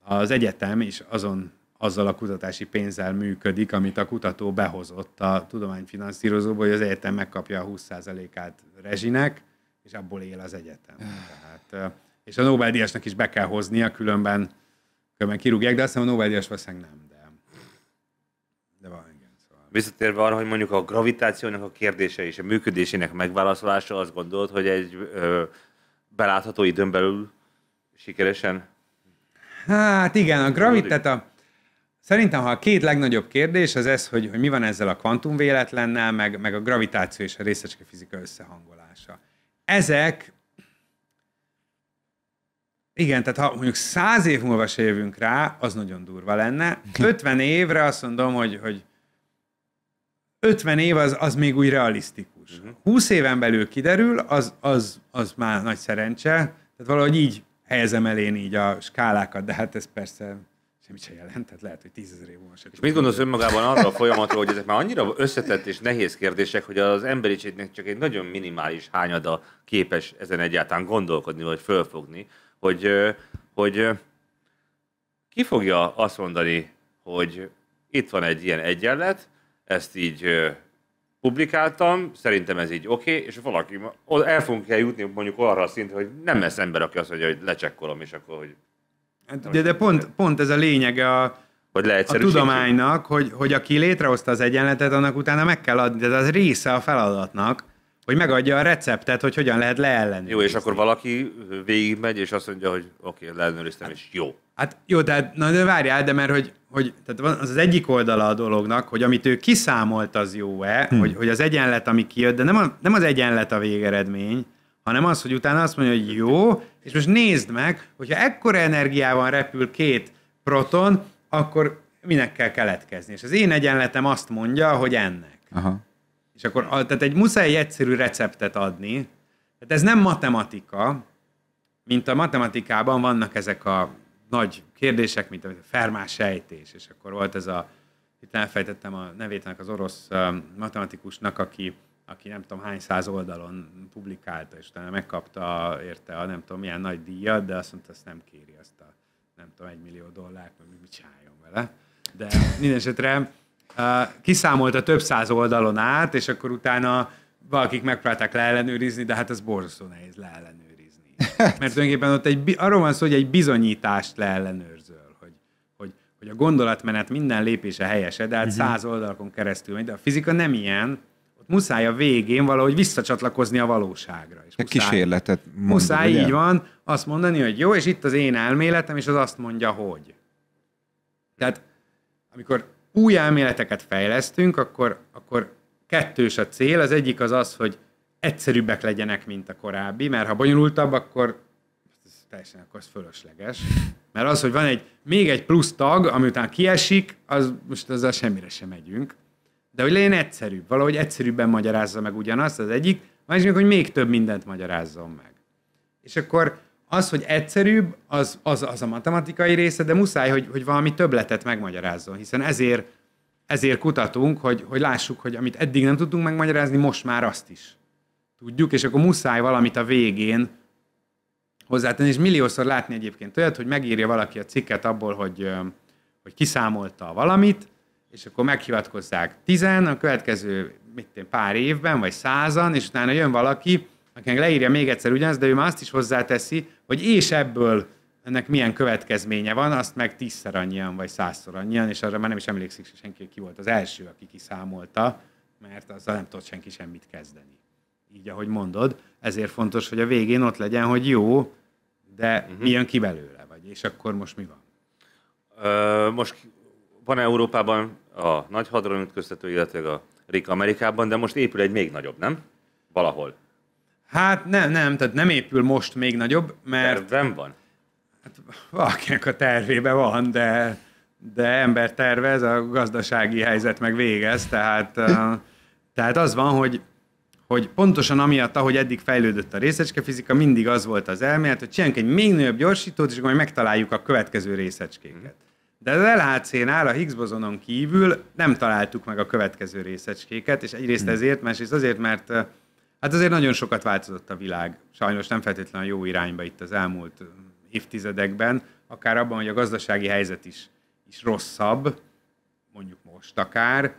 az egyetem is azon azzal a kutatási pénzzel működik, amit a kutató behozott a tudományfinanszírozóból, hogy az egyetem megkapja a 20%-át rezsinek, és abból él az egyetem. Tehát, és a Nobel-díjasnak is be kell hoznia, különben, különben kirúgják, de azt hiszem a Nobel-díjas valószínűleg nem
visszatérve arra, hogy mondjuk a gravitációnak a kérdése és a működésének megválaszolása, azt gondolod, hogy egy ö, belátható időn belül sikeresen?
Hát igen, a gravitáció Szerintem, ha a két legnagyobb kérdés az ez, hogy, hogy mi van ezzel a véletlennel, meg, meg a gravitáció és a részecske fizika összehangolása. Ezek, igen, tehát ha mondjuk száz év múlva se jövünk rá, az nagyon durva lenne. 50 évre azt mondom, hogy, hogy 50 év az, az még úgy realisztikus. Uh-huh. Mhm. 20 éven belül kiderül, az, az, az már nagy szerencse. Tehát valahogy így helyezem elén így a skálákat, de hát ez persze semmit sem jelent, tehát lehet, hogy tízezer év múlva se És mit gondolsz önmagában arra
a folyamatról, hogy ezek már annyira összetett és nehéz kérdések, hogy az emberiségnek csak egy nagyon minimális hányada képes ezen egyáltalán gondolkodni, vagy fölfogni, hogy, hogy ki fogja azt mondani, hogy itt van egy ilyen egyenlet, ezt így publikáltam, szerintem ez így oké, okay, és valaki, el fogunk kell jutni mondjuk arra a szintre, hogy nem lesz ember, aki azt mondja, hogy lecsekkolom, és akkor, hogy...
Hát,
de, de pont,
pont ez a lényege a, hogy a tudománynak,
hogy, hogy aki létrehozta az egyenletet, annak utána meg kell adni, tehát az része a feladatnak, hogy megadja a receptet, hogy hogyan lehet leellenőrizni. Jó, és
akkor valaki végigmegy, és azt mondja, hogy oké, okay, leellenőriztem, hát, és jó.
Hát jó, de, hát- na, de várjál, de mert hogy, hogy tehát az, az egyik oldala a dolognak, hogy amit ő kiszámolt, az jó-e, hmm. hogy, hogy az egyenlet, ami kijött, de nem, a, nem az egyenlet a végeredmény, hanem az, hogy utána azt mondja, hogy jó, és most nézd meg, hogyha ekkora energiában repül két proton, akkor minek kell keletkezni. És az én egyenletem azt mondja, hogy ennek. Aha. És akkor tehát egy muszáj egyszerű receptet adni. Tehát ez nem matematika, mint a matematikában vannak ezek a nagy kérdések, mint a fermás sejtés, és akkor volt ez a, itt elfejtettem a nevét az orosz matematikusnak, aki, aki nem tudom hány száz oldalon publikálta, és utána megkapta érte a nem tudom milyen nagy díjat, de azt mondta, azt nem kéri azt a nem tudom, egy millió dollárt, mert mit csináljon vele. De minden esetre kiszámolta több száz oldalon át, és akkor utána valakik megpróbálták leellenőrizni, de hát ez borzasztó nehéz leellenőrizni. Hát. Mert tulajdonképpen ott egy, arról van szó, hogy egy bizonyítást leellenőrzöl, hogy, hogy, hogy a gondolatmenet minden lépése helyese, de hát uh-huh. száz oldalakon keresztül megy, de a fizika nem ilyen, ott muszáj a végén valahogy visszacsatlakozni a valóságra. És a muszáj,
kísérletet mondani, Muszáj, ugye? így
van, azt mondani, hogy jó, és itt az én elméletem, és az azt mondja, hogy. Tehát amikor új elméleteket fejlesztünk, akkor, akkor kettős a cél. Az egyik az az, hogy egyszerűbbek legyenek, mint a korábbi, mert ha bonyolultabb, akkor ez teljesen akkor az fölösleges. Mert az, hogy van egy, még egy plusz tag, ami után kiesik, az most azzal semmire sem megyünk. De hogy legyen egyszerűbb, valahogy egyszerűbben magyarázza meg ugyanazt az egyik, másik, hogy még több mindent magyarázzon meg. És akkor az, hogy egyszerűbb, az, az, az a matematikai része, de muszáj, hogy, hogy valami többletet megmagyarázzon, hiszen ezért, ezért kutatunk, hogy, hogy lássuk, hogy amit eddig nem tudtunk megmagyarázni, most már azt is tudjuk, és akkor muszáj valamit a végén hozzátenni, és milliószor látni egyébként olyat, hogy megírja valaki a cikket abból, hogy, hogy kiszámolta valamit, és akkor meghivatkozzák tizen, a következő mit tém, pár évben, vagy százan, és utána jön valaki, akinek leírja még egyszer ugyanezt, de ő már azt is hozzáteszi, hogy és ebből ennek milyen következménye van, azt meg tízszer annyian, vagy százszor annyian, és arra már nem is emlékszik se senki, ki volt az első, aki kiszámolta, mert azzal nem tudott senki semmit kezdeni. Így, ahogy mondod, ezért fontos, hogy a végén ott legyen, hogy jó, de uh-huh. Mhm. mi jön ki belőle, vagy és akkor most mi van?
Ö, most van Európában a nagy hadron ütköztető, illetve a Rik Amerikában, de most épül egy még nagyobb, nem? Valahol.
Hát nem, nem, tehát nem épül most még nagyobb, mert... Tervben van? Hát valakinek a tervében van, de, de ember tervez, a gazdasági helyzet meg végez, tehát, tehát az van, hogy, hogy pontosan amiatt, ahogy eddig fejlődött a részecskefizika, mindig az volt az elmélet, hát, hogy csináljunk egy még nagyobb gyorsítót, és akkor majd megtaláljuk a következő részecskéket. De az LHC-nál a Higgs bozonon kívül nem találtuk meg a következő részecskéket, és egyrészt hmm. ezért, másrészt azért, mert Hát azért nagyon sokat változott a világ. Sajnos nem feltétlenül jó irányba itt az elmúlt évtizedekben, akár abban, hogy a gazdasági helyzet is, is rosszabb, mondjuk most akár,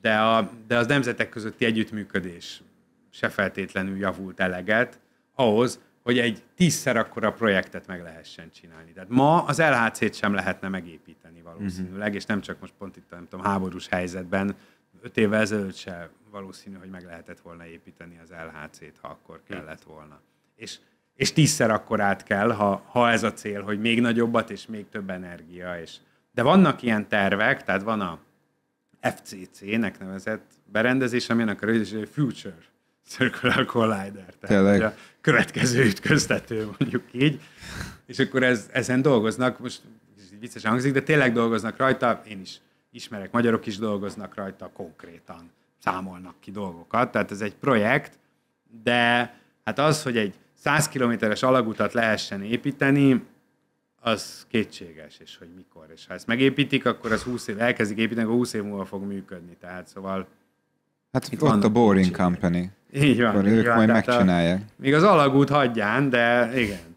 de, a, de az nemzetek közötti együttműködés se feltétlenül javult eleget ahhoz, hogy egy tízszer akkora projektet meg lehessen csinálni. Tehát ma az LHC-t sem lehetne megépíteni valószínűleg, uh-huh. és nem csak most pont itt, nem tudom, háborús helyzetben, öt évvel ezelőtt se valószínű, hogy meg lehetett volna építeni az LHC-t, ha akkor kellett volna. És, és tízszer akkor át kell, ha, ha ez a cél, hogy még nagyobbat és még több energia. És, de vannak ilyen tervek, tehát van a FCC-nek nevezett berendezés, aminek a rövidítés, hogy Future Circular Collider, tehát a következő ütköztető, mondjuk így. És akkor ez, ezen dolgoznak, most vicces hangzik, de tényleg dolgoznak rajta, én is ismerek, magyarok is dolgoznak rajta konkrétan számolnak ki dolgokat. Tehát ez egy projekt, de hát az, hogy egy 100 kilométeres alagutat lehessen építeni, az kétséges, és hogy mikor. És ha ezt megépítik, akkor az 20 év, elkezdik építeni, akkor 20 év múlva fog működni. Tehát szóval...
Hát itt ott a Boring Company. Így van. Akkor így ők van, majd megcsinálják. A,
még az alagút hagyján, de igen.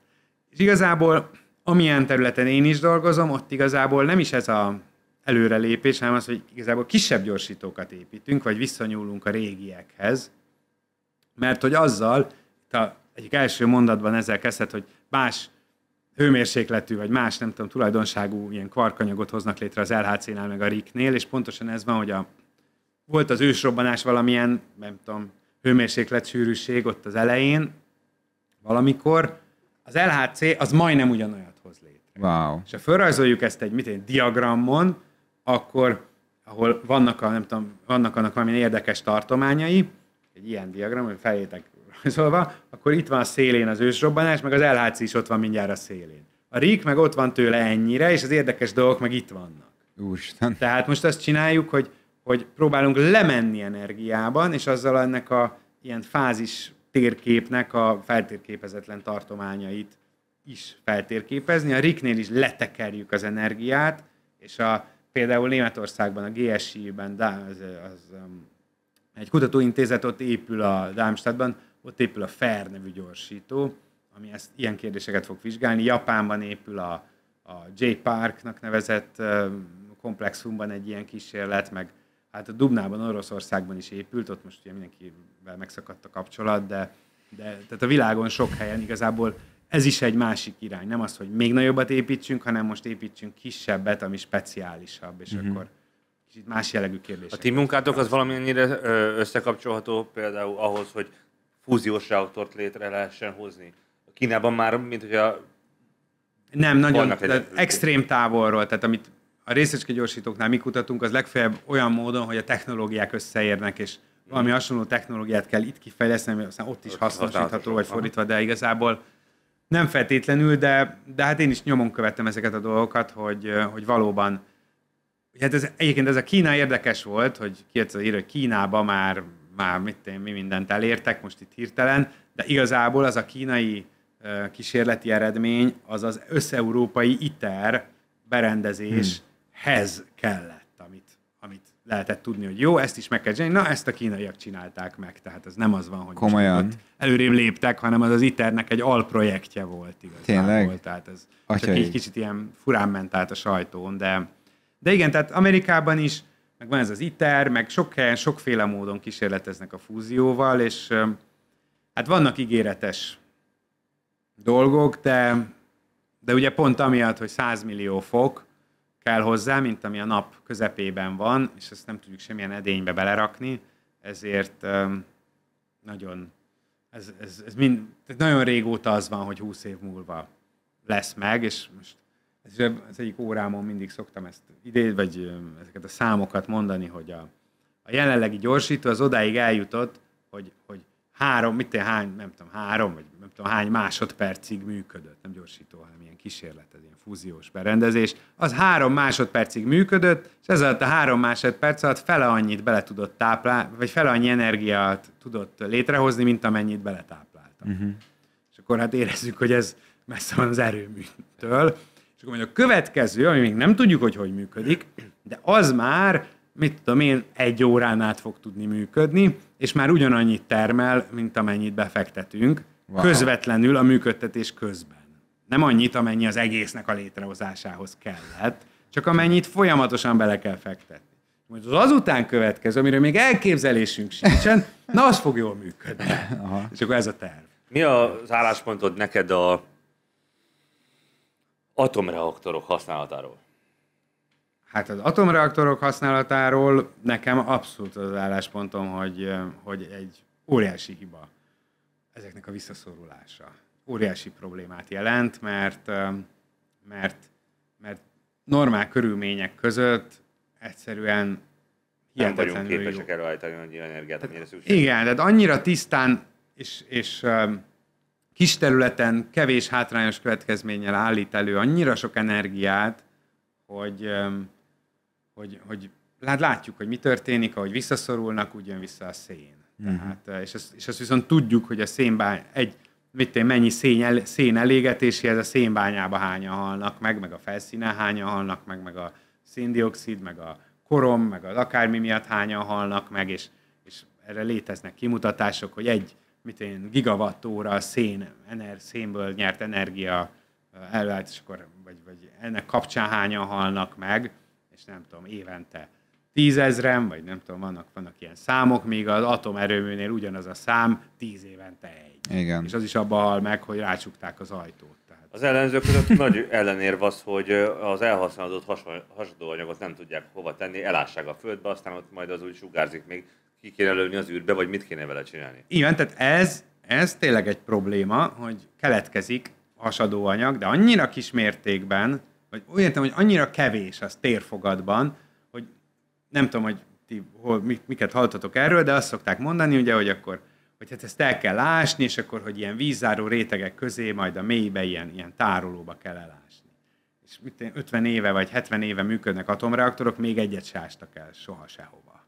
És igazából, amilyen területen én is dolgozom, ott igazából nem is ez a előrelépés, hanem az, hogy igazából kisebb gyorsítókat építünk, vagy visszanyúlunk a régiekhez, mert hogy azzal, itt a, egyik első mondatban ezzel kezdett, hogy más hőmérsékletű, vagy más, nem tudom, tulajdonságú ilyen kvarkanyagot hoznak létre az LHC-nál, meg a RIK-nél, és pontosan ez van, hogy a, volt az ősrobbanás valamilyen, nem tudom, hőmérséklet sűrűség ott az elején, valamikor, az LHC az majdnem ugyanolyat hoz
létre. Wow.
És ha felrajzoljuk ezt egy, mit egy diagramon, akkor ahol vannak, a, nem tudom, vannak annak valamilyen érdekes tartományai, egy ilyen diagram, hogy felétek rajzolva, akkor itt van a szélén az ősrobbanás, meg az LHC is ott van mindjárt a szélén. A RIK meg ott van tőle ennyire, és az érdekes dolgok meg itt vannak. Úristen. Tehát most azt csináljuk, hogy, hogy próbálunk lemenni energiában, és azzal ennek a ilyen fázis térképnek a feltérképezetlen tartományait is feltérképezni. A riknél is letekerjük az energiát, és a például Németországban, a GSI-ben, az, az, um, egy kutatóintézet ott épül a Darmstadtban, ott épül a Fer nevű gyorsító, ami ezt, ilyen kérdéseket fog vizsgálni. Japánban épül a, a J-Parknak nevezett um, komplexumban egy ilyen kísérlet, meg hát a Dubnában, Oroszországban is épült, ott most ugye mindenkivel megszakadt a kapcsolat, de, de tehát a világon sok helyen igazából ez is egy másik irány. Nem az, hogy még nagyobbat építsünk, hanem most építsünk kisebbet, ami speciálisabb, és mm-hmm. akkor kicsit más jellegű kérdés. A ti
munkátok az valamennyire összekapcsolható például ahhoz, hogy fúziós reaktort létre lehessen hozni. Kínában már, mint hogy a nem, nagyon tehát
extrém távolról, tehát amit a részecske gyorsítóknál mi kutatunk, az legfeljebb olyan módon, hogy a technológiák összeérnek, és valami mhm. hasonló technológiát kell itt kifejleszteni, aztán ott is hasznosítható, vagy fordítva, de igazából nem feltétlenül, de, de hát én is nyomon követtem ezeket a dolgokat, hogy, hogy valóban Hát ez, egyébként ez a Kína érdekes volt, hogy ki az ír, hogy Kínába már, már mit én, mi mindent elértek most itt hirtelen, de igazából az a kínai kísérleti eredmény az az összeurópai ITER berendezéshez hmm. kellett lehetett tudni, hogy jó, ezt is meg kell csinálni, na ezt a kínaiak csinálták meg, tehát ez nem az van, hogy Komolyan. előrébb léptek, hanem az az ITER-nek egy alprojektje volt igazából. Tényleg? Tehát ez csak egy kicsit ilyen furán ment át a sajtón, de, de igen, tehát Amerikában is, meg van ez az ITER, meg sok helyen, sokféle módon kísérleteznek a fúzióval, és hát vannak ígéretes dolgok, de, de ugye pont amiatt, hogy 100 millió fok, kell hozzá, mint ami a nap közepében van, és ezt nem tudjuk semmilyen edénybe belerakni, ezért nagyon, ez, ez, ez mind, tehát nagyon régóta az van, hogy 20 év múlva lesz meg, és most ez az egyik órámon mindig szoktam ezt idén, vagy ezeket a számokat mondani, hogy a, a jelenlegi gyorsító az odáig eljutott, hogy, hogy három, mit te hány, nem tudom, három, vagy nem tudom hány másodpercig működött, nem gyorsító, hanem ilyen kísérlet, ez ilyen fúziós berendezés, az három másodpercig működött, és ez alatt a három másodperc alatt fele annyit bele tudott táplálni, vagy fele annyi energiát tudott létrehozni, mint amennyit beletápláltam. Mhm. Uh-huh. És akkor hát érezzük, hogy ez messze van az erőműtől. És akkor mondjuk a következő, ami még nem tudjuk, hogy hogy működik, de az már mit tudom én, egy órán át fog tudni működni, és már ugyanannyit termel, mint amennyit befektetünk wow. közvetlenül a működtetés közben. Nem annyit, amennyi az egésznek a létrehozásához kellett, csak amennyit folyamatosan bele kell fektetni. Majd az azután következő, amiről még elképzelésünk sincsen, na az fog jól működni. Aha. És akkor ez a terv.
Mi az álláspontod neked a atomreaktorok használatáról?
Hát az atomreaktorok használatáról nekem abszolút az álláspontom, hogy, hogy egy óriási hiba ezeknek a visszaszorulása. Óriási problémát jelent, mert, mert, mert normál körülmények között egyszerűen hihetetlenül Nem vagyunk képesek
jó. elhajtani annyi energiát, amire szükség. Igen, tehát annyira
tisztán és, és kis területen kevés hátrányos következménnyel állít elő annyira sok energiát, hogy, hogy, hogy látjuk, hogy mi történik, ahogy visszaszorulnak, úgy jön vissza a szén. Tehát, uh-huh. és, ezt, és ezt viszont tudjuk, hogy a szénbány, egy, mit mennyi szén, el, szén elégetéséhez a szénbányába hánya halnak meg, meg a felszíne hánya halnak meg, meg a széndiokszid, meg a korom, meg az akármi miatt hánya halnak meg, és, és erre léteznek kimutatások, hogy egy mit én, gigawatt óra szén, ener, szénből nyert energia eh, elvált, és akkor, vagy, vagy ennek kapcsán hányan halnak meg, és nem tudom, évente tízezren, vagy nem tudom, vannak, vannak ilyen számok, míg az atomerőműnél ugyanaz a szám tíz évente egy. Igen. És az is abba hal meg, hogy rácsukták az ajtót.
Tehát. Az ellenzők között nagy ellenérv az, hogy az elhasználódott hasadóanyagot nem tudják hova tenni, elássák a földbe, aztán ott majd az úgy sugárzik még, ki kéne lőni az űrbe, vagy mit kéne vele csinálni.
Igen, tehát ez, ez tényleg egy probléma, hogy keletkezik hasadóanyag, de annyira kis mértékben, vagy úgy értem, hogy annyira kevés az térfogatban, nem tudom, hogy ti hol, mik, miket hallottatok erről, de azt szokták mondani, ugye, hogy akkor hogy hát ezt el kell ásni, és akkor, hogy ilyen vízáró rétegek közé, majd a mélybe ilyen, ilyen tárolóba kell elásni. És mit 50 éve vagy 70 éve működnek atomreaktorok, még egyet se ástak el soha sehova.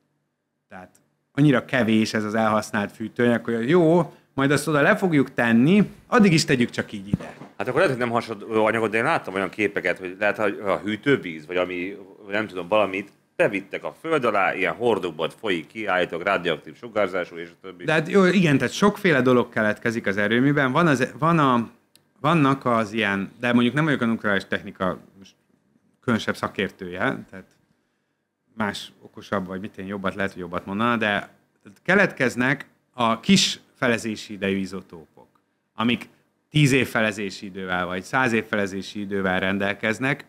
Tehát annyira kevés ez az elhasznált fűtőanyag, hogy jó, majd azt oda le fogjuk
tenni, addig is tegyük csak így ide. Hát akkor lehet, hogy nem hasonló anyagot, de én láttam olyan képeket, hogy lehet, hogy a hűtővíz, vagy ami, nem tudom, valamit bevittek a föld alá, ilyen hordóban folyik ki, állítok radioaktív sugárzású, és a többi. De hát jó, igen,
tehát sokféle dolog keletkezik az erőműben. Van, az, van a, vannak az ilyen, de mondjuk nem vagyok a nukleáris technika különösebb szakértője, tehát más okosabb, vagy mit én jobbat lehet, hogy jobbat mondaná, de keletkeznek a kis felezési idejű izotópok, amik 10 év felezési idővel, vagy 100 év felezési idővel rendelkeznek,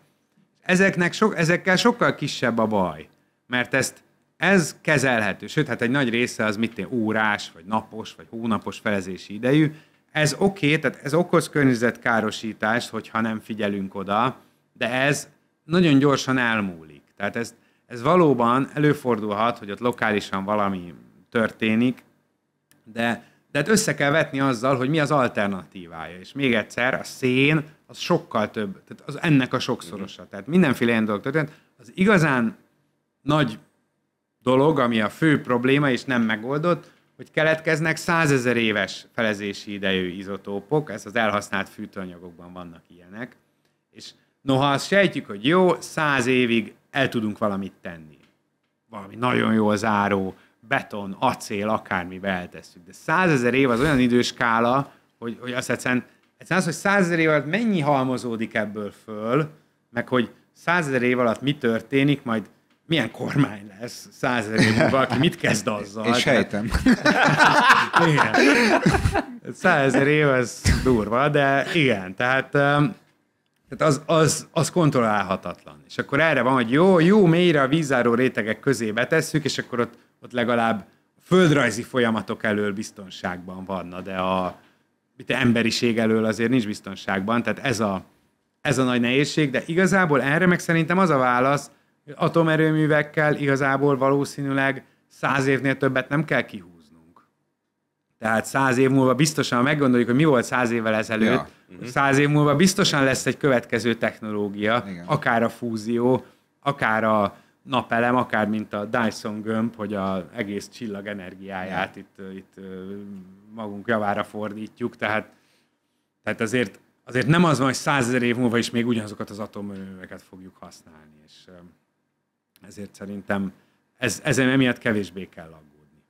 Ezeknek so, ezekkel sokkal kisebb a baj, mert ezt ez kezelhető. Sőt, hát egy nagy része az mit órás, vagy napos, vagy hónapos felezési idejű. Ez oké, okay, tehát ez okoz környezetkárosítást, hogyha nem figyelünk oda, de ez nagyon gyorsan elmúlik. Tehát ez, ez valóban előfordulhat, hogy ott lokálisan valami történik, de tehát össze kell vetni azzal, hogy mi az alternatívája. És még egyszer, a szén az sokkal több, tehát az ennek a sokszorosa. Tehát mindenféle ilyen dolog történt. Az igazán nagy dolog, ami a fő probléma és nem megoldott, hogy keletkeznek százezer éves felezési idejű izotópok, ez az elhasznált fűtőanyagokban vannak ilyenek, és noha azt sejtjük, hogy jó, száz évig el tudunk valamit tenni. Valami nagyon jó záró beton, acél, akármi eltesszük. De százezer év az olyan időskála, hogy, hogy azt egyszerűen, egyszerűen az, hogy százezer év alatt mennyi halmozódik ebből föl, meg hogy százezer év alatt mi történik, majd milyen kormány lesz százezer év múlva, aki mit kezd azzal. És sejtem. igen. Százezer év, ez durva, de igen, tehát, um, tehát az, az, az kontrollálhatatlan. És akkor erre van, hogy jó, jó mélyre a vízáró rétegek közé betesszük, és akkor ott ott legalább földrajzi folyamatok elől biztonságban vanna, de a itt emberiség elől azért nincs biztonságban, tehát ez a, ez a nagy nehézség, de igazából erre meg szerintem az a válasz, hogy atomerőművekkel igazából valószínűleg száz évnél többet nem kell kihúznunk. Tehát száz év múlva biztosan meggondoljuk, hogy mi volt száz évvel ezelőtt, ja. Mhm. száz év múlva biztosan lesz egy következő technológia, Igen. akár a fúzió, akár a napelem, akár mint a Dyson gömb, hogy az egész csillag energiáját itt, itt magunk javára fordítjuk, tehát, tehát azért, azért nem az van, hogy százezer év múlva is még ugyanazokat az atomerőműveket fogjuk használni, és ezért szerintem ez, ezen emiatt
kevésbé kell aggódni.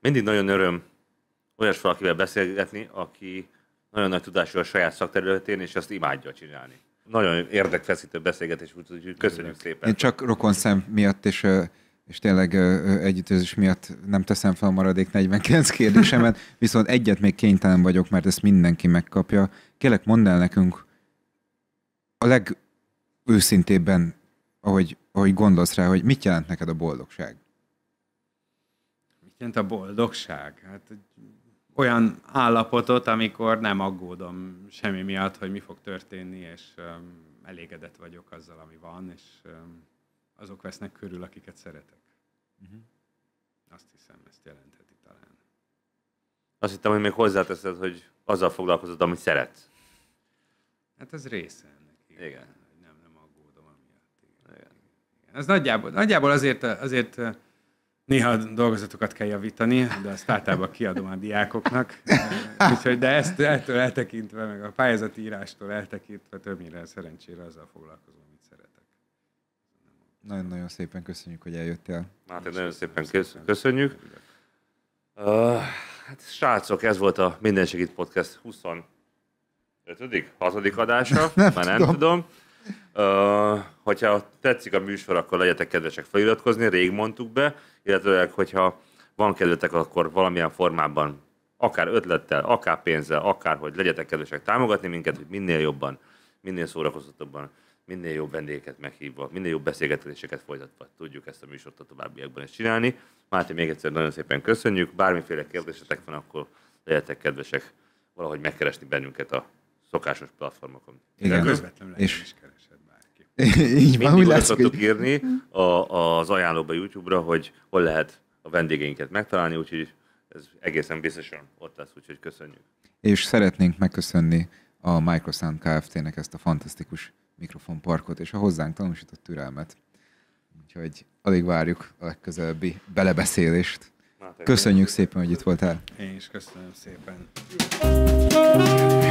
Mindig nagyon öröm olyas valakivel beszélgetni, aki nagyon nagy tudású a saját szakterületén, és azt imádja csinálni nagyon érdekfeszítő beszélgetés volt, úgyhogy köszönjük szépen. Én csak
rokon szem miatt és és tényleg együttőzés miatt nem teszem fel a maradék 49 kérdésemet, viszont egyet még kénytelen vagyok, mert ezt mindenki megkapja. Kélek mondd el nekünk a legőszintébben, ahogy, ahogy gondolsz rá, hogy mit jelent neked a boldogság?
Mit jelent a boldogság? Hát olyan állapotot, amikor nem aggódom semmi miatt, hogy mi fog történni, és elégedett vagyok azzal, ami van, és azok vesznek körül, akiket szeretek. Uh-huh. Azt hiszem, ezt jelentheti talán.
Azt hittem, hogy még hozzáteszed, hogy azzal foglalkozod, amit szeretsz.
Hát ez része ennek. Igen. igen. Nem, nem aggódom amiatt. Igen. igen. igen. Ez nagyjából, nagyjából azért, azért Néha dolgozatokat kell javítani, de azt általában kiadom a diákoknak. Úgyhogy, de ezt ettől eltekintve, meg a pályázati írástól eltekintve többnyire szerencsére azzal foglalkozom, amit szeretek.
Nagyon-nagyon szépen köszönjük, hogy eljöttél.
Máté, nagyon szépen köszönjük. Uh, hát srácok, ez volt a Minden Segít Podcast 25. 6. adása, nem már nem tudom. tudom. Uh, hogyha tetszik a műsor, akkor legyetek kedvesek feliratkozni, rég mondtuk be, illetve hogyha van kedvetek, akkor valamilyen formában, akár ötlettel, akár pénzzel, akár hogy legyetek kedvesek támogatni minket, hogy minél jobban, minél szórakoztatóbban, minél jobb vendégeket meghívva, minél jobb beszélgetéseket folytatva tudjuk ezt a műsort a továbbiakban is csinálni. Máté, még egyszer nagyon szépen köszönjük. Bármiféle kérdésetek van, akkor legyetek kedvesek valahogy megkeresni bennünket a szokásos platformokon. Igen, közvetlenül és,
Így van, úgy látszik,
hogy... írni a, az ajánlóba YouTube-ra, hogy hol lehet a vendégeinket megtalálni, úgyhogy ez egészen biztosan ott lesz, úgyhogy köszönjük.
És szeretnénk megköszönni a Microsound Kft-nek ezt a fantasztikus mikrofonparkot és a hozzánk tanúsított türelmet. Úgyhogy alig várjuk a legközelebbi belebeszélést. Köszönjük szépen, hogy itt voltál.
Én is köszönöm szépen.